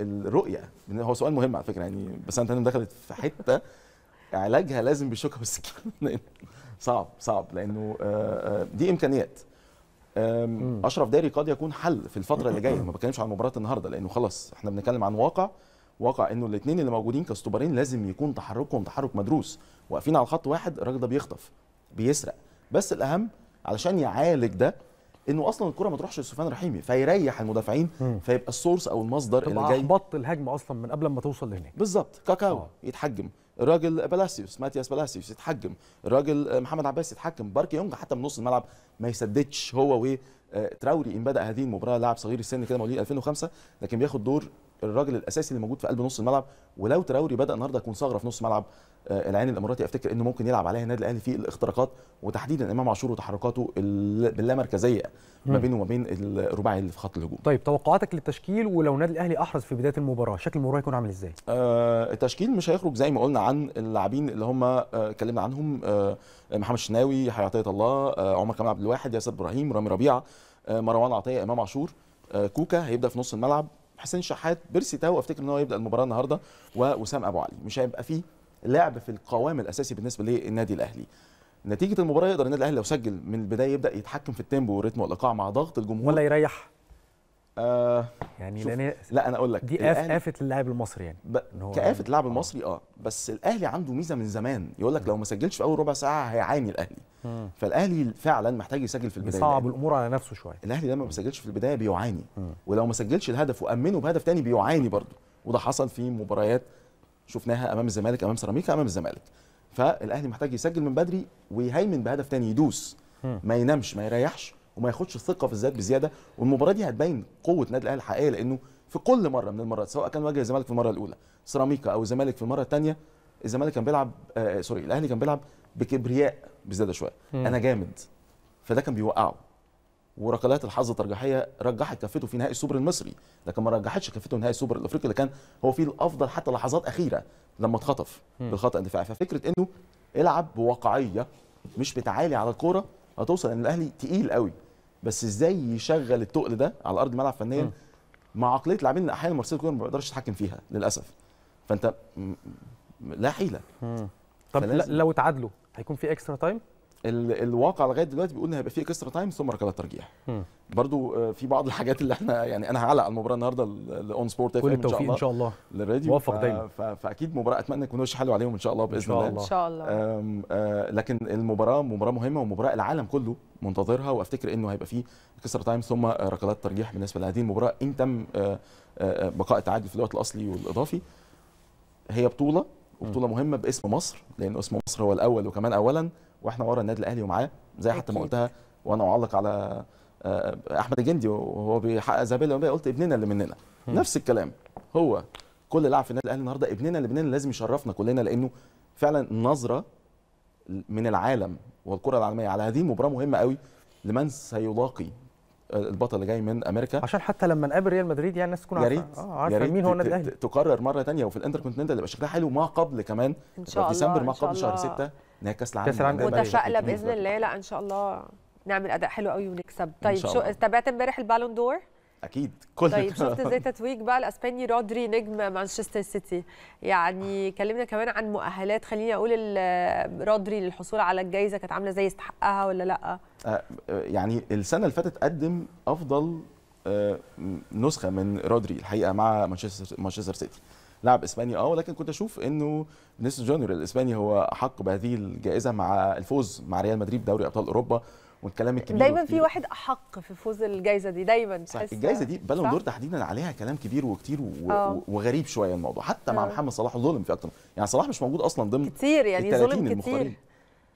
الرؤيه هو سؤال مهم على فكره يعني بس انت دخلت في حته علاجها لازم بالشوكه والسكين (laughs) صعب صعب لانه آه، آه، دي امكانيات اشرف داري قد يكون حل في الفتره اللي جايه ما بتكلمش عن مباراه النهارده لانه خلاص احنا بنتكلم عن واقع واقع انه الاثنين اللي موجودين كاستوبرين لازم يكون تحركهم تحرك مدروس واقفين على خط واحد الراجل ده بيخطف بيسرق بس الاهم علشان يعالج ده انه اصلا الكره ما تروحش لسفيان رحيمي فيريح المدافعين فيبقى السورس او المصدر اللي جاي احبطت الهجمه اصلا من قبل ما توصل لهناك بالظبط كاكاو أوه. يتحجم الراجل بلاسيوس ماتياس بلاسيوس يتحجم الراجل محمد عباس يتحجم بارك يونج حتى من نص الملعب ما يسددش هو و آه، تراوري ان بدا هذه المباراه لاعب صغير السن كده مواليد 2005 لكن بياخد دور الراجل الاساسي اللي موجود في قلب نص الملعب ولو تراوري بدا النهارده يكون ثغره في نص ملعب آه، العين الاماراتي افتكر انه ممكن يلعب عليها النادي الاهلي في الاختراقات وتحديدا امام عاشور وتحركاته باللامركزيه ما بينه وما بين الرباعي اللي في خط الهجوم. طيب توقعاتك للتشكيل ولو النادي الاهلي احرز في بدايه المباراه شكل المباراه هيكون عامل ازاي؟ آه التشكيل مش هيخرج زي ما قلنا عن اللاعبين اللي هم آه، اتكلمنا آه عنهم آه محمد الشناوي حي عطيه الله آه عمر كمال عبد الواحد ياسر ابراهيم رامي ربيعه آه مروان عطيه امام عاشور آه كوكا هيبدا في نص الملعب حسين شحات بيرسي تاو افتكر ان هو يبدا المباراه النهارده ووسام ابو علي مش هيبقى فيه لعب في القوام الاساسي بالنسبه للنادي الاهلي نتيجه المباراه يقدر النادي الاهلي لو سجل من البدايه يبدا يتحكم في التيمبو والريتم والايقاع مع ضغط الجمهور ولا يريح آه يعني لان لا انا اقول لك دي قافه اللاعب المصري يعني ب... كافه اللاعب آه. المصري اه بس الاهلي عنده ميزه من زمان يقول لك لو ما سجلش في اول ربع ساعه هيعاني الاهلي مم. فالاهلي فعلا محتاج يسجل في البدايه بيصعب الامور على نفسه شويه الاهلي لما ما بيسجلش في البدايه بيعاني مم. ولو ما سجلش الهدف وامنه بهدف تاني بيعاني برضه وده حصل في مباريات شفناها امام الزمالك امام سيراميكا امام الزمالك فالاهلي محتاج يسجل من بدري ويهيمن بهدف تاني يدوس مم. ما ينامش ما يريحش وما ياخدش الثقه في الذات بزياده والمباراه دي هتبين قوه النادي الاهلي الحقيقيه لانه في كل مره من المرات سواء كان واجه الزمالك في المره الاولى سيراميكا او الزمالك في المره الثانيه الزمالك كان بيلعب آه،, آه سوري الاهلي كان بيلعب بكبرياء بزياده شويه انا جامد فده كان بيوقعه وركلات الحظ الترجيحيه رجحت كفته في نهائي السوبر المصري لكن ما رجحتش كفته نهائي السوبر الافريقي اللي كان هو فيه الافضل حتى لحظات اخيره لما اتخطف بالخطا الدفاعي ففكره انه العب بواقعيه مش بتعالي على الكوره هتوصل ان الاهلي تقيل قوي بس ازاي يشغل التقل ده على ارض الملعب فنيا مع عقليه لاعبين احيانا مارسيل كولر ما بيقدرش يتحكم فيها للاسف فانت لا حيله طب لو اتعادلوا هيكون في اكسترا تايم ال... الواقع لغايه دلوقتي بيقول ان هيبقى في اكسترا تايم ثم ركلات ترجيح برضو آه، في بعض الحاجات اللي احنا يعني انا هعلق على المباراه النهارده لاون سبورت كل التوفيق ان شاء الله للراديو وفق دايما فاكيد مباراه اتمنى يكون وش حلو عليهم ان شاء الله باذن الله ان شاء الله آم... آم آه، لكن المباراه مباراه مهمه ومباراه العالم كله منتظرها وافتكر انه هيبقى في اكسترا تايم ثم ركلات ترجيح بالنسبه لهذه المباراه ان تم آه، بقاء التعادل في الوقت الاصلي والاضافي هي بطوله وبطوله مهمه باسم مصر لان اسم مصر هو الاول وكمان اولا واحنا ورا النادي الاهلي ومعاه زي حتى ما قلتها وانا اعلق على آه، آه، احمد الجندي وهو بيحقق ذهبيه الاولمبيه قلت ابننا اللي مننا نفس الكلام هو كل لاعب في النادي الاهلي النهارده ابننا اللي مننا لازم يشرفنا كلنا لانه فعلا نظره من العالم والكره العالميه على هذه المباراه مهمه قوي لمن سيلاقي آه، البطل اللي جاي من امريكا عشان حتى لما نقابل ريال مدريد يعني الناس تكون عارفه اه عارفه مين هو النادي الاهلي تقرر مره ثانيه وفي الانتر كونتيننتال يبقى شكلها حلو ما قبل كمان ان شاء الله ديسمبر ما قبل شهر 6 هي كاس العالم كاس العالم متفائله باذن الله لا ان شاء الله نعمل اداء حلو قوي ونكسب طيب شو تابعت امبارح البالون دور اكيد كل طيب شفت ازاي (laughs) تتويج بقى الاسباني رودري نجم مانشستر سيتي يعني كلمنا كمان عن مؤهلات خليني اقول رودري للحصول على الجائزه كانت عامله زي استحقها ولا لا آه يعني السنه اللي فاتت قدم افضل آه، نسخه من رودري الحقيقه مع مانشستر مانشستر سيتي لاعب اسباني اه ولكن كنت اشوف انه فينيسيوس جونيور الاسباني هو احق بهذه الجائزه مع الفوز مع ريال مدريد بدوري ابطال اوروبا والكلام الكبير دايما في واحد احق في فوز الجائزه دي دايما صح الجائزه دي بالون دور تحديدا عليها كلام كبير وكتير و... آه. وغريب شويه الموضوع حتى أوه. مع آه. محمد صلاح ظلم في اكتر يعني صلاح مش موجود اصلا ضمن كتير يعني ظلم كتير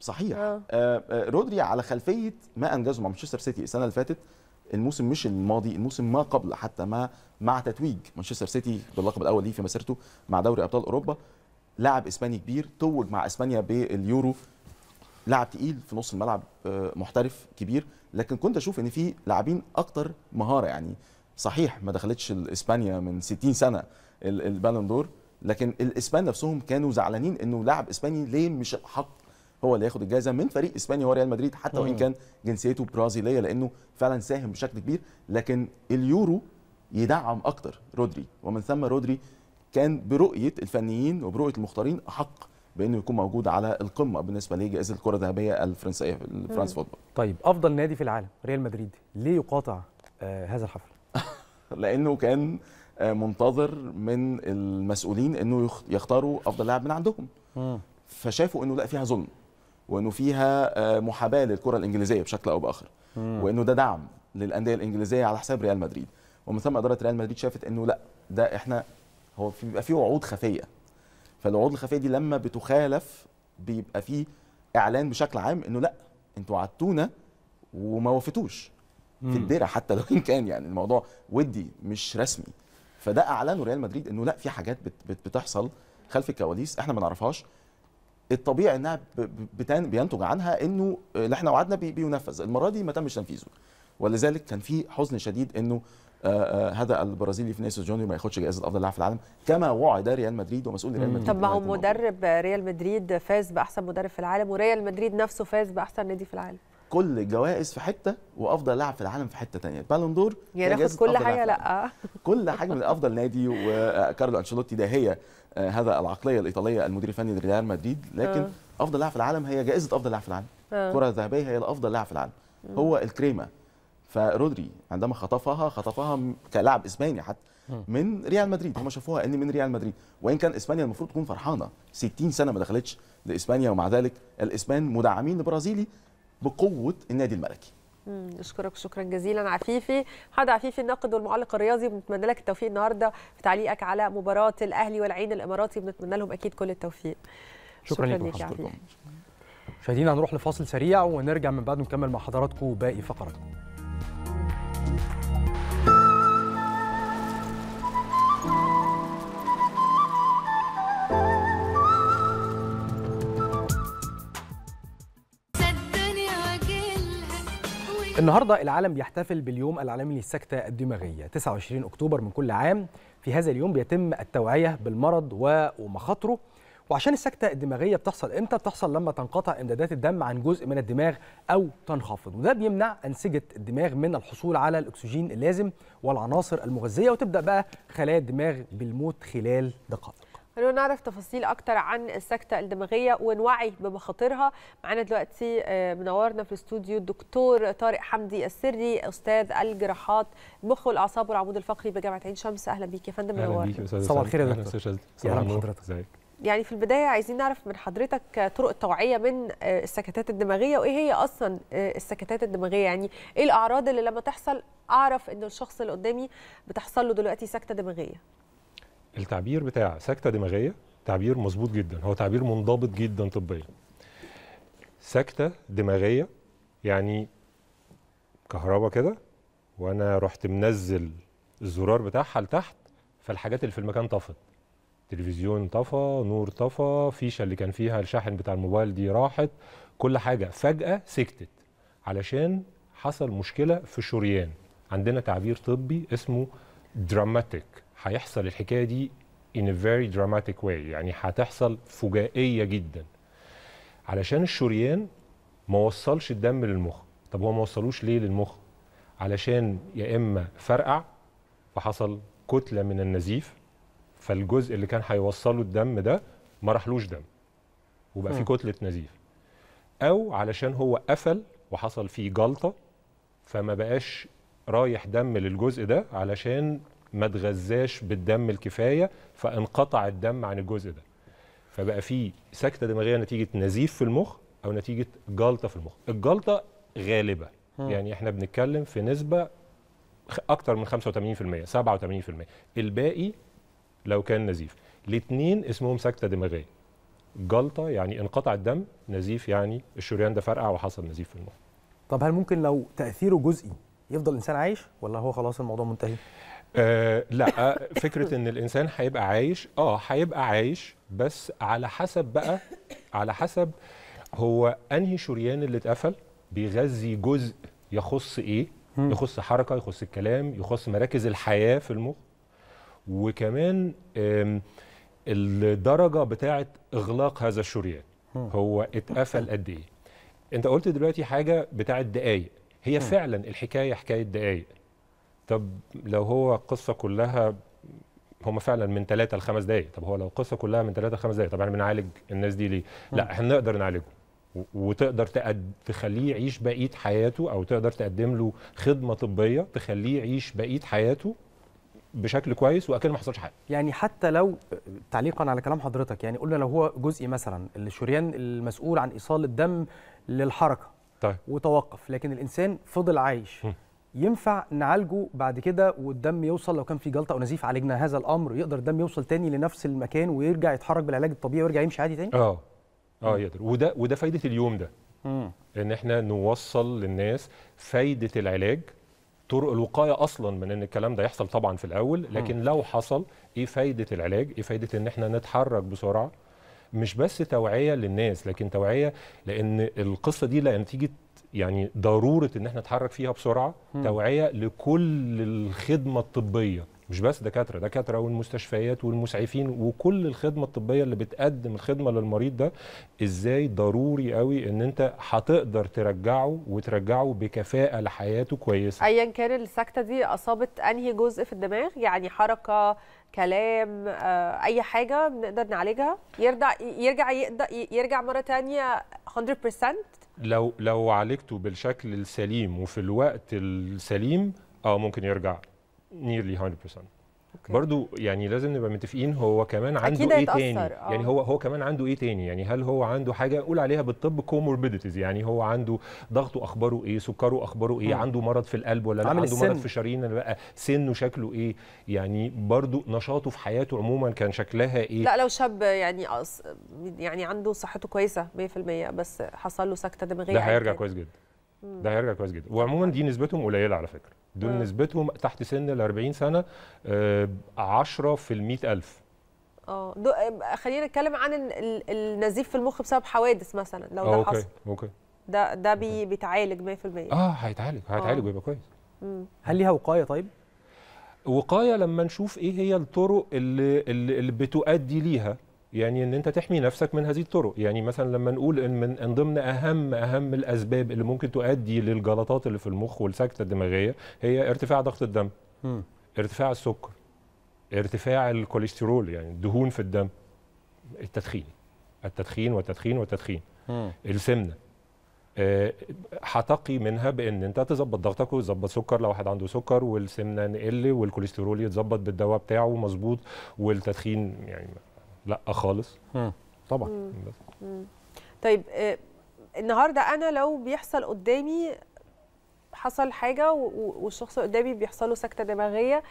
صحيح آه. آه رودري على خلفيه ما انجزه مع مانشستر سيتي السنه اللي فاتت الموسم مش الماضي الموسم ما قبل حتى ما مع تتويج مانشستر سيتي باللقب الاول ليه في مسيرته مع دوري ابطال اوروبا لاعب اسباني كبير توج مع اسبانيا باليورو لاعب تقيل في نص الملعب آه، محترف كبير لكن كنت اشوف ان في لاعبين اكتر مهاره يعني صحيح ما دخلتش اسبانيا من 60 سنه البالون دور لكن الاسبان نفسهم كانوا زعلانين انه لاعب اسباني ليه مش حق هو اللي ياخد الجائزه من فريق اسبانيا هو ريال مدريد حتى وان كان جنسيته برازيليه لانه فعلا ساهم بشكل كبير لكن اليورو يدعم اكتر رودري ومن ثم رودري كان برؤيه الفنيين وبرؤيه المختارين احق بانه يكون موجود على القمه بالنسبه لجائزه الكره الذهبيه الفرنسيه الفرنس فوتبول. طيب افضل نادي في العالم ريال مدريد ليه يقاطع آه هذا الحفل؟ (laughs) لانه كان آه، منتظر من المسؤولين انه يختاروا افضل لاعب من عندهم. فشافوا انه لا فيها ظلم. وانه فيها آه، محاباه للكره الانجليزيه بشكل او باخر وانه ده دعم للانديه الانجليزيه على حساب ريال مدريد ومن ثم اداره ريال مدريد شافت انه لا ده احنا هو بيبقى فيه وعود خفيه فالوعود الخفيه دي لما بتخالف بيبقى فيه اعلان بشكل عام انه لا انتوا وعدتونا وما وفيتوش في الدرع حتى لو (laughs) كان يعني الموضوع ودي مش رسمي فده اعلنه ريال مدريد انه لا في حاجات بتحصل خلف الكواليس احنا ما نعرفهاش الطبيعي انها بينتج عنها انه اللي احنا وعدنا بينفذ المره دي ما تمش تنفيذه ولذلك كان في حزن شديد انه آه، آه، هذا البرازيلي فينيسيوس جونيور ما ياخدش جائزه افضل لاعب في العالم كما وعد ريال مدريد ومسؤول ريال مدريد طب ما هو مدرب ريال مدريد فاز باحسن مدرب في العالم وريال مدريد نفسه فاز باحسن نادي في العالم كل الجوائز في حته وافضل لاعب في العالم في حته ثانيه بالون دور يعني ناخد كل حاجه لا كل حاجه من افضل نادي وكارلو آه، انشيلوتي ده هي آه، هذا العقليه الايطاليه المدير الفني لريال مدريد لكن أه. افضل لاعب في العالم هي جائزه افضل لاعب في العالم الكره آه. الذهبيه هي الافضل لاعب في العالم أه. هو الكريمه فرودري عندما خطفها خطفها كلاعب اسباني حتى من ريال مدريد هم شافوها ان من ريال مدريد وان كان اسبانيا المفروض تكون فرحانه 60 سنه ما دخلتش لاسبانيا ومع ذلك الاسبان مدعمين لبرازيلي بقوه النادي الملكي نشكرك شكرا جزيلا عفيفي حد عفيفي الناقد والمعلق الرياضي بنتمنى لك التوفيق النهارده في تعليقك على مباراه الاهلي والعين الاماراتي بنتمنى لهم اكيد كل التوفيق شكرا, شكرا لك يا عفيفي مشاهدينا هنروح لفاصل سريع ونرجع من بعد نكمل مع حضراتكم باقي فقراتكم النهارده العالم بيحتفل باليوم العالمي للسكتة الدماغية 29 أكتوبر من كل عام في هذا اليوم بيتم التوعية بالمرض ومخاطره وعشان السكتة الدماغية بتحصل امتى؟ بتحصل لما تنقطع امدادات الدم عن جزء من الدماغ أو تنخفض وده بيمنع أنسجة الدماغ من الحصول على الأكسجين اللازم والعناصر المغذية وتبدأ بقى خلايا الدماغ بالموت خلال دقائق خلونا نعرف تفاصيل اكتر عن السكته الدماغيه ونوعي بمخاطرها معانا دلوقتي آه، منورنا في الاستوديو الدكتور طارق حمدي السري استاذ الجراحات المخ والاعصاب والعمود الفقري بجامعه عين شمس اهلا بيك يا فندم منورنا صباح الخير يا دكتور صباح النور يعني في البدايه عايزين نعرف من حضرتك آه، طرق التوعيه من آه، السكتات الدماغيه وايه هي اصلا السكتات الدماغيه يعني ايه الاعراض اللي لما تحصل اعرف ان الشخص اللي قدامي بتحصل له دلوقتي سكته دماغيه التعبير بتاع سكته دماغيه تعبير مظبوط جدا هو تعبير منضبط جدا طبيا سكته دماغيه يعني كهرباء كده وانا رحت منزل الزرار بتاعها لتحت فالحاجات اللي في المكان طفت تلفزيون طفى نور طفى فيشه اللي كان فيها الشاحن بتاع الموبايل دي راحت كل حاجه فجاه سكتت علشان حصل مشكله في الشريان عندنا تعبير طبي اسمه دراماتيك هيحصل الحكايه دي in a very dramatic way يعني هتحصل فجائيه جدا علشان الشريان ما وصلش الدم للمخ طب هو ما وصلوش ليه للمخ علشان يا اما فرقع فحصل كتله من النزيف فالجزء اللي كان هيوصله الدم ده ما راحلوش دم وبقى في كتله نزيف او علشان هو قفل وحصل فيه جلطه فما بقاش رايح دم للجزء ده علشان ما اتغذاش بالدم الكفايه فانقطع الدم عن الجزء ده فبقى في سكته دماغيه نتيجه نزيف في المخ او نتيجه جلطه في المخ الجلطه غالبا يعني احنا بنتكلم في نسبه اكتر من 85% 87% الباقي لو كان نزيف الاثنين اسمهم سكته دماغيه جلطه يعني انقطع الدم نزيف يعني الشريان ده فرقع وحصل نزيف في المخ طب هل ممكن لو تاثيره جزئي يفضل الانسان عايش ولا هو خلاص الموضوع منتهي آه لا آه، فكره ان الانسان هيبقى عايش اه هيبقى عايش بس على حسب بقى على حسب هو انهي شريان اللي اتقفل بيغذي جزء يخص ايه يخص حركه يخص الكلام يخص مراكز الحياه في المخ وكمان الدرجه بتاعه اغلاق هذا الشريان هو اتقفل قد ايه انت قلت دلوقتي حاجه بتاعه دقايق هي فعلا الحكايه حكايه دقايق طب لو هو قصه كلها هم فعلا من ثلاثة لخمس دقائق طب هو لو القصه كلها من ثلاثة لخمس دقائق طب احنا بنعالج الناس دي ليه؟ لا احنا نقدر نعالجه وتقدر تقد... تخليه يعيش بقيه حياته او تقدر تقدم له خدمه طبيه تخليه يعيش بقيه حياته بشكل كويس واكيد ما حصلش حاجه يعني حتى لو تعليقا على كلام حضرتك يعني قلنا لو هو جزئي مثلا الشريان المسؤول عن ايصال الدم للحركه طيب. وتوقف لكن الانسان فضل عايش م. ينفع نعالجه بعد كده والدم يوصل لو كان في جلطه او نزيف عالجنا هذا الامر يقدر الدم يوصل تاني لنفس المكان ويرجع يتحرك بالعلاج الطبيعي ويرجع يمشي عادي تاني اه اه يقدر وده وده فايده اليوم ده مم. ان احنا نوصل للناس فايده العلاج طرق الوقايه اصلا من ان الكلام ده يحصل طبعا في الاول لكن مم. لو حصل ايه فايده العلاج ايه فايده ان احنا نتحرك بسرعه مش بس توعيه للناس لكن توعيه لان القصه دي لا نتيجه يعني ضروره ان احنا نتحرك فيها بسرعه مم. توعيه لكل الخدمه الطبيه مش بس دكاتره دكاتره والمستشفيات والمسعفين وكل الخدمه الطبيه اللي بتقدم الخدمه للمريض ده ازاي ضروري قوي ان انت هتقدر ترجعه وترجعه بكفاءه لحياته كويسه ايا كان السكته دي اصابت انهي جزء في الدماغ يعني حركه كلام آه، اي حاجه بنقدر نعالجها يرجع يرجع يقدر يرجع مره ثانيه 100% لو لو عالجته بالشكل السليم وفي الوقت السليم اه ممكن يرجع nearly 100% أوكي. برضو يعني لازم نبقى متفقين هو كمان عنده أكيد ايه تاني آه. يعني هو هو كمان عنده ايه تاني يعني هل هو عنده حاجه قول عليها بالطب كوموربيديتيز يعني هو عنده ضغطه اخباره ايه سكره اخباره ايه م. عنده مرض في القلب ولا عنده السن. مرض في شرايين ولا بقى سنه شكله ايه يعني برضو نشاطه في حياته عموما كان شكلها ايه لا لو شاب يعني أص... يعني عنده صحته كويسه 100% بس حصل له سكته دماغيه ده هيرجع كويس جدا ده هيرجع كويس جدا وعموما دي نسبتهم قليله على فكره دول مم. نسبتهم تحت سن ال 40 سنه 10 آه، في ال 100000 اه،, اه خلينا نتكلم عن النزيف في المخ بسبب حوادث مثلا لو ده أوكي. حصل اوكي ده ده بي بيتعالج 100% اه هيتعالج هيتعالج اه. ويبقى كويس هل ليها وقايه طيب؟ وقايه لما نشوف ايه هي الطرق اللي اللي بتؤدي ليها يعني ان انت تحمي نفسك من هذه الطرق يعني مثلا لما نقول ان من ان ضمن اهم اهم الاسباب اللي ممكن تؤدي للجلطات اللي في المخ والسكته الدماغيه هي ارتفاع ضغط الدم م. ارتفاع السكر ارتفاع الكوليسترول يعني الدهون في الدم التدخين التدخين والتدخين والتدخين م. السمنه آه، هتقي منها بان انت تظبط ضغطك وتظبط سكر لو واحد عنده سكر والسمنه نقل والكوليسترول يتظبط بالدواء بتاعه مظبوط والتدخين يعني لا خالص طبعا طيب آه، النهارده انا لو بيحصل قدامي حصل حاجه والشخص قدامي بيحصل له سكته دماغيه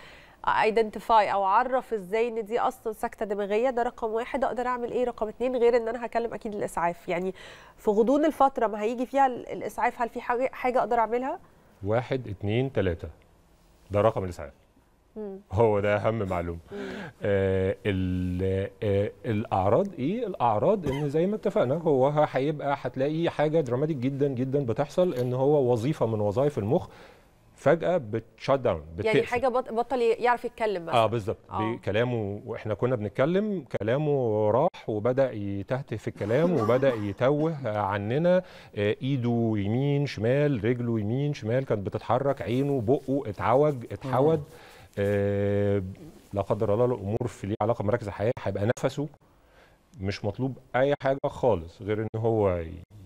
ايدنتيفاي او اعرف ازاي ان دي اصلا سكته دماغيه ده رقم واحد اقدر اعمل ايه رقم اتنين غير ان انا هكلم اكيد الاسعاف يعني في غضون الفتره ما هيجي فيها الاسعاف هل في حاجه اقدر اعملها؟ واحد اتنين تلاته ده رقم الاسعاف هو ده اهم معلومه آه آه الاعراض ايه الاعراض ان زي ما اتفقنا هو هيبقى هتلاقي حاجه دراماتيك جدا جدا بتحصل ان هو وظيفه من وظائف المخ فجاه بتشات داون يعني حاجه بطل يعرف يتكلم مثلا اه بالظبط آه. كلامه واحنا كنا بنتكلم كلامه راح وبدا يتهته في الكلام وبدا يتوه عننا آه، ايده يمين شمال رجله يمين شمال كانت بتتحرك عينه بقه اتعوج اتحود آه، لا قدر الله الامور في ليه علاقه بمراكز الحياه هيبقى نفسه مش مطلوب اي حاجه خالص غير ان هو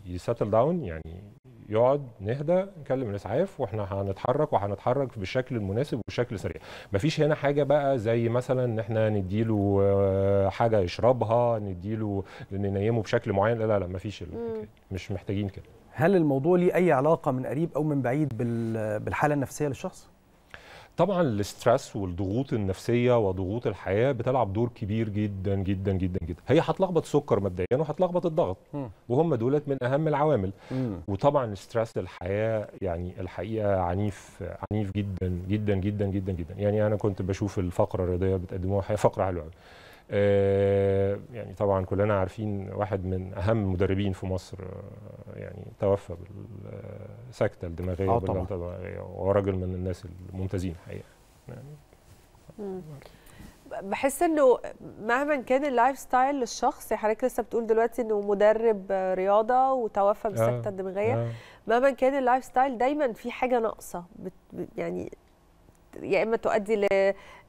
يساتل داون يعني يقعد نهدى نكلم الاسعاف واحنا هنتحرك وهنتحرك بالشكل المناسب وبشكل سريع مفيش هنا حاجه بقى زي مثلا ان احنا نديله آه، حاجه يشربها نديله ننيمه بشكل معين لا لا لا مفيش مش محتاجين كده هل الموضوع ليه اي علاقه من قريب او من بعيد بالحاله النفسيه للشخص طبعا الاسترس والضغوط النفسيه وضغوط الحياه بتلعب دور كبير جدا جدا جدا جدا هي هتلخبط سكر مبدئيا وهتلخبط الضغط وهم دولت من اهم العوامل وطبعا استرس الحياه يعني الحقيقه عنيف عنيف جدا جدا جدا جدا جدا يعني انا كنت بشوف الفقره الرياضيه بتقدموها فقره حلوه آه، يعني طبعا كلنا عارفين واحد من اهم المدربين في مصر آه، يعني توفى بالسكته الدماغيه آه، بالجلطه الدماغيه وهو راجل من الناس الممتازين الحقيقه يعني, يعني بحس انه مهما كان اللايف ستايل للشخص يعني حضرتك لسه بتقول دلوقتي انه مدرب رياضه وتوفى بالسكته آه الدماغيه آه. مهما كان اللايف ستايل دايما في حاجه ناقصه يعني يا اما تؤدي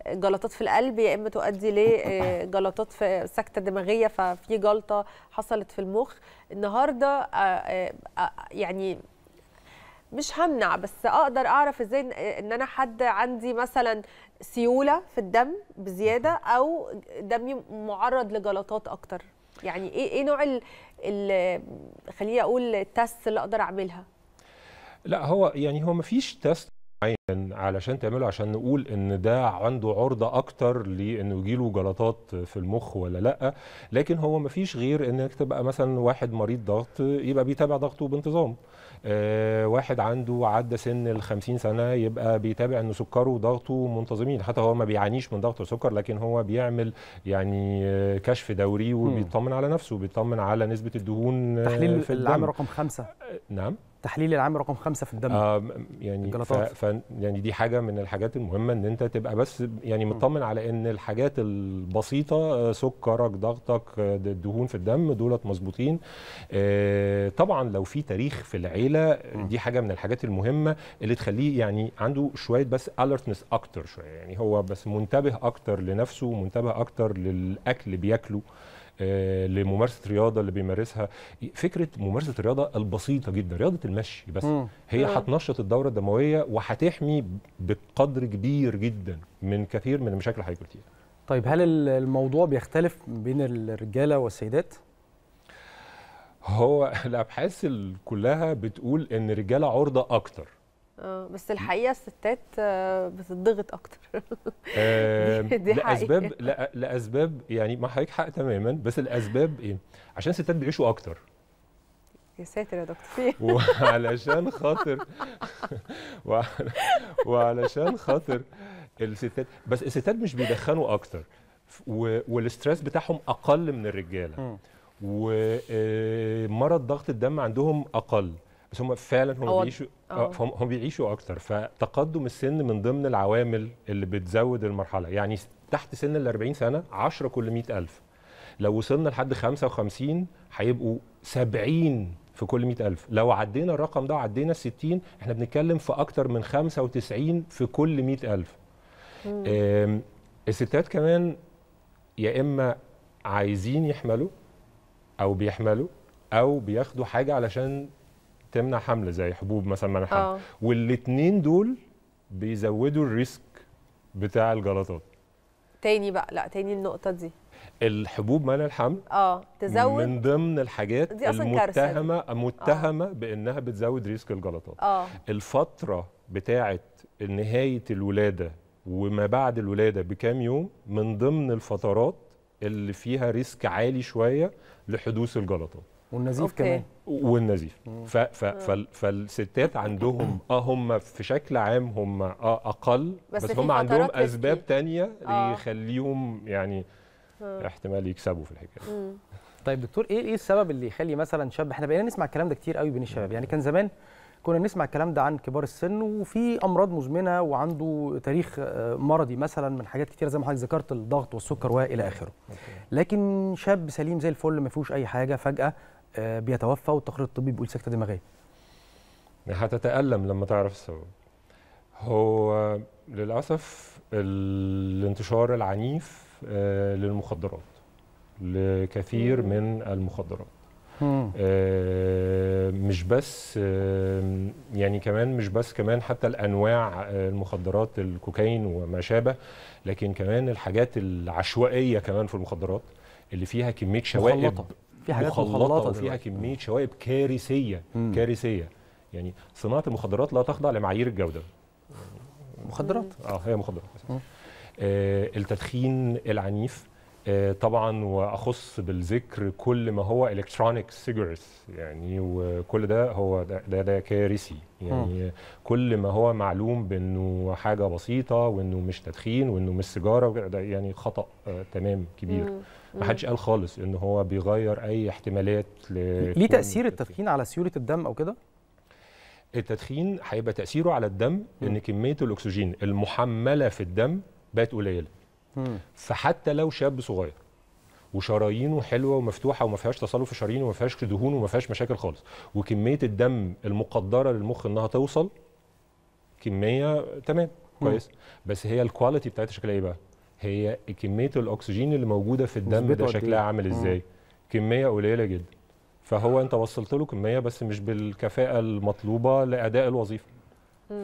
جلطات في القلب يا اما تؤدي لجلطات آه، في سكته دماغيه ففي جلطه حصلت في المخ النهارده آه، آه، يعني مش همنع بس اقدر اعرف ازاي ان انا حد عندي مثلا سيوله في الدم بزياده او دمي معرض لجلطات اكتر يعني ايه ايه نوع ال خليني اقول التست اللي اقدر اعملها لا هو يعني هو مفيش تست معين علشان تعمله عشان نقول ان ده عنده عرضه اكتر لانه يجيله جلطات في المخ ولا لا لكن هو ما فيش غير انك تبقى مثلا واحد مريض ضغط يبقى بيتابع ضغطه بانتظام آه واحد عنده عدى سن ال 50 سنه يبقى بيتابع ان سكره وضغطه منتظمين حتى هو ما بيعانيش من ضغط وسكر لكن هو بيعمل يعني آه، كشف دوري وبيطمن على نفسه بيطمن على نسبه الدهون تحليل آه، في الدم. العام رقم خمسه آه، نعم تحليل العام رقم خمسة في الدم آه يعني ف... ف... يعني دي حاجه من الحاجات المهمه ان انت تبقى بس يعني مطمن على ان الحاجات البسيطه آه، سكرك ضغطك الدهون آه، في الدم دولت مظبوطين آه طبعا لو في تاريخ في العيله دي حاجه من الحاجات المهمه اللي تخليه يعني عنده شويه بس alertness اكتر شويه يعني هو بس منتبه اكتر لنفسه منتبه اكتر للاكل بياكله آه، لممارسه رياضه اللي بيمارسها فكره ممارسه الرياضه البسيطه جدا رياضه المشي بس مم. هي هتنشط الدوره الدمويه وهتحمي بقدر كبير جدا من كثير من المشاكل اللي حضرتك طيب هل الموضوع بيختلف بين الرجاله والسيدات هو (laughs) الابحاث كلها بتقول ان الرجاله عرضه اكتر آه، بس الحقيقه الستات آه، بتضغط اكتر (laughs) دي, دي لاسباب لا لاسباب يعني ما حضرتك حق تماما بس الاسباب ايه عشان الستات بيعيشوا اكتر يا ساتر يا دكتور إيه؟ (laughs) وعلشان خاطر (laughs) وعلشان خاطر الستات بس الستات مش بيدخنوا اكتر والستريس بتاعهم اقل من الرجاله ومرض آه، ضغط الدم عندهم اقل بس هم فعلا هم بيعيشوا آه، آه. هم هم بيعيشوا اكتر فتقدم السن من ضمن العوامل اللي بتزود المرحله يعني تحت سن ال 40 سنه 10 كل 100000 لو وصلنا لحد 55 هيبقوا 70 في كل 100000 لو عدينا الرقم ده وعدينا ال 60 احنا بنتكلم في اكتر من 95 في كل 100000 الستات كمان يا اما عايزين يحملوا او بيحملوا او بياخدوا حاجه علشان تمنع حمل زي حبوب مثلا منع حمل آه. والاثنين دول بيزودوا الريسك بتاع الجلطات تاني بقى لا تاني النقطه دي الحبوب منع الحمل اه تزود من ضمن الحاجات دي أصلاً المتهمه كارثة متهمه أوه. بانها بتزود ريسك الجلطات آه. الفتره بتاعه نهايه الولاده وما بعد الولاده بكام يوم من ضمن الفترات اللي فيها ريسك عالي شويه لحدوث الجلطات والنزيف أوكي. كمان والنزيف ف ف آه. فالستات عندهم اه هم في شكل عام هم اه اقل بس, بس هم عندهم اسباب تانية آه. يخليهم يعني آه. احتمال يكسبوا في الحكايه طيب دكتور ايه ايه السبب اللي يخلي مثلا شاب احنا بقينا نسمع الكلام ده كتير قوي بين الشباب يعني كان زمان كنا بنسمع الكلام ده عن كبار السن وفي امراض مزمنه وعنده تاريخ آه، مرضي مثلا من حاجات كتير زي ما حضرتك ذكرت الضغط والسكر والى اخره لكن شاب سليم زي الفل ما فيهوش اي حاجه فجاه آه، بيتوفى والتقرير الطبي بيقول سكته دماغيه يعني هتتالم لما تعرف السبب هو للاسف الانتشار العنيف آه، للمخدرات لكثير من المخدرات آه، مش بس يعني كمان مش بس كمان حتى الانواع المخدرات الكوكايين وما شابه لكن كمان الحاجات العشوائيه كمان في المخدرات اللي فيها كميه شوائب في حاجات مخلطه, وفيها كميه شوائب كارثيه مم. كارثيه يعني صناعه المخدرات لا تخضع لمعايير الجوده مخدرات اه هي مخدرات آه التدخين العنيف آه طبعا واخص بالذكر كل ما هو الكترونيك سيجرس يعني وكل ده هو ده ده, كارثي يعني مم. كل ما هو معلوم بانه حاجه بسيطه وانه مش تدخين وانه مش سيجاره ده يعني خطا آه تمام كبير مم. ما حدش قال خالص ان هو بيغير اي احتمالات ليه تاثير التدخين على سيوله الدم او كده التدخين هيبقى تاثيره على الدم ان كميه الاكسجين المحمله في الدم بقت قليله فحتى لو شاب صغير وشرايينه حلوه ومفتوحه وما فيهاش تصلب في شرايينه وما فيهاش دهون وما فيهاش مشاكل خالص وكميه الدم المقدره للمخ انها توصل كميه تمام كويس بس هي الكواليتي بتاعتها شكلها ايه بقى؟ هي كميه الاكسجين اللي موجوده في الدم ده شكلها إيه؟ عامل ازاي كميه قليله جدا فهو انت وصلت له كميه بس مش بالكفاءه المطلوبه لاداء الوظيفه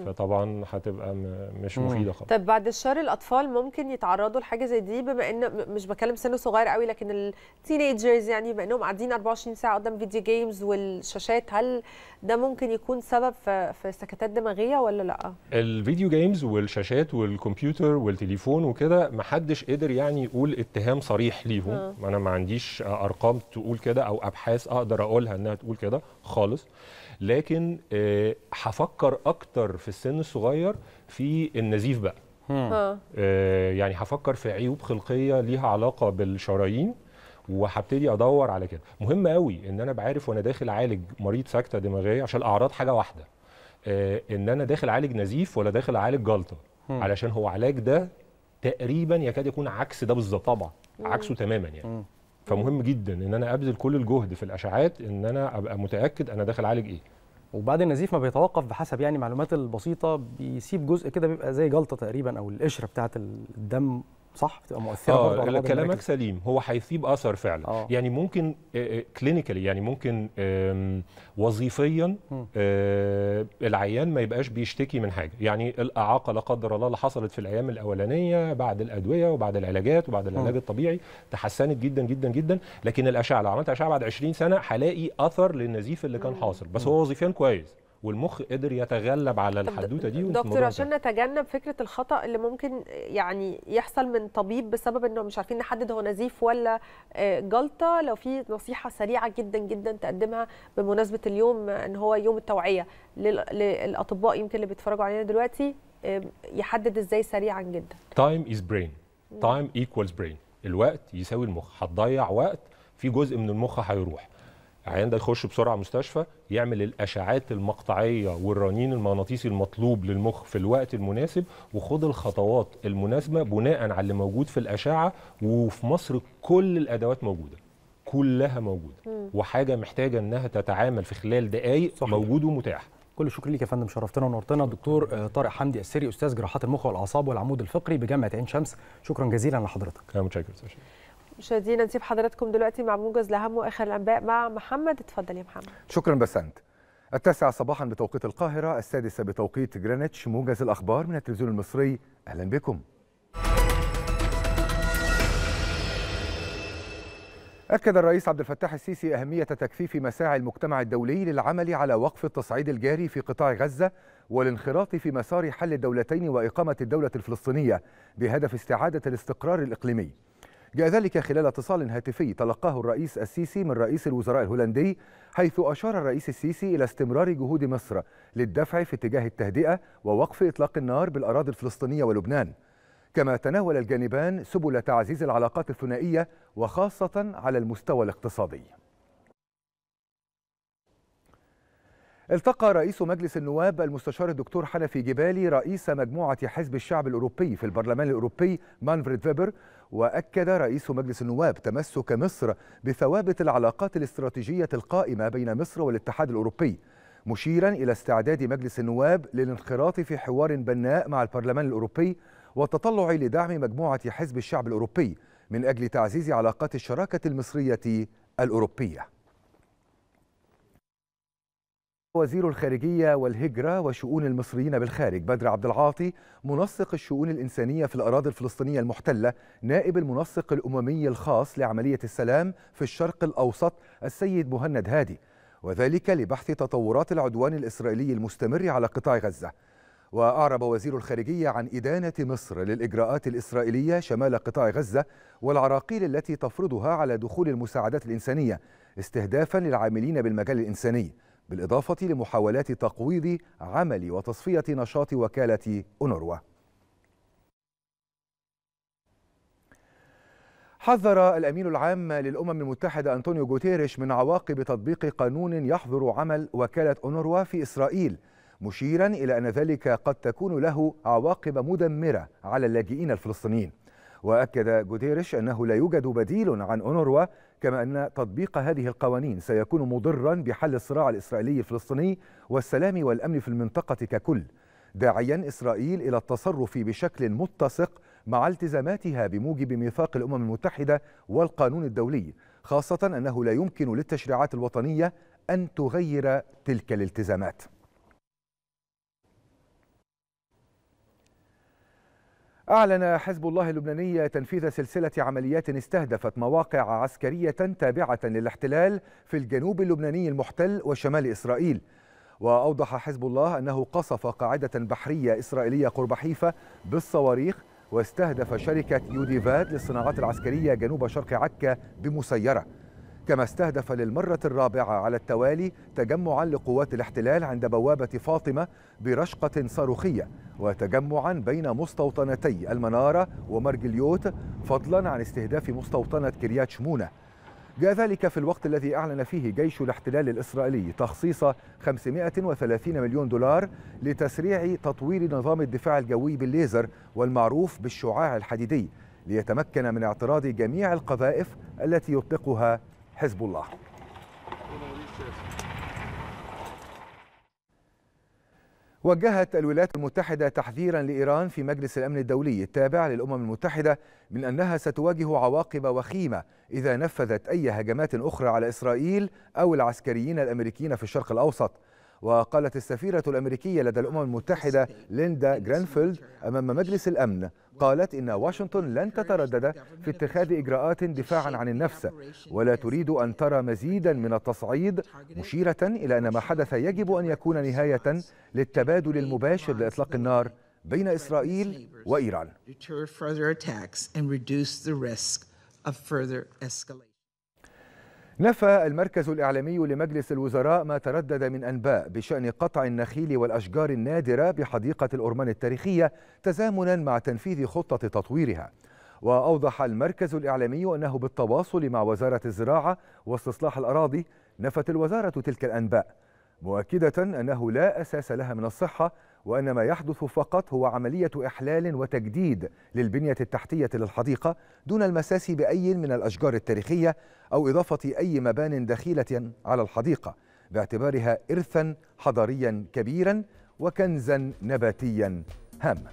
فطبعا هتبقى مش مفيده خالص طب بعد الشهر الاطفال ممكن يتعرضوا لحاجه زي دي بما ان مش بكلم سن صغير قوي لكن التينيجرز يعني بما انهم قاعدين 24 ساعه قدام فيديو جيمز والشاشات هل ده ممكن يكون سبب في سكتات دماغيه ولا لا الفيديو جيمز والشاشات والكمبيوتر والتليفون وكده ما حدش قدر يعني يقول اتهام صريح ليهم آه. انا ما عنديش ارقام تقول كده او ابحاث اقدر اقولها انها تقول كده خالص لكن آه، هفكر اكتر في السن الصغير في النزيف بقى آه. آه، يعني هفكر في عيوب خلقيه ليها علاقه بالشرايين وهبتدي ادور على كده مهم قوي ان انا بعرف وانا داخل اعالج مريض سكته دماغيه عشان الاعراض حاجه واحده ان انا داخل اعالج نزيف ولا داخل اعالج جلطه علشان هو علاج ده تقريبا يكاد يكون عكس ده بالظبط طبعا عكسه تماما يعني فمهم جدا ان انا ابذل كل الجهد في الاشعاعات ان انا ابقى متاكد انا داخل عالج ايه وبعد النزيف ما بيتوقف بحسب يعني معلومات البسيطه بيسيب جزء كده بيبقى زي جلطه تقريبا او القشره بتاعه الدم صح بتبقى مؤثره آه كلامك سليم هو هيسيب اثر فعلا آه. يعني ممكن كلينيكالي آه، آه، يعني ممكن وظيفيا آه، العيان ما يبقاش بيشتكي من حاجه يعني الاعاقه لا قدر الله اللي حصلت في الايام الاولانيه بعد الادويه وبعد العلاجات وبعد العلاج الطبيعي تحسنت جدا جدا جدا لكن الاشعه لو عملت اشعه بعد 20 سنه هلاقي اثر للنزيف اللي كان حاصل بس هو وظيفيا كويس والمخ قدر يتغلب على الحدوته دي دكتور عشان نتجنب فكره الخطا اللي ممكن يعني يحصل من طبيب بسبب انه مش عارفين نحدد هو نزيف ولا آه، جلطه لو في نصيحه سريعه جدا جدا تقدمها بمناسبه اليوم ان هو يوم التوعيه للاطباء يمكن اللي بيتفرجوا علينا دلوقتي آه، يحدد ازاي سريعا جدا تايم از برين تايم ايكوالز برين الوقت يساوي المخ هتضيع وقت في جزء من المخ هيروح العيان ده يخش بسرعه مستشفى يعمل الاشعاعات المقطعيه والرنين المغناطيسي المطلوب للمخ في الوقت المناسب وخد الخطوات المناسبه بناء على اللي موجود في الاشعه وفي مصر كل الادوات موجوده كلها موجوده وحاجه محتاجه انها تتعامل في خلال دقائق صحيح. موجود ومتاح كل الشكر ليك يا فندم شرفتنا ونورتنا دكتور آه، طارق حمدي السري استاذ جراحات المخ والاعصاب والعمود الفقري بجامعه عين شمس شكرا جزيلا لحضرتك متشكر مشاهدينا نسيب حضراتكم دلوقتي مع موجز لاهم واخر الانباء مع محمد اتفضل يا محمد شكرا بسنت التاسعة صباحا بتوقيت القاهرة السادسة بتوقيت جرينتش موجز الأخبار من التلفزيون المصري أهلا بكم أكد الرئيس عبد الفتاح السيسي أهمية تكثيف مساعي المجتمع الدولي للعمل على وقف التصعيد الجاري في قطاع غزة والانخراط في مسار حل الدولتين وإقامة الدولة الفلسطينية بهدف استعادة الاستقرار الإقليمي جاء ذلك خلال اتصال هاتفي تلقاه الرئيس السيسي من رئيس الوزراء الهولندي حيث أشار الرئيس السيسي إلى استمرار جهود مصر للدفع في اتجاه التهدئة ووقف إطلاق النار بالأراضي الفلسطينية ولبنان كما تناول الجانبان سبل تعزيز العلاقات الثنائية وخاصة على المستوى الاقتصادي التقى رئيس مجلس النواب المستشار الدكتور حنفي جبالي رئيس مجموعة حزب الشعب الأوروبي في البرلمان الأوروبي مانفريد فيبر وأكد رئيس مجلس النواب تمسك مصر بثوابت العلاقات الاستراتيجية القائمة بين مصر والاتحاد الأوروبي مشيرا إلى استعداد مجلس النواب للانخراط في حوار بناء مع البرلمان الأوروبي والتطلع لدعم مجموعة حزب الشعب الأوروبي من أجل تعزيز علاقات الشراكة المصرية الأوروبية وزير الخارجية والهجرة وشؤون المصريين بالخارج بدر عبد العاطي منسق الشؤون الإنسانية في الأراضي الفلسطينية المحتلة نائب المنسق الأممي الخاص لعملية السلام في الشرق الأوسط السيد مهند هادي وذلك لبحث تطورات العدوان الإسرائيلي المستمر على قطاع غزة وأعرب وزير الخارجية عن إدانة مصر للإجراءات الإسرائيلية شمال قطاع غزة والعراقيل التي تفرضها على دخول المساعدات الإنسانية استهدافا للعاملين بالمجال الإنساني بالإضافة لمحاولات تقويض عمل وتصفية نشاط وكالة أونروا حذر الأمين العام للأمم المتحدة أنطونيو جوتيريش من عواقب تطبيق قانون يحظر عمل وكالة أونروا في إسرائيل مشيرا إلى أن ذلك قد تكون له عواقب مدمرة على اللاجئين الفلسطينيين وأكد جوتيريش أنه لا يوجد بديل عن أونروا كما أن تطبيق هذه القوانين سيكون مضرا بحل الصراع الإسرائيلي الفلسطيني والسلام والأمن في المنطقة ككل داعيا إسرائيل إلى التصرف بشكل متسق مع التزاماتها بموجب ميثاق الأمم المتحدة والقانون الدولي خاصة أنه لا يمكن للتشريعات الوطنية أن تغير تلك الالتزامات أعلن حزب الله اللبناني تنفيذ سلسلة عمليات استهدفت مواقع عسكرية تابعة للاحتلال في الجنوب اللبناني المحتل وشمال إسرائيل وأوضح حزب الله أنه قصف قاعدة بحرية إسرائيلية قرب حيفا بالصواريخ واستهدف شركة يوديفاد للصناعات العسكرية جنوب شرق عكا بمسيرة كما استهدف للمرة الرابعة على التوالي تجمعا لقوات الاحتلال عند بوابة فاطمة برشقة صاروخية وتجمعا بين مستوطنتي المنارة ومرج اليوت فضلا عن استهداف مستوطنة كريات شمونة جاء ذلك في الوقت الذي أعلن فيه جيش الاحتلال الإسرائيلي تخصيص 530 مليون دولار لتسريع تطوير نظام الدفاع الجوي بالليزر والمعروف بالشعاع الحديدي ليتمكن من اعتراض جميع القذائف التي يطلقها حزب الله وجهت الولايات المتحدة تحذيرا لإيران في مجلس الأمن الدولي التابع للأمم المتحدة من أنها ستواجه عواقب وخيمة إذا نفذت أي هجمات أخرى على إسرائيل أو العسكريين الأمريكيين في الشرق الأوسط وقالت السفيرة الأمريكية لدى الأمم المتحدة ليندا جرانفيلد أمام مجلس الأمن قالت إن واشنطن لن تتردد في اتخاذ إجراءات دفاعا عن النفس ولا تريد أن ترى مزيدا من التصعيد مشيرة إلى أن ما حدث يجب أن يكون نهاية للتبادل المباشر لإطلاق النار بين إسرائيل وإيران. نفى المركز الإعلامي لمجلس الوزراء ما تردد من أنباء بشأن قطع النخيل والأشجار النادرة بحديقة الأرمان التاريخية تزامنا مع تنفيذ خطة تطويرها وأوضح المركز الإعلامي أنه بالتواصل مع وزارة الزراعة واستصلاح الأراضي نفت الوزارة تلك الأنباء مؤكدة أنه لا أساس لها من الصحة وأن ما يحدث فقط هو عملية إحلال وتجديد للبنية التحتية للحديقة دون المساس بأي من الأشجار التاريخية أو إضافة أي مبان دخيلة على الحديقة باعتبارها إرثا حضاريا كبيرا وكنزا نباتيا هاما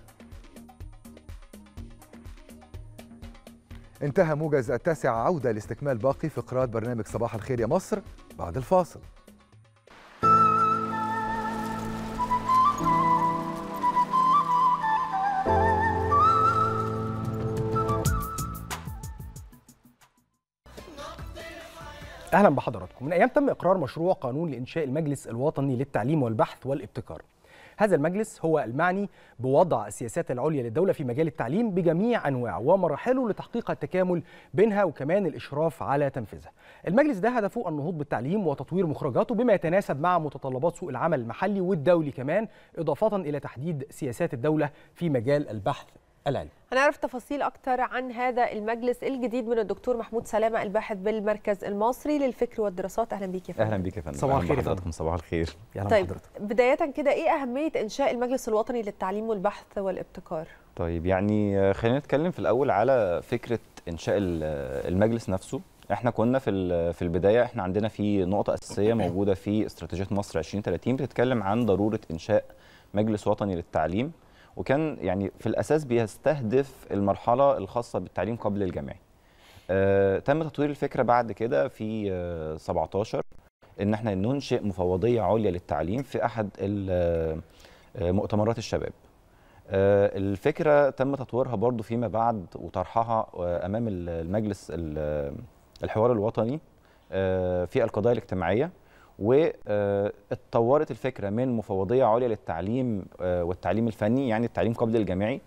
انتهى موجز التاسع عودة لاستكمال باقي فقرات برنامج صباح الخير يا مصر بعد الفاصل اهلا بحضراتكم من ايام تم اقرار مشروع قانون لانشاء المجلس الوطني للتعليم والبحث والابتكار هذا المجلس هو المعني بوضع السياسات العليا للدولة في مجال التعليم بجميع أنواعه ومراحله لتحقيق التكامل بينها وكمان الإشراف على تنفيذها. المجلس ده هدفه النهوض بالتعليم وتطوير مخرجاته بما يتناسب مع متطلبات سوق العمل المحلي والدولي كمان إضافة إلى تحديد سياسات الدولة في مجال البحث العلم هنعرف تفاصيل أكتر عن هذا المجلس الجديد من الدكتور محمود سلامة الباحث بالمركز المصري للفكر والدراسات أهلا بيك يا فندم أهلا بيك يا فندم صباح الخير حضراتكم صباح الخير يا طيب حضرتك. بداية كده إيه أهمية إنشاء المجلس الوطني للتعليم والبحث والابتكار؟ طيب يعني خلينا نتكلم في الأول على فكرة إنشاء المجلس نفسه احنا كنا في في البدايه احنا عندنا في نقطه اساسيه موجوده في استراتيجيه مصر 2030 بتتكلم عن ضروره انشاء مجلس وطني للتعليم وكان يعني في الاساس بيستهدف المرحله الخاصه بالتعليم قبل الجامعي آه تم تطوير الفكره بعد كده في آه 17 ان احنا ننشئ مفوضيه عليا للتعليم في احد آه، مؤتمرات الشباب آه، الفكره تم تطويرها برضو فيما بعد وطرحها آه، امام المجلس الحوار الوطني في القضايا الاجتماعيه واتطورت الفكره من مفوضيه عليا للتعليم آه، والتعليم الفني يعني التعليم قبل الجامعي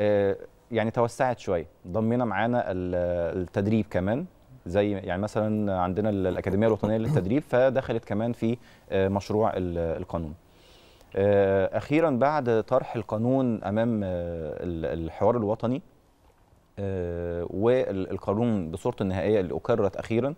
آه، يعني توسعت شويه ضمينا معانا التدريب كمان زي يعني مثلا عندنا الاكاديميه الوطنيه للتدريب فدخلت كمان في آه، مشروع القانون اخيرا بعد طرح القانون امام الحوار الوطني والقانون بصورته النهائيه اللي اقرت اخيرا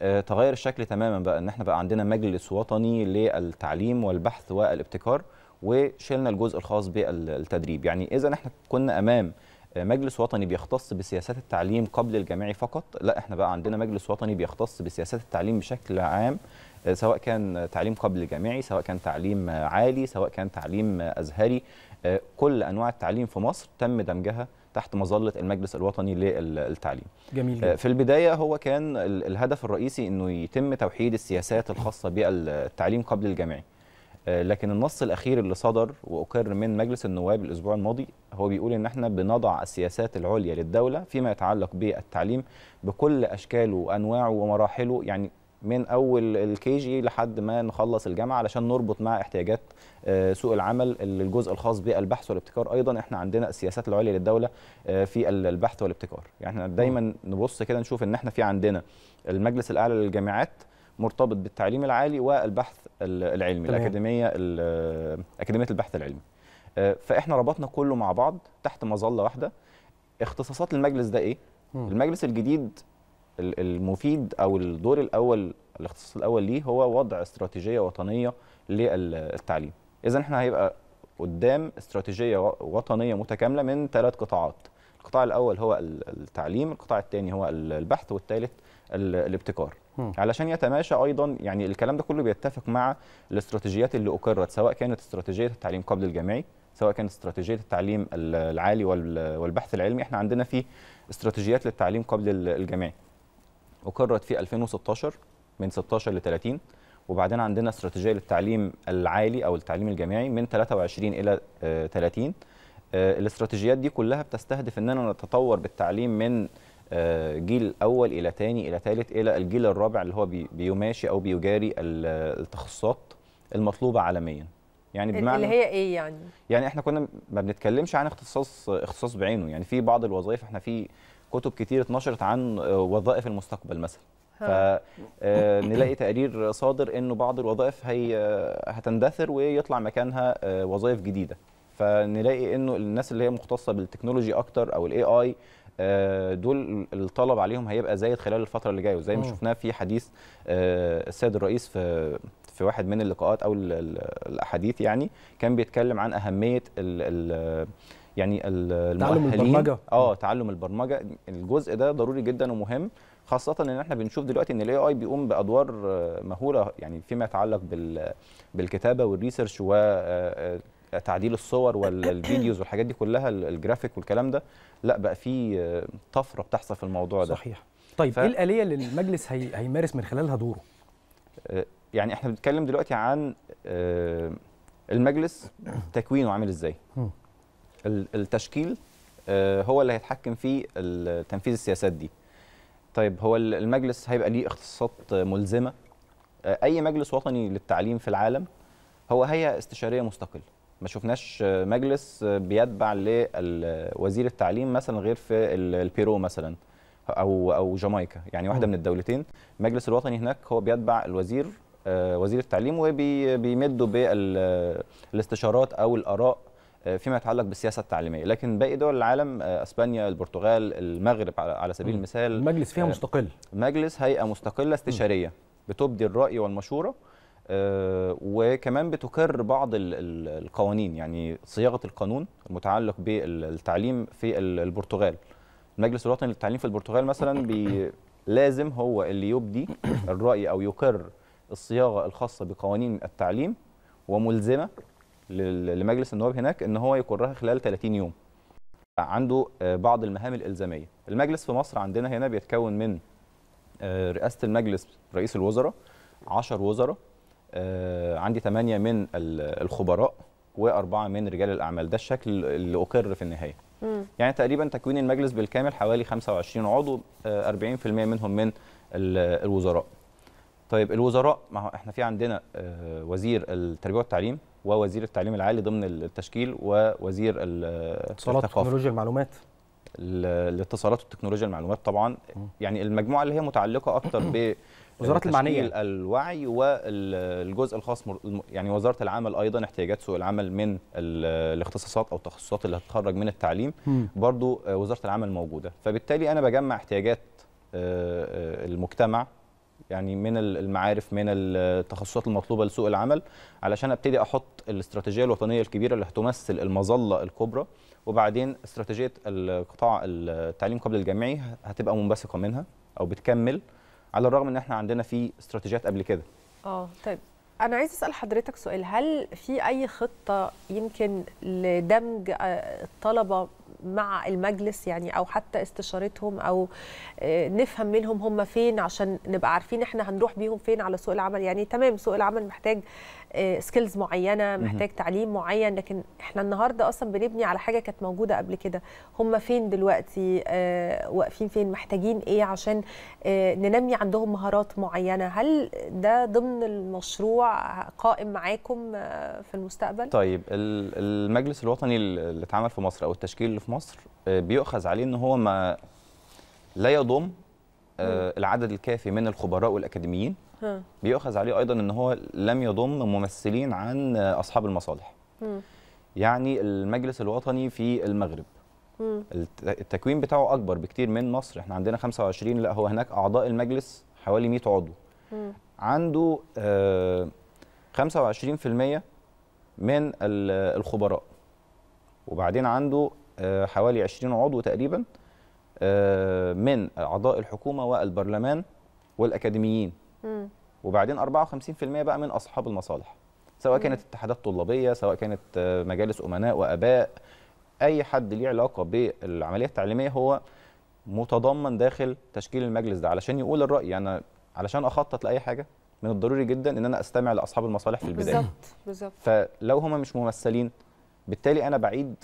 آه، تغير الشكل تماما بقى ان احنا بقى عندنا مجلس وطني للتعليم والبحث والابتكار وشلنا الجزء الخاص بالتدريب يعني اذا احنا كنا امام مجلس وطني بيختص بسياسات التعليم قبل الجامعي فقط لا احنا بقى عندنا مجلس وطني بيختص بسياسات التعليم بشكل عام آه، سواء كان تعليم قبل الجامعي سواء كان تعليم عالي سواء كان تعليم ازهري آه، كل انواع التعليم في مصر تم دمجها تحت مظله المجلس الوطني للتعليم. جميل آه، جدا. في البدايه هو كان الهدف الرئيسي انه يتم توحيد السياسات الخاصه بالتعليم قبل الجامعي. آه، لكن النص الاخير اللي صدر واقر من مجلس النواب الاسبوع الماضي هو بيقول ان احنا بنضع السياسات العليا للدوله فيما يتعلق بالتعليم بكل اشكاله وانواعه ومراحله يعني من اول الكي جي لحد ما نخلص الجامعه علشان نربط مع احتياجات آه، سوق العمل الجزء الخاص بالبحث والابتكار ايضا احنا عندنا السياسات العليا للدوله آه، في البحث والابتكار يعني احنا دايما نبص كده نشوف ان احنا في عندنا المجلس الاعلى للجامعات مرتبط بالتعليم العالي والبحث العلمي طبعا. الاكاديميه اكاديميه البحث العلمي آه، فاحنا ربطنا كله مع بعض تحت مظله واحده اختصاصات المجلس ده ايه المجلس الجديد المفيد او الدور الاول الاختصاص الاول ليه هو وضع استراتيجيه وطنيه للتعليم اذا احنا هيبقى قدام استراتيجيه وطنيه متكامله من ثلاث قطاعات القطاع الاول هو التعليم القطاع الثاني هو البحث والثالث الابتكار علشان يتماشى ايضا يعني الكلام ده كله بيتفق مع الاستراتيجيات اللي اقرت سواء كانت استراتيجيه التعليم قبل الجامعي سواء كانت استراتيجيه التعليم العالي والبحث العلمي احنا عندنا في استراتيجيات للتعليم قبل الجامعي اقرت في 2016 من 16 ل 30 وبعدين عندنا استراتيجيه للتعليم العالي او التعليم الجامعي من 23 الى 30 آه، آه، الاستراتيجيات دي كلها بتستهدف اننا نتطور بالتعليم من آه، جيل اول الى ثاني الى ثالث الى الجيل الرابع اللي هو بيماشي او بيجاري التخصصات المطلوبه عالميا يعني بمعنى اللي هي ايه يعني يعني احنا كنا ما بنتكلمش عن اختصاص اختصاص بعينه يعني في بعض الوظائف احنا في كتب كتير اتنشرت عن آه، وظائف المستقبل مثلا فنلاقي آه، تقرير صادر انه بعض الوظائف هي آه، هتندثر ويطلع مكانها وظائف جديده فنلاقي انه الناس اللي هي مختصه بالتكنولوجي اكتر او الاي اي دول الطلب عليهم هيبقى زايد خلال الفتره اللي جايه وزي ما شفناه في حديث السيد الرئيس في في واحد من اللقاءات او الاحاديث يعني كان بيتكلم عن اهميه ال يعني المؤهلين تعلم البرمجه اه تعلم البرمجه الجزء ده ضروري جدا ومهم خاصه ان احنا بنشوف دلوقتي ان الاي اي بيقوم بادوار آه، مهوله يعني فيما يتعلق بالكتابه والريسيرش و آه، آه، تعديل الصور والفيديوز والحاجات دي كلها الجرافيك والكلام ده لا بقى في طفره بتحصل في الموضوع ده صحيح طيب ف... ايه الاليه اللي المجلس هي... هيمارس من خلالها دوره يعني احنا بنتكلم دلوقتي عن المجلس تكوينه عامل ازاي التشكيل آه، هو اللي هيتحكم في تنفيذ السياسات دي طيب هو المجلس هيبقى ليه اختصاصات ملزمه آه، اي مجلس وطني للتعليم في العالم هو هيئه استشاريه مستقله ما شفناش آه، مجلس بيتبع لوزير التعليم مثلا غير في البيرو مثلا او او جامايكا يعني واحده من الدولتين المجلس الوطني هناك هو بيتبع الوزير وزير التعليم وبيمدوا بالاستشارات او الاراء آه، فيما يتعلق بالسياسه التعليميه لكن باقي دول العالم آه، اسبانيا البرتغال المغرب على سبيل المثال المجلس فيها آه، مستقل مجلس هيئه مستقله استشاريه بتبدي الراي والمشوره وكمان بتكرر بعض القوانين يعني صياغه القانون المتعلق بالتعليم في البرتغال المجلس الوطني للتعليم في البرتغال مثلا بي لازم هو اللي يبدي الراي او يقر الصياغه الخاصه بقوانين التعليم وملزمه لمجلس النواب هناك ان هو يقرها خلال 30 يوم عنده آه، بعض المهام الالزاميه المجلس في مصر عندنا هنا بيتكون من آه، رئاسه المجلس رئيس الوزراء 10 وزراء آه، عندي 8 من الخبراء واربعه من رجال الاعمال ده الشكل اللي اقر في النهايه يعني تقريبا تكوين المجلس بالكامل حوالي 25 عضو 40% منهم من الوزراء طيب الوزراء ما احنا في عندنا وزير التربيه والتعليم ووزير التعليم العالي ضمن التشكيل ووزير الاتصالات والتكنولوجيا المعلومات الاتصالات والتكنولوجيا المعلومات طبعا يعني المجموعه اللي هي متعلقه اكتر ب (coughs) وزارات المعنيه الوعي والجزء الخاص يعني وزاره العمل ايضا احتياجات سوق العمل من الاختصاصات او التخصصات اللي هتخرج من التعليم برضو آه، وزاره العمل موجوده فبالتالي انا بجمع احتياجات آه، آه، المجتمع يعني من المعارف من التخصصات المطلوبه لسوق العمل علشان ابتدي احط الاستراتيجيه الوطنيه الكبيره اللي هتمثل المظله الكبرى وبعدين استراتيجيه القطاع التعليم قبل الجامعي هتبقى منبثقه منها او بتكمل على الرغم ان احنا عندنا في استراتيجيات قبل كده اه طيب انا عايز اسال حضرتك سؤال هل في اي خطه يمكن لدمج آه، الطلبه مع المجلس يعني او حتى استشارتهم او آه، نفهم منهم هم فين عشان نبقى عارفين احنا هنروح بيهم فين على سوق العمل يعني تمام سوق العمل محتاج سكيلز آه، معينه محتاج تعليم معين لكن احنا النهارده اصلا بنبني على حاجه كانت موجوده قبل كده هم فين دلوقتي آه، واقفين فين محتاجين ايه عشان آه، ننمي عندهم مهارات معينه هل ده ضمن المشروع قائم معاكم في المستقبل طيب المجلس الوطني اللي اتعمل في مصر او التشكيل اللي في مصر بيؤخذ عليه ان هو ما لا يضم العدد الكافي من الخبراء والاكاديميين بيؤخذ عليه ايضا ان هو لم يضم ممثلين عن اصحاب المصالح يعني المجلس الوطني في المغرب التكوين بتاعه اكبر بكتير من مصر احنا عندنا 25 لا هو هناك اعضاء المجلس حوالي 100 عضو عنده 25% آه، من الخبراء وبعدين عنده آه، حوالي 20 عضو تقريبا آه، من اعضاء الحكومه والبرلمان والاكاديميين وبعدين 54% بقى من اصحاب المصالح سواء كانت اتحادات طلابيه سواء كانت آه، مجالس امناء واباء اي حد ليه علاقه بالعمليه التعليميه هو متضمن داخل تشكيل المجلس ده علشان يقول الراي انا يعني علشان اخطط لاي حاجه من الضروري جدا ان انا استمع لاصحاب المصالح في البدايه بالظبط بالظبط فلو هم مش ممثلين بالتالي انا بعيد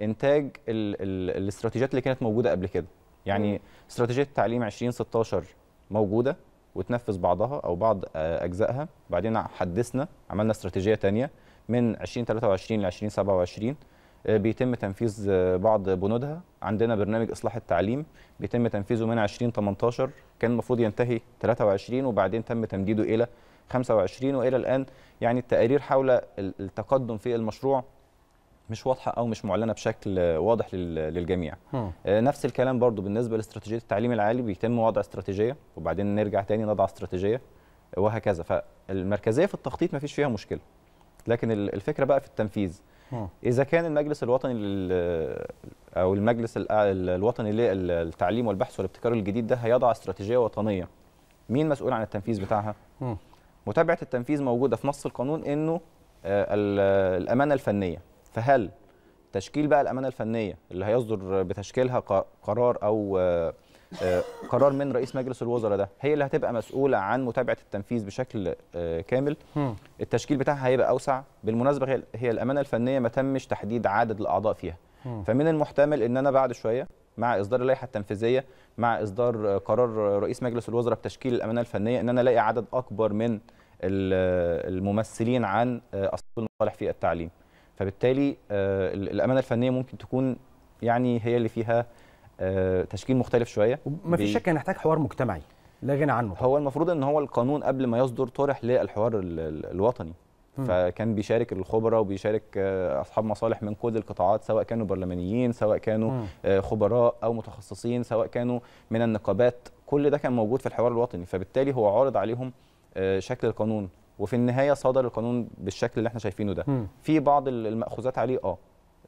انتاج الـ الـ الاستراتيجيات اللي كانت موجوده قبل كده يعني استراتيجيه تعليم 2016 موجوده وتنفذ بعضها او بعض آه، اجزائها بعدين حدثنا عملنا استراتيجيه ثانيه من 2023 ل 2027 آه، بيتم تنفيذ آه، بعض بنودها عندنا برنامج اصلاح التعليم بيتم تنفيذه من 2018 كان المفروض ينتهي 23 وبعدين تم تمديده الى 25 والى الان يعني التقارير حول التقدم في المشروع مش واضحه او مش معلنه بشكل واضح للجميع آه، نفس الكلام برضو بالنسبه لاستراتيجيه التعليم العالي بيتم وضع استراتيجيه وبعدين نرجع تاني نضع استراتيجيه وهكذا فالمركزيه في التخطيط ما فيش فيها مشكله لكن الفكره بقى في التنفيذ اذا كان المجلس الوطني او المجلس آه، الوطني للتعليم والبحث والابتكار الجديد ده هيضع استراتيجيه وطنيه مين مسؤول عن التنفيذ بتاعها متابعه التنفيذ موجوده في نص القانون انه آه، الامانه الفنيه فهل تشكيل بقى الامانه الفنيه اللي هيصدر بتشكيلها قرار او آه، آه، قرار من رئيس مجلس الوزراء ده هي اللي هتبقى مسؤوله عن متابعه التنفيذ بشكل آه، كامل التشكيل بتاعها هيبقى اوسع بالمناسبه هي الامانه الفنيه ما تمش تحديد عدد الاعضاء فيها فمن المحتمل ان انا بعد شويه مع اصدار اللائحه التنفيذيه مع اصدار قرار رئيس مجلس الوزراء بتشكيل الامانه الفنيه ان انا الاقي عدد اكبر من الممثلين عن اصحاب المصالح في التعليم فبالتالي آه، الامانه الفنيه ممكن تكون يعني هي اللي فيها آه، تشكيل مختلف شويه ما فيش شك هنحتاج حوار مجتمعي لا غنى عنه هو المفروض ان هو القانون قبل ما يصدر طرح للحوار الوطني م. فكان بيشارك الخبراء وبيشارك آه، اصحاب مصالح من كل القطاعات سواء كانوا برلمانيين سواء كانوا م. خبراء او متخصصين سواء كانوا من النقابات كل ده كان موجود في الحوار الوطني فبالتالي هو عارض عليهم شكل القانون وفي النهايه صدر القانون بالشكل اللي احنا شايفينه ده في بعض الماخوذات عليه اه,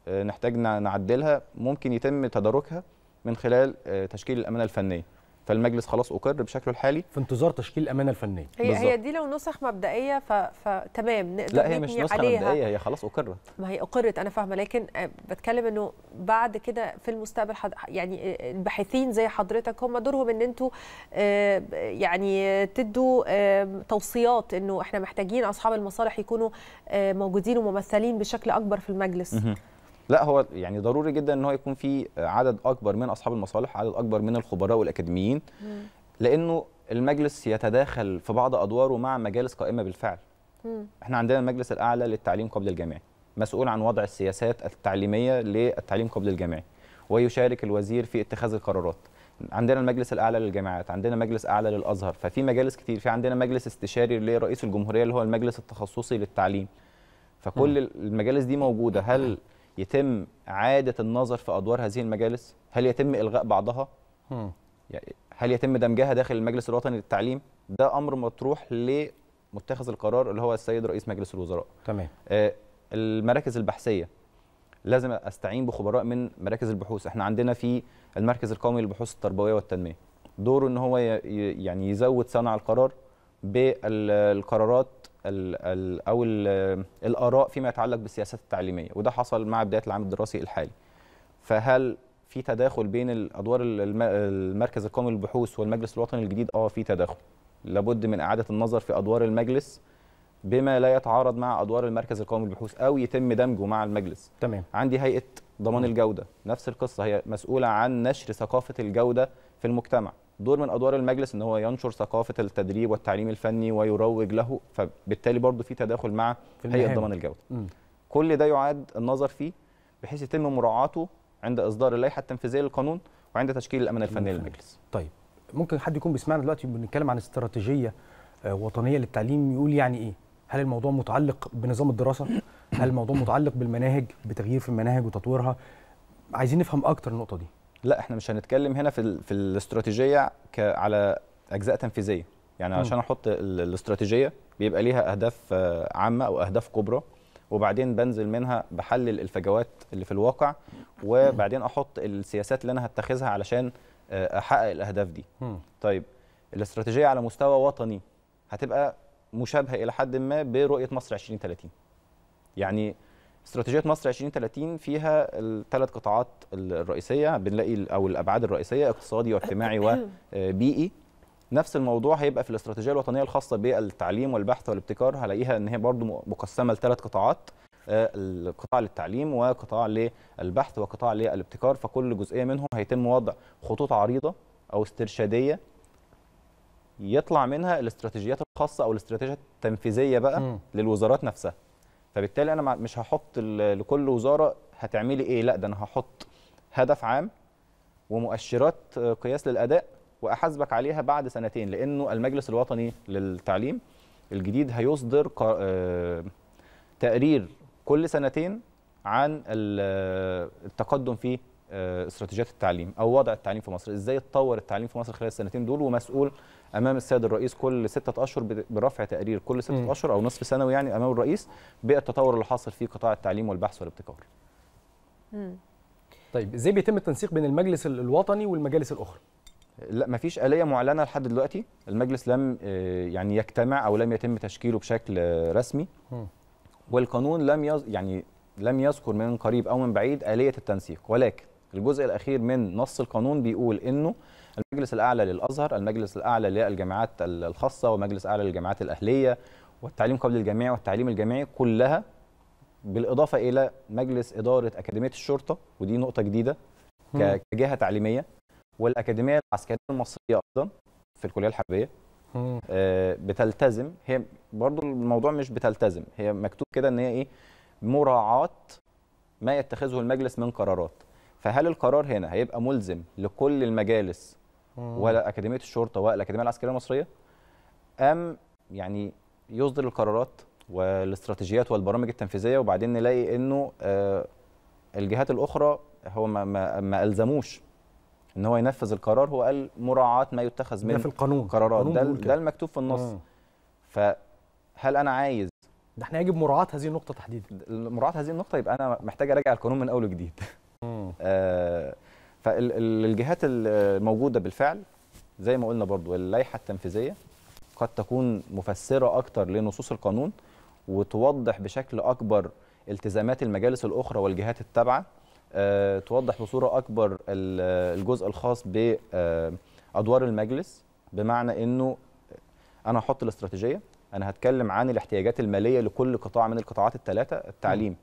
آه، نحتاج نعدلها ممكن يتم تداركها من خلال آه، تشكيل الامانه الفنيه فالمجلس خلاص اقر بشكله الحالي في انتظار تشكيل الامانه الفنيه هي بالزبط. هي دي لو نسخ مبدئيه ف... فتمام نقدر لا هي مش نسخه عليها. مبدئيه هي خلاص اقرت ما هي اقرت انا فاهمه لكن آه، بتكلم انه بعد كده في المستقبل حد... يعني آه، الباحثين زي حضرتك هم دورهم ان انتوا آه، يعني تدوا توصيات انه احنا محتاجين اصحاب المصالح يكونوا موجودين وممثلين بشكل اكبر في المجلس لا هو يعني ضروري جدا ان هو يكون في عدد اكبر من اصحاب المصالح عدد اكبر من الخبراء والاكاديميين لانه المجلس يتداخل في بعض ادواره مع مجالس قائمه بالفعل احنا عندنا المجلس الاعلى للتعليم قبل الجامعي مسؤول عن وضع السياسات التعليميه للتعليم قبل الجامعي ويشارك الوزير في اتخاذ القرارات عندنا المجلس الاعلى للجامعات عندنا مجلس اعلى للازهر ففي مجالس كتير في عندنا مجلس استشاري لرئيس الجمهوريه اللي هو المجلس التخصصي للتعليم فكل المجالس دي موجوده هل يتم إعادة النظر في أدوار هذه المجالس؟ هل يتم إلغاء بعضها؟ يعني هل يتم دمجها داخل المجلس الوطني للتعليم؟ ده أمر مطروح لمتخذ القرار اللي هو السيد رئيس مجلس الوزراء. تمام. آه، المراكز البحثية لازم أستعين بخبراء من مراكز البحوث، احنا عندنا في المركز القومي للبحوث التربوية والتنمية. دوره ان هو يعني يزود صنع القرار بالقرارات ال ال او الـ الاراء فيما يتعلق بالسياسات التعليميه وده حصل مع بدايه العام الدراسي الحالي فهل في تداخل بين الادوار المركز القومي للبحوث والمجلس الوطني الجديد اه في تداخل لابد من اعاده النظر في ادوار المجلس بما لا يتعارض مع ادوار المركز القومي للبحوث او يتم دمجه مع المجلس تمام عندي هيئه ضمان الجوده نفس القصه هي مسؤوله عن نشر ثقافه الجوده في المجتمع دور من ادوار المجلس ان هو ينشر ثقافه التدريب والتعليم الفني ويروج له فبالتالي برضه في تداخل مع في هيئه ضمان الجوده كل ده يعاد النظر فيه بحيث يتم مراعاته عند اصدار اللائحه التنفيذيه للقانون وعند تشكيل الامانه الفنيه للمجلس طيب ممكن حد يكون بيسمعنا دلوقتي بنتكلم عن استراتيجيه آه، وطنيه للتعليم يقول يعني ايه هل الموضوع متعلق بنظام الدراسه هل الموضوع متعلق بالمناهج بتغيير في المناهج وتطويرها عايزين نفهم اكتر النقطه دي لا احنا مش هنتكلم هنا في ال... في الاستراتيجيه ك... على اجزاء تنفيذيه يعني عشان احط ال... الاستراتيجيه بيبقى ليها اهداف آه، عامه او اهداف كبرى وبعدين بنزل منها بحلل الفجوات اللي في الواقع وبعدين احط السياسات اللي انا هتخذها علشان آه، احقق الاهداف دي طيب الاستراتيجيه على مستوى وطني هتبقى مشابهه الى حد ما برؤيه مصر 2030 يعني استراتيجيه مصر 2030 فيها الثلاث قطاعات الرئيسيه بنلاقي او الابعاد الرئيسيه اقتصادي واجتماعي (coughs) وبيئي نفس الموضوع هيبقى في الاستراتيجيه الوطنيه الخاصه بالتعليم والبحث والابتكار هلاقيها ان هي برضو مقسمه لثلاث قطاعات آه، القطاع للتعليم وقطاع للبحث وقطاع للابتكار فكل جزئيه منهم هيتم وضع خطوط عريضه او استرشاديه يطلع منها الاستراتيجيات الخاصه او الاستراتيجيات التنفيذيه بقى م. للوزارات نفسها فبالتالي انا مش هحط لكل وزاره هتعملي ايه لا ده انا هحط هدف عام ومؤشرات آه، قياس للاداء واحاسبك عليها بعد سنتين لانه المجلس الوطني للتعليم الجديد هيصدر آه، تقرير كل سنتين عن آه، التقدم في آه، استراتيجيات التعليم او وضع التعليم في مصر ازاي اتطور التعليم في مصر خلال السنتين دول ومسؤول امام السيد الرئيس كل ستة اشهر برفع تقرير كل ستة اشهر او نصف سنوي يعني امام الرئيس بالتطور اللي حاصل في قطاع التعليم والبحث والابتكار طيب ازاي بيتم التنسيق بين المجلس الوطني والمجالس الاخرى لا ما فيش آلية معلنة لحد دلوقتي المجلس لم آه، يعني يجتمع أو لم يتم تشكيله بشكل رسمي والقانون لم يعني لم يذكر من قريب أو من بعيد آلية التنسيق ولكن الجزء الاخير من نص القانون بيقول انه المجلس الاعلى للازهر المجلس الاعلى للجامعات الخاصه ومجلس اعلى للجامعات الاهليه والتعليم قبل الجامعي والتعليم الجامعي كلها بالاضافه الى مجلس اداره اكاديميه الشرطه ودي نقطه جديده كجهه تعليميه والاكاديميه العسكريه المصريه ايضا في الكليه الحربيه آه، بتلتزم هي برضو الموضوع مش بتلتزم هي مكتوب كده ان هي ايه مراعاه ما يتخذه المجلس من قرارات فهل القرار هنا هيبقى ملزم لكل المجالس ولا اكاديميه الشرطه ولا الاكاديميه العسكريه المصريه ام يعني يصدر القرارات والاستراتيجيات والبرامج التنفيذيه وبعدين نلاقي انه آه، الجهات الاخرى هو ما, ما, ما الزموش ان هو ينفذ القرار هو قال مراعاه ما يتخذ منه في القانون قرارات ده, ده المكتوب في النص فهل انا عايز ده احنا يجب مراعاه هذه النقطه تحديدا مراعاه هذه النقطه يبقى انا محتاج اراجع القانون من اول وجديد (laughs) آه، فالجهات الموجوده بالفعل زي ما قلنا برضو اللائحه التنفيذيه قد تكون مفسره اكتر لنصوص القانون وتوضح بشكل اكبر التزامات المجالس الاخرى والجهات التابعه آه، توضح بصوره اكبر الجزء الخاص بادوار آه، المجلس بمعنى انه انا هحط الاستراتيجيه انا هتكلم عن الاحتياجات الماليه لكل قطاع من القطاعات الثلاثه التعليم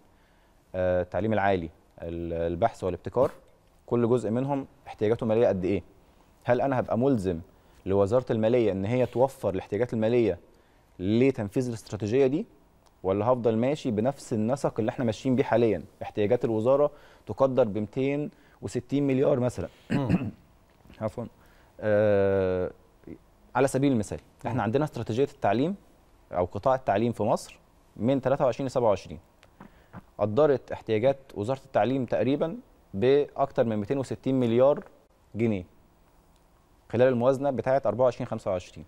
التعليم العالي البحث والابتكار كل جزء منهم احتياجاته ماليه قد ايه هل انا هبقى ملزم لوزاره الماليه ان هي توفر الاحتياجات الماليه لتنفيذ الاستراتيجيه دي ولا هفضل ماشي بنفس النسق اللي احنا ماشيين بيه حاليا احتياجات الوزاره تقدر ب 260 مليار مثلا (coughs) عفوا آه على سبيل المثال احنا عندنا استراتيجيه التعليم او قطاع التعليم في مصر من 23 ل 27 قدرت احتياجات وزاره التعليم تقريبا باكثر من 260 مليار جنيه خلال الموازنه بتاعه 24 25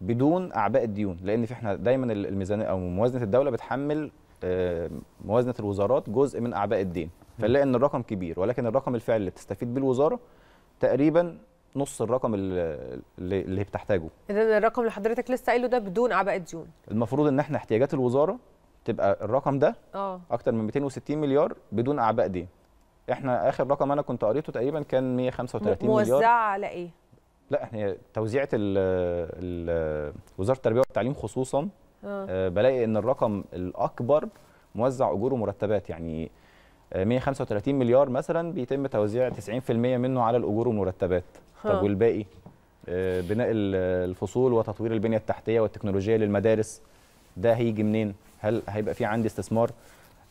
بدون اعباء الديون لان في احنا دايما الميزانيه او موازنه الدوله بتحمل آه، موازنه الوزارات جزء من اعباء الدين فنلاقي ان الرقم كبير ولكن الرقم الفعلي اللي بتستفيد بيه الوزاره تقريبا نص الرقم اللي, اللي بتحتاجه اذا الرقم اللي حضرتك لسه قايله ده بدون اعباء الديون المفروض ان احنا احتياجات الوزاره تبقى الرقم ده اه اكتر من 260 مليار بدون اعباء دين احنا اخر رقم انا كنت قريته تقريبا كان 135 مليار موزعه على ايه لا احنا توزيعه وزاره التربيه والتعليم خصوصا أوه. آه، بلاقي ان الرقم الاكبر موزع اجور ومرتبات يعني 135 آه، مليار مثلا بيتم توزيع 90% منه على الاجور والمرتبات طب والباقي آه، بناء الفصول وتطوير البنيه التحتيه والتكنولوجيه للمدارس ده هيجي منين هل هيبقى في عندي استثمار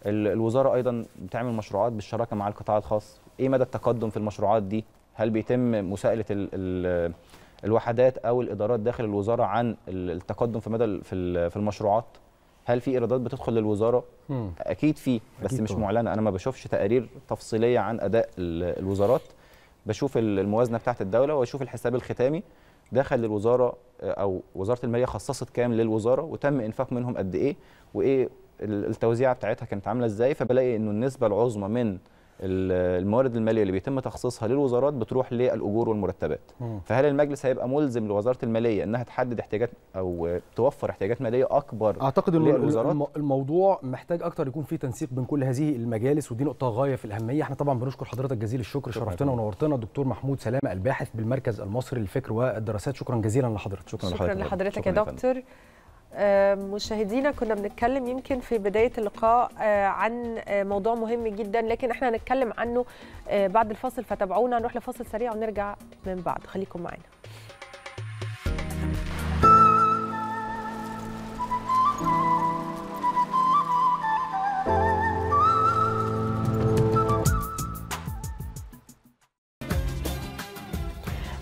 الوزاره ايضا بتعمل مشروعات بالشراكه مع القطاع الخاص ايه مدى التقدم في المشروعات دي هل بيتم مساءله الـ الـ الوحدات او الادارات داخل الوزاره عن التقدم في مدى في المشروعات هل في ايرادات بتدخل للوزاره مم. اكيد في بس أكيد مش معلنه انا ما بشوفش تقارير تفصيليه عن اداء الوزارات بشوف الموازنه بتاعه الدوله واشوف الحساب الختامي دخل للوزاره آه، او وزاره الماليه خصصت كام للوزاره وتم انفاق منهم قد ايه وايه التوزيعه بتاعتها كانت عامله ازاي فبلاقي انه النسبه العظمى من الموارد الماليه اللي بيتم تخصيصها للوزارات بتروح للاجور والمرتبات فهل المجلس هيبقى ملزم لوزاره الماليه انها تحدد احتياجات او توفر احتياجات ماليه اكبر اعتقد ان الموضوع محتاج اكتر يكون في تنسيق بين كل هذه المجالس ودي نقطه غايه في الاهميه احنا طبعا بنشكر حضرتك جزيل الشكر شرفتنا ونورتنا الدكتور محمود سلامه الباحث بالمركز المصري للفكر والدراسات شكرا جزيلا لحضرتك شكرا, شكرا لحضرتك, لحضرتك شكرا يا دكتور آه، مشاهدينا كنا بنتكلم يمكن في بدايه اللقاء آه، عن آه، موضوع مهم جدا لكن احنا هنتكلم عنه بعد الفاصل فتابعونا نروح لفاصل سريع ونرجع من بعد خليكم معانا thank you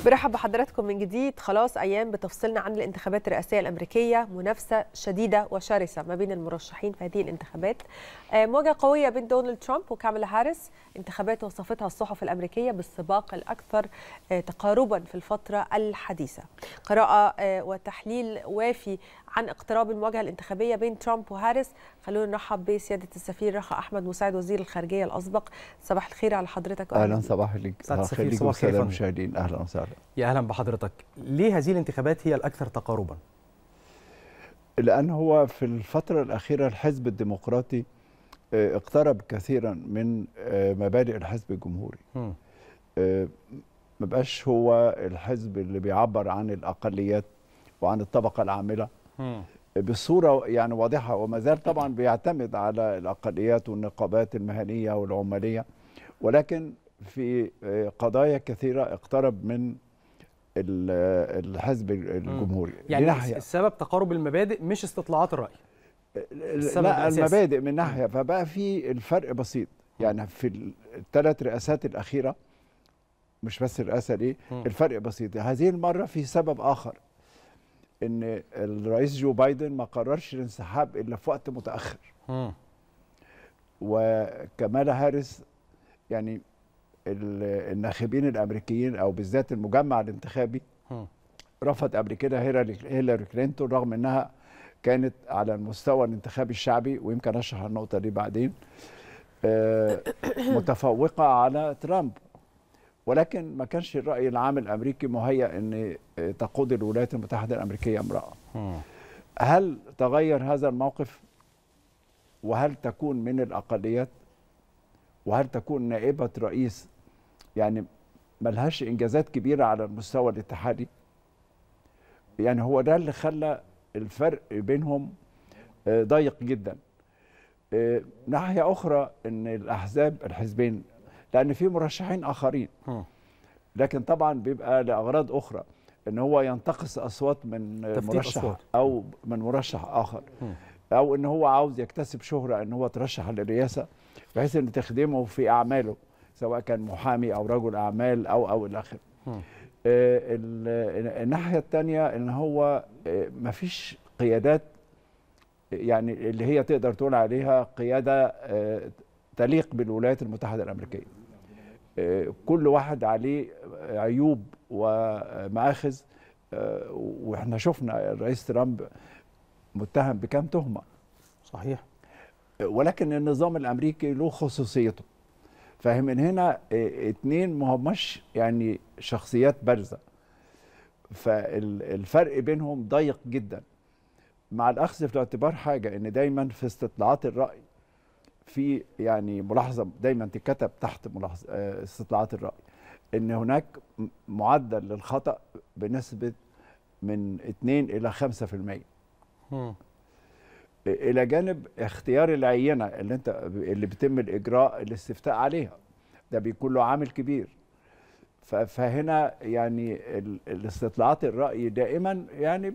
برحب بحضراتكم من جديد خلاص ايام بتفصلنا عن الانتخابات الرئاسيه الامريكيه منافسه شديده وشرسه ما بين المرشحين في هذه الانتخابات آه، مواجهه قويه بين دونالد ترامب وكاميلا هاريس انتخابات وصفتها الصحف الامريكيه بالسباق الاكثر آه، تقاربا في الفتره الحديثه قراءه آه، وتحليل وافي عن اقتراب المواجهه الانتخابيه بين ترامب وهاريس خلونا نرحب بسياده السفير رخا احمد مساعد وزير الخارجيه الاسبق صباح الخير على حضرتك اهلا صباح لك صباح الخير صباح الخير المشاهدين اهلا وسهلا يا اهلا بحضرتك ليه هذه الانتخابات هي الاكثر تقاربا لان هو في الفتره الاخيره الحزب الديمقراطي آه، اقترب كثيرا من آه، مبادئ الحزب الجمهوري ما آه، بقاش هو الحزب اللي بيعبر عن الاقليات وعن الطبقه العامله بصوره يعني واضحه وما زال طبعا بيعتمد على الاقليات والنقابات المهنيه والعماليه ولكن في قضايا كثيره اقترب من الحزب الجمهوري يعني لناحية. السبب تقارب المبادئ مش استطلاعات الراي لا المبادئ من ناحيه فبقى في الفرق بسيط يعني في الثلاث رئاسات الاخيره مش بس الرئاسه دي الفرق بسيط هذه المره في سبب اخر ان الرئيس جو بايدن ما قررش الانسحاب الا في وقت متاخر م. وكمالا هاريس يعني الناخبين الامريكيين او بالذات المجمع الانتخابي رفض قبل كده هيلاري كلينتون رغم انها كانت على المستوى الانتخابي الشعبي ويمكن اشرح النقطه دي بعدين آه، متفوقه على ترامب ولكن ما كانش الرأي العام الأمريكي مهيأ أن تقود الولايات المتحدة الأمريكية امرأة هل تغير هذا الموقف وهل تكون من الأقليات وهل تكون نائبة رئيس يعني ملهاش إنجازات كبيرة على المستوى الاتحادي يعني هو ده اللي خلى الفرق بينهم آه، ضيق جدا آه، ناحية أخرى أن الأحزاب الحزبين لان في مرشحين اخرين لكن طبعا بيبقى لاغراض اخرى ان هو ينتقص اصوات من مرشح أصوات. او من مرشح اخر او ان هو عاوز يكتسب شهره ان هو ترشح للرئاسه بحيث ان تخدمه في اعماله سواء كان محامي او رجل اعمال او او الاخر آه، الناحيه الثانيه ان هو آه، مفيش قيادات يعني اللي هي تقدر تقول عليها قياده آه، تليق بالولايات المتحده الامريكيه كل واحد عليه عيوب ومآخذ آه، واحنا شفنا الرئيس ترامب متهم بكام تهمه صحيح ولكن النظام الامريكي له خصوصيته فاهم ان هنا آه، اتنين ما هماش يعني شخصيات بارزه فالفرق بينهم ضيق جدا مع الاخذ في الاعتبار حاجه ان دايما في استطلاعات الراي في يعني ملاحظه دايما تتكتب تحت ملاحظه آه، استطلاعات الراي ان هناك معدل للخطا بنسبه من 2 الى 5% الى جانب اختيار العينه اللي انت اللي بيتم الاجراء الاستفتاء عليها ده بيكون له عامل كبير فهنا يعني الاستطلاعات الراي دائما يعني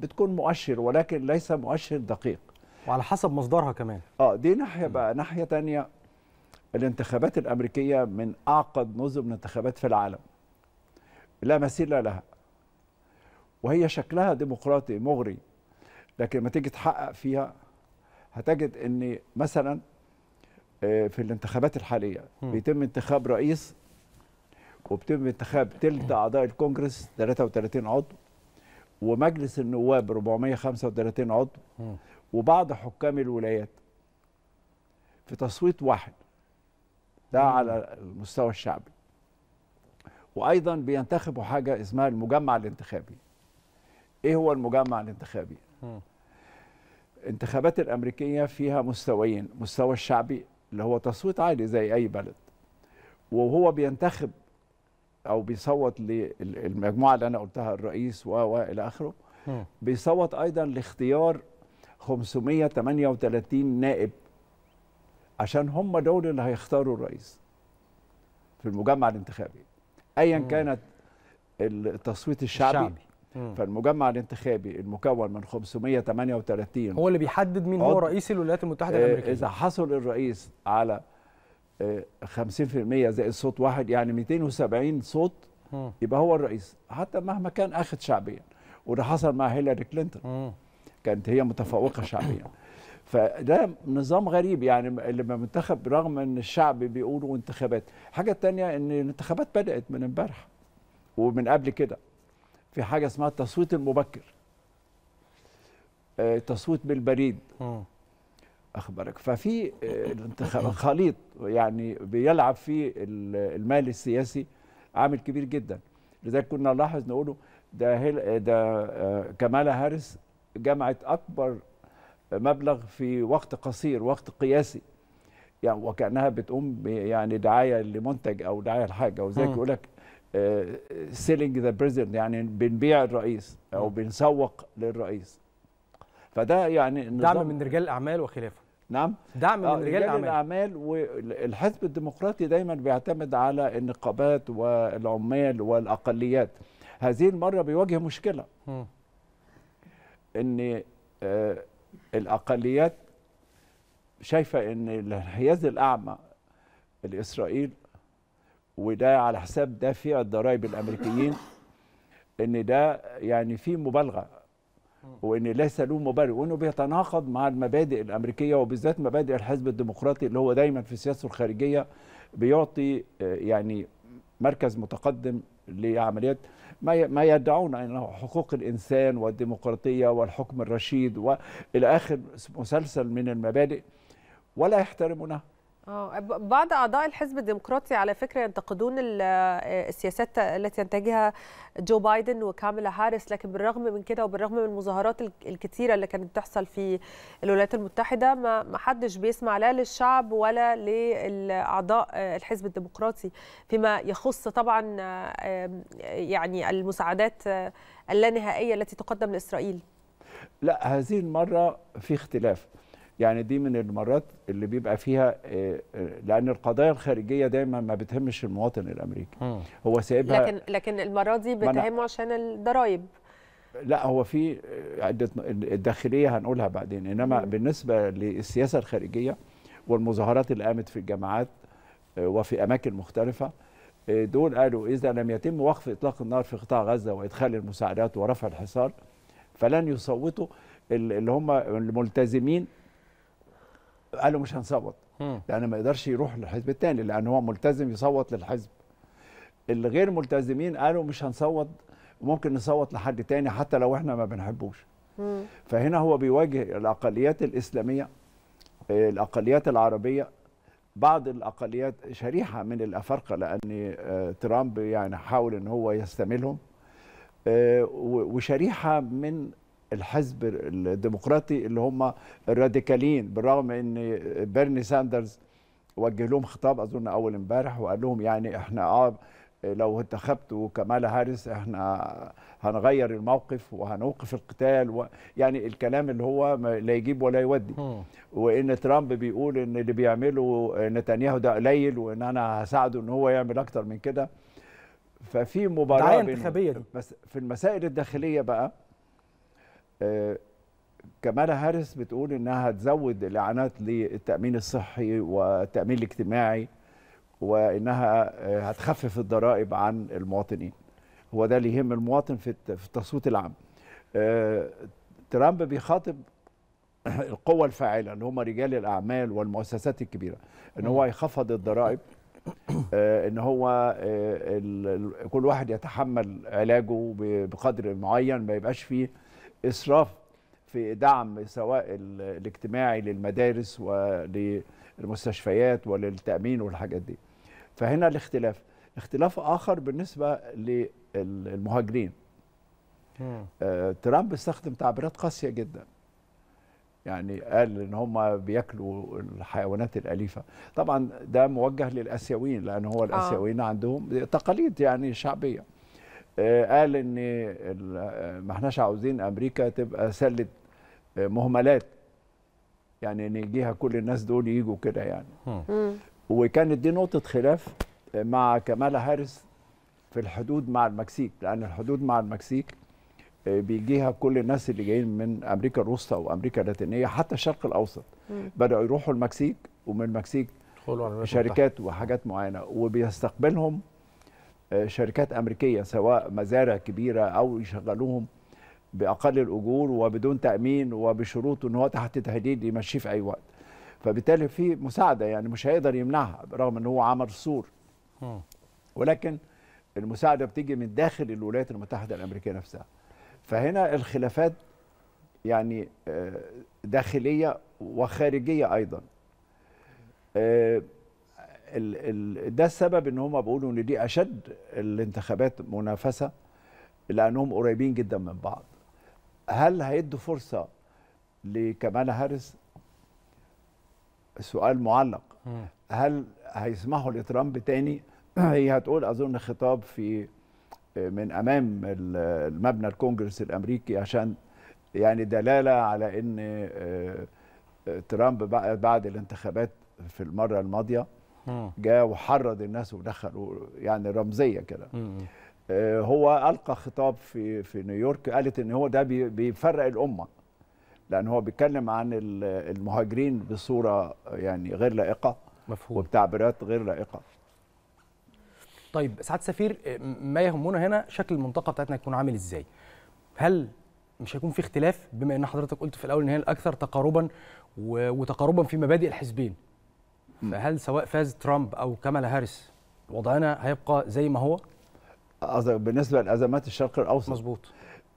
بتكون مؤشر ولكن ليس مؤشر دقيق وعلى حسب مصدرها كمان اه دي ناحيه بقى ناحيه ثانيه الانتخابات الامريكيه من اعقد نظم الانتخابات في العالم لا مثيل لها وهي شكلها ديمقراطي مغري لكن لما تيجي تحقق فيها هتجد ان مثلا آه، في الانتخابات الحاليه بيتم انتخاب رئيس وبيتم انتخاب ثلث اعضاء الكونجرس 33 عضو ومجلس النواب 435 عضو وبعض حكام الولايات في تصويت واحد ده على المستوى الشعبي وايضا بينتخبوا حاجه اسمها المجمع الانتخابي ايه هو المجمع الانتخابي انتخابات الامريكيه فيها مستويين مستوى الشعبي اللي هو تصويت عالي زي اي بلد وهو بينتخب او بيصوت للمجموعه اللي انا قلتها الرئيس والى اخره بيصوت ايضا لاختيار 538 نائب عشان هم دول اللي هيختاروا الرئيس في المجمع الانتخابي ايا كانت التصويت الشعبي, الشعبي. فالمجمع الانتخابي المكون من 538 هو اللي بيحدد مين هو رئيس الولايات المتحده الامريكيه اذا حصل الرئيس على 50% آه، زائد صوت واحد يعني 270 صوت يبقى هو الرئيس حتى مهما كان اخذ شعبيا وده حصل مع هيلاري كلينتون كانت هي متفوقه شعبيا فده نظام غريب يعني لما منتخب رغم ان الشعب بيقولوا انتخابات حاجه الثانيه ان الانتخابات بدات من امبارح ومن قبل كده في حاجه اسمها التصويت المبكر آه، تصويت بالبريد آه. اخبارك ففي آه، خليط يعني بيلعب فيه المال السياسي عامل كبير جدا لذلك كنا نلاحظ نقوله ده ده كمالا هارس جمعت اكبر مبلغ في وقت قصير وقت قياسي يعني وكانها بتقوم يعني دعايه لمنتج او دعايه لحاجه وزي يقول لك سيلينج ذا بريزنت يعني بنبيع الرئيس او بنسوق للرئيس فده يعني دعم من رجال الاعمال وخلافه نعم دعم من آه، رجال, رجال الاعمال, الأعمال والحزب الديمقراطي دايما بيعتمد على النقابات والعمال والاقليات هذه المره بيواجه مشكله م. ان آه، الاقليات شايفه ان الانحياز الاعمى لاسرائيل وده على حساب دافع الضرائب الامريكيين ان ده يعني فيه مبالغه وان ليس له مبرر وانه بيتناقض مع المبادئ الامريكيه وبالذات مبادئ الحزب الديمقراطي اللي هو دايما في سياسته الخارجيه بيعطي آه، يعني مركز متقدم لعمليات ما ما يدعون انه حقوق الانسان والديمقراطيه والحكم الرشيد والى اخر مسلسل من المبادئ ولا يحترمونها آه، بعض اعضاء الحزب الديمقراطي على فكره ينتقدون آه، السياسات التي ينتجها جو بايدن وكاميلا هاريس لكن بالرغم من كده وبالرغم من المظاهرات الكثيره اللي كانت بتحصل في الولايات المتحده ما حدش بيسمع لا للشعب ولا لاعضاء آه، الحزب الديمقراطي فيما يخص طبعا يعني المساعدات اللانهائيه التي تقدم لاسرائيل لا هذه المره في اختلاف يعني دي من المرات اللي بيبقى فيها آه، آه، لان القضايا الخارجيه دايما ما بتهمش المواطن الامريكي هو سايبها لكن لكن المره دي بتهمه عشان الضرايب لا هو في آه، عده الداخليه هنقولها بعدين انما م. بالنسبه للسياسه الخارجيه والمظاهرات اللي قامت في الجامعات وفي اماكن مختلفه دول قالوا اذا لم يتم وقف اطلاق النار في قطاع غزه وادخال المساعدات ورفع الحصار فلن يصوتوا اللي هم الملتزمين قالوا مش هنصوت لأنه ما يقدرش يروح للحزب الثاني لأن هو ملتزم يصوت للحزب اللي غير ملتزمين قالوا مش هنصوت وممكن نصوت لحد تاني حتى لو احنا ما بنحبوش مم. فهنا هو بيواجه الأقليات الإسلامية الأقليات العربية بعض الأقليات شريحة من الأفارقة لأن آه، ترامب يعني حاول أن هو يستملهم آه، وشريحة من الحزب الديمقراطي اللي هم الراديكاليين بالرغم ان بيرني ساندرز وجه لهم خطاب اظن اول امبارح وقال لهم يعني احنا اه لو انتخبتوا كمال هاريس احنا هنغير الموقف وهنوقف القتال و يعني الكلام اللي هو لا يجيب ولا يودي وان ترامب بيقول ان اللي بيعمله نتنياهو ده قليل وان انا هساعده ان هو يعمل اكتر من كده ففي مباراه دعايه انتخابيه بس في المسائل الداخليه بقى كمالا هاريس بتقول انها هتزود الاعانات للتامين الصحي والتامين الاجتماعي وانها آه، هتخفف الضرائب عن المواطنين هو ده اللي يهم المواطن في التصويت العام آه، ترامب بيخاطب (clears throat) القوى الفاعله اللي هم رجال الاعمال والمؤسسات الكبيره ان هو يخفض الضرائب آه، ان هو كل واحد يتحمل علاجه بقدر معين ما يبقاش فيه اسراف في دعم سواء الاجتماعي للمدارس وللمستشفيات وللتامين والحاجات دي فهنا الاختلاف اختلاف اخر بالنسبه للمهاجرين آه، ترامب استخدم تعبيرات قاسيه جدا يعني قال ان هم بياكلوا الحيوانات الاليفه طبعا ده موجه للاسيويين لان هو آه. الاسيويين آه. عندهم تقاليد يعني شعبيه آه، قال ان آه، ما احناش عاوزين امريكا تبقى سله آه، مهملات يعني ان يجيها كل الناس دول يجوا كده يعني وكانت دي نقطه خلاف مع كمالا هارس في الحدود مع المكسيك لان الحدود مع المكسيك بيجيها كل الناس اللي جايين من امريكا الوسطى وامريكا اللاتينيه حتى الشرق الاوسط بداوا يروحوا المكسيك ومن المكسيك شركات وحاجات معينه وبيستقبلهم شركات امريكيه سواء مزارع كبيره او يشغلوهم باقل الاجور وبدون تامين وبشروط ان هو تحت تهديد يمشيه في اي وقت فبالتالي في مساعده يعني مش هيقدر يمنعها رغم ان هو عمل سور ولكن المساعده بتيجي من داخل الولايات المتحده الامريكيه نفسها فهنا الخلافات يعني آه، داخليه وخارجيه ايضا آه، ده السبب ان هم بيقولوا ان دي اشد الانتخابات منافسه لانهم قريبين جدا من بعض هل هيدوا فرصه لكمالا هارس سؤال معلق هل هيسمحوا لترامب تاني (clears throat) هي هتقول اظن خطاب في من امام المبنى الكونجرس الامريكي عشان يعني دلاله على ان آه، ترامب بعد الانتخابات في المره الماضيه جاء وحرض الناس ودخلوا يعني رمزيه كده آه، هو القى خطاب في في نيويورك قالت ان هو ده بيفرق الامه لان هو بيتكلم عن المهاجرين بصوره يعني غير لائقه مفهوم وبتعبيرات غير لائقه طيب سعاده سفير آه، ما يهمنا هنا شكل المنطقه بتاعتنا هيكون عامل ازاي هل مش هيكون في اختلاف بما ان حضرتك قلت في الاول ان هي الاكثر تقاربا وتقاربا في مبادئ الحزبين فهل سواء فاز ترامب او كامالا هاريس وضعنا هيبقى زي ما هو؟ بالنسبه لازمات الشرق الاوسط مظبوط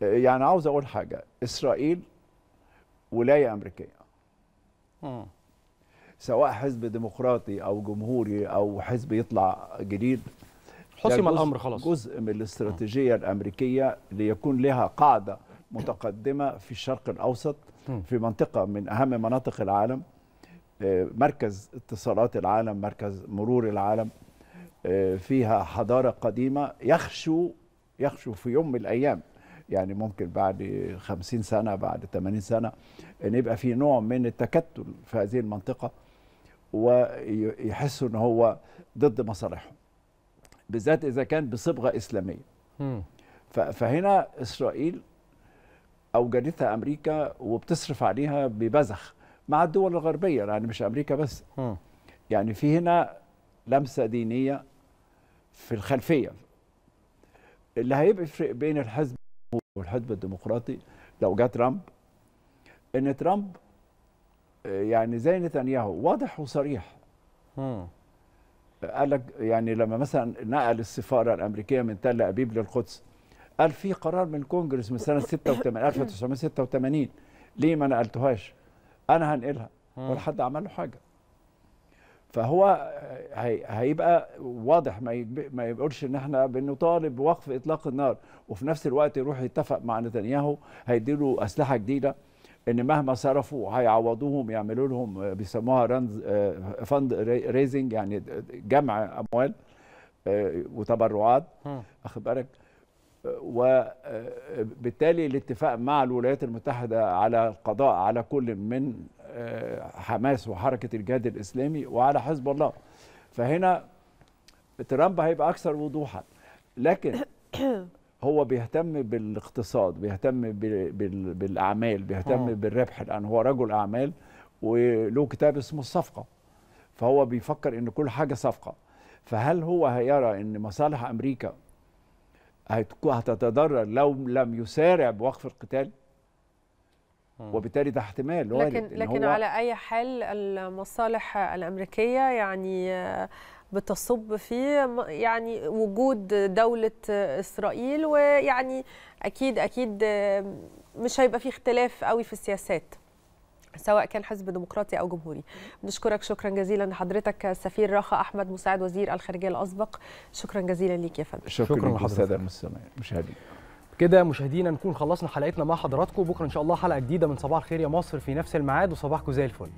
يعني عاوز اقول حاجه اسرائيل ولايه امريكيه م. سواء حزب ديمقراطي او جمهوري او حزب يطلع جديد حسم الامر خلاص جزء من الاستراتيجيه م. الامريكيه ليكون لها قاعده متقدمه في الشرق الاوسط في منطقه من اهم مناطق العالم مركز اتصالات العالم مركز مرور العالم آه، فيها حضارة قديمة يخشو يخشو في يوم من الأيام يعني ممكن بعد خمسين سنة بعد ثمانين سنة أن يبقى في نوع من التكتل في هذه المنطقة ويحسوا أن هو ضد مصالحهم بالذات إذا كان بصبغة إسلامية فهنا إسرائيل أوجدتها أمريكا وبتصرف عليها ببزخ مع الدول الغربية يعني مش أمريكا بس يعني في هنا لمسة دينية في الخلفية اللي هيفرق بين الحزب والحزب الديمقراطي لو جه ترامب ان ترامب يعني زي نتنياهو واضح وصريح قال لك يعني لما مثلا نقل السفاره الامريكيه من تل ابيب للقدس قال في قرار من الكونجرس من سنه 86 1986 ليه ما نقلتوهاش؟ انا هنقلها ولا حد عمل له حاجه فهو هي هيبقى واضح ما ما يقولش ان احنا بنطالب بوقف اطلاق النار وفي نفس الوقت يروح يتفق مع نتنياهو هيديله اسلحه جديده ان مهما صرفوا هيعوضوهم يعملوا لهم بيسموها رنز فند ريزنج يعني جمع اموال آه، وتبرعات واخد بالك وبالتالي آه، الاتفاق مع الولايات المتحدة على القضاء على كل من آه، حماس وحركة الجهاد الإسلامي وعلى حزب الله فهنا ترامب هيبقى أكثر وضوحا لكن (coughs) هو بيهتم بالاقتصاد بيهتم بالأعمال بيهتم آه. بالربح لأن هو رجل أعمال وله كتاب اسمه الصفقة فهو بيفكر إن كل حاجة صفقة فهل هو هيرى إن مصالح أمريكا هتتضرر لو لم يسارع بوقف القتال وبالتالي ده احتمال لكن لكن هو على اي حال المصالح الامريكيه يعني بتصب في يعني وجود دولة إسرائيل ويعني أكيد أكيد مش هيبقى في اختلاف قوي في السياسات سواء كان حزب ديمقراطي او جمهوري بنشكرك شكرا جزيلا لحضرتك السفير راخه احمد مساعد وزير الخارجيه الاسبق شكرا جزيلا ليك يا فندم شكرا لحضرتك مشاهدينا كده مشاهدينا نكون خلصنا حلقتنا مع حضراتكم بكره ان شاء الله حلقه جديده من صباح الخير يا مصر في نفس الميعاد وصباحكم زي الفل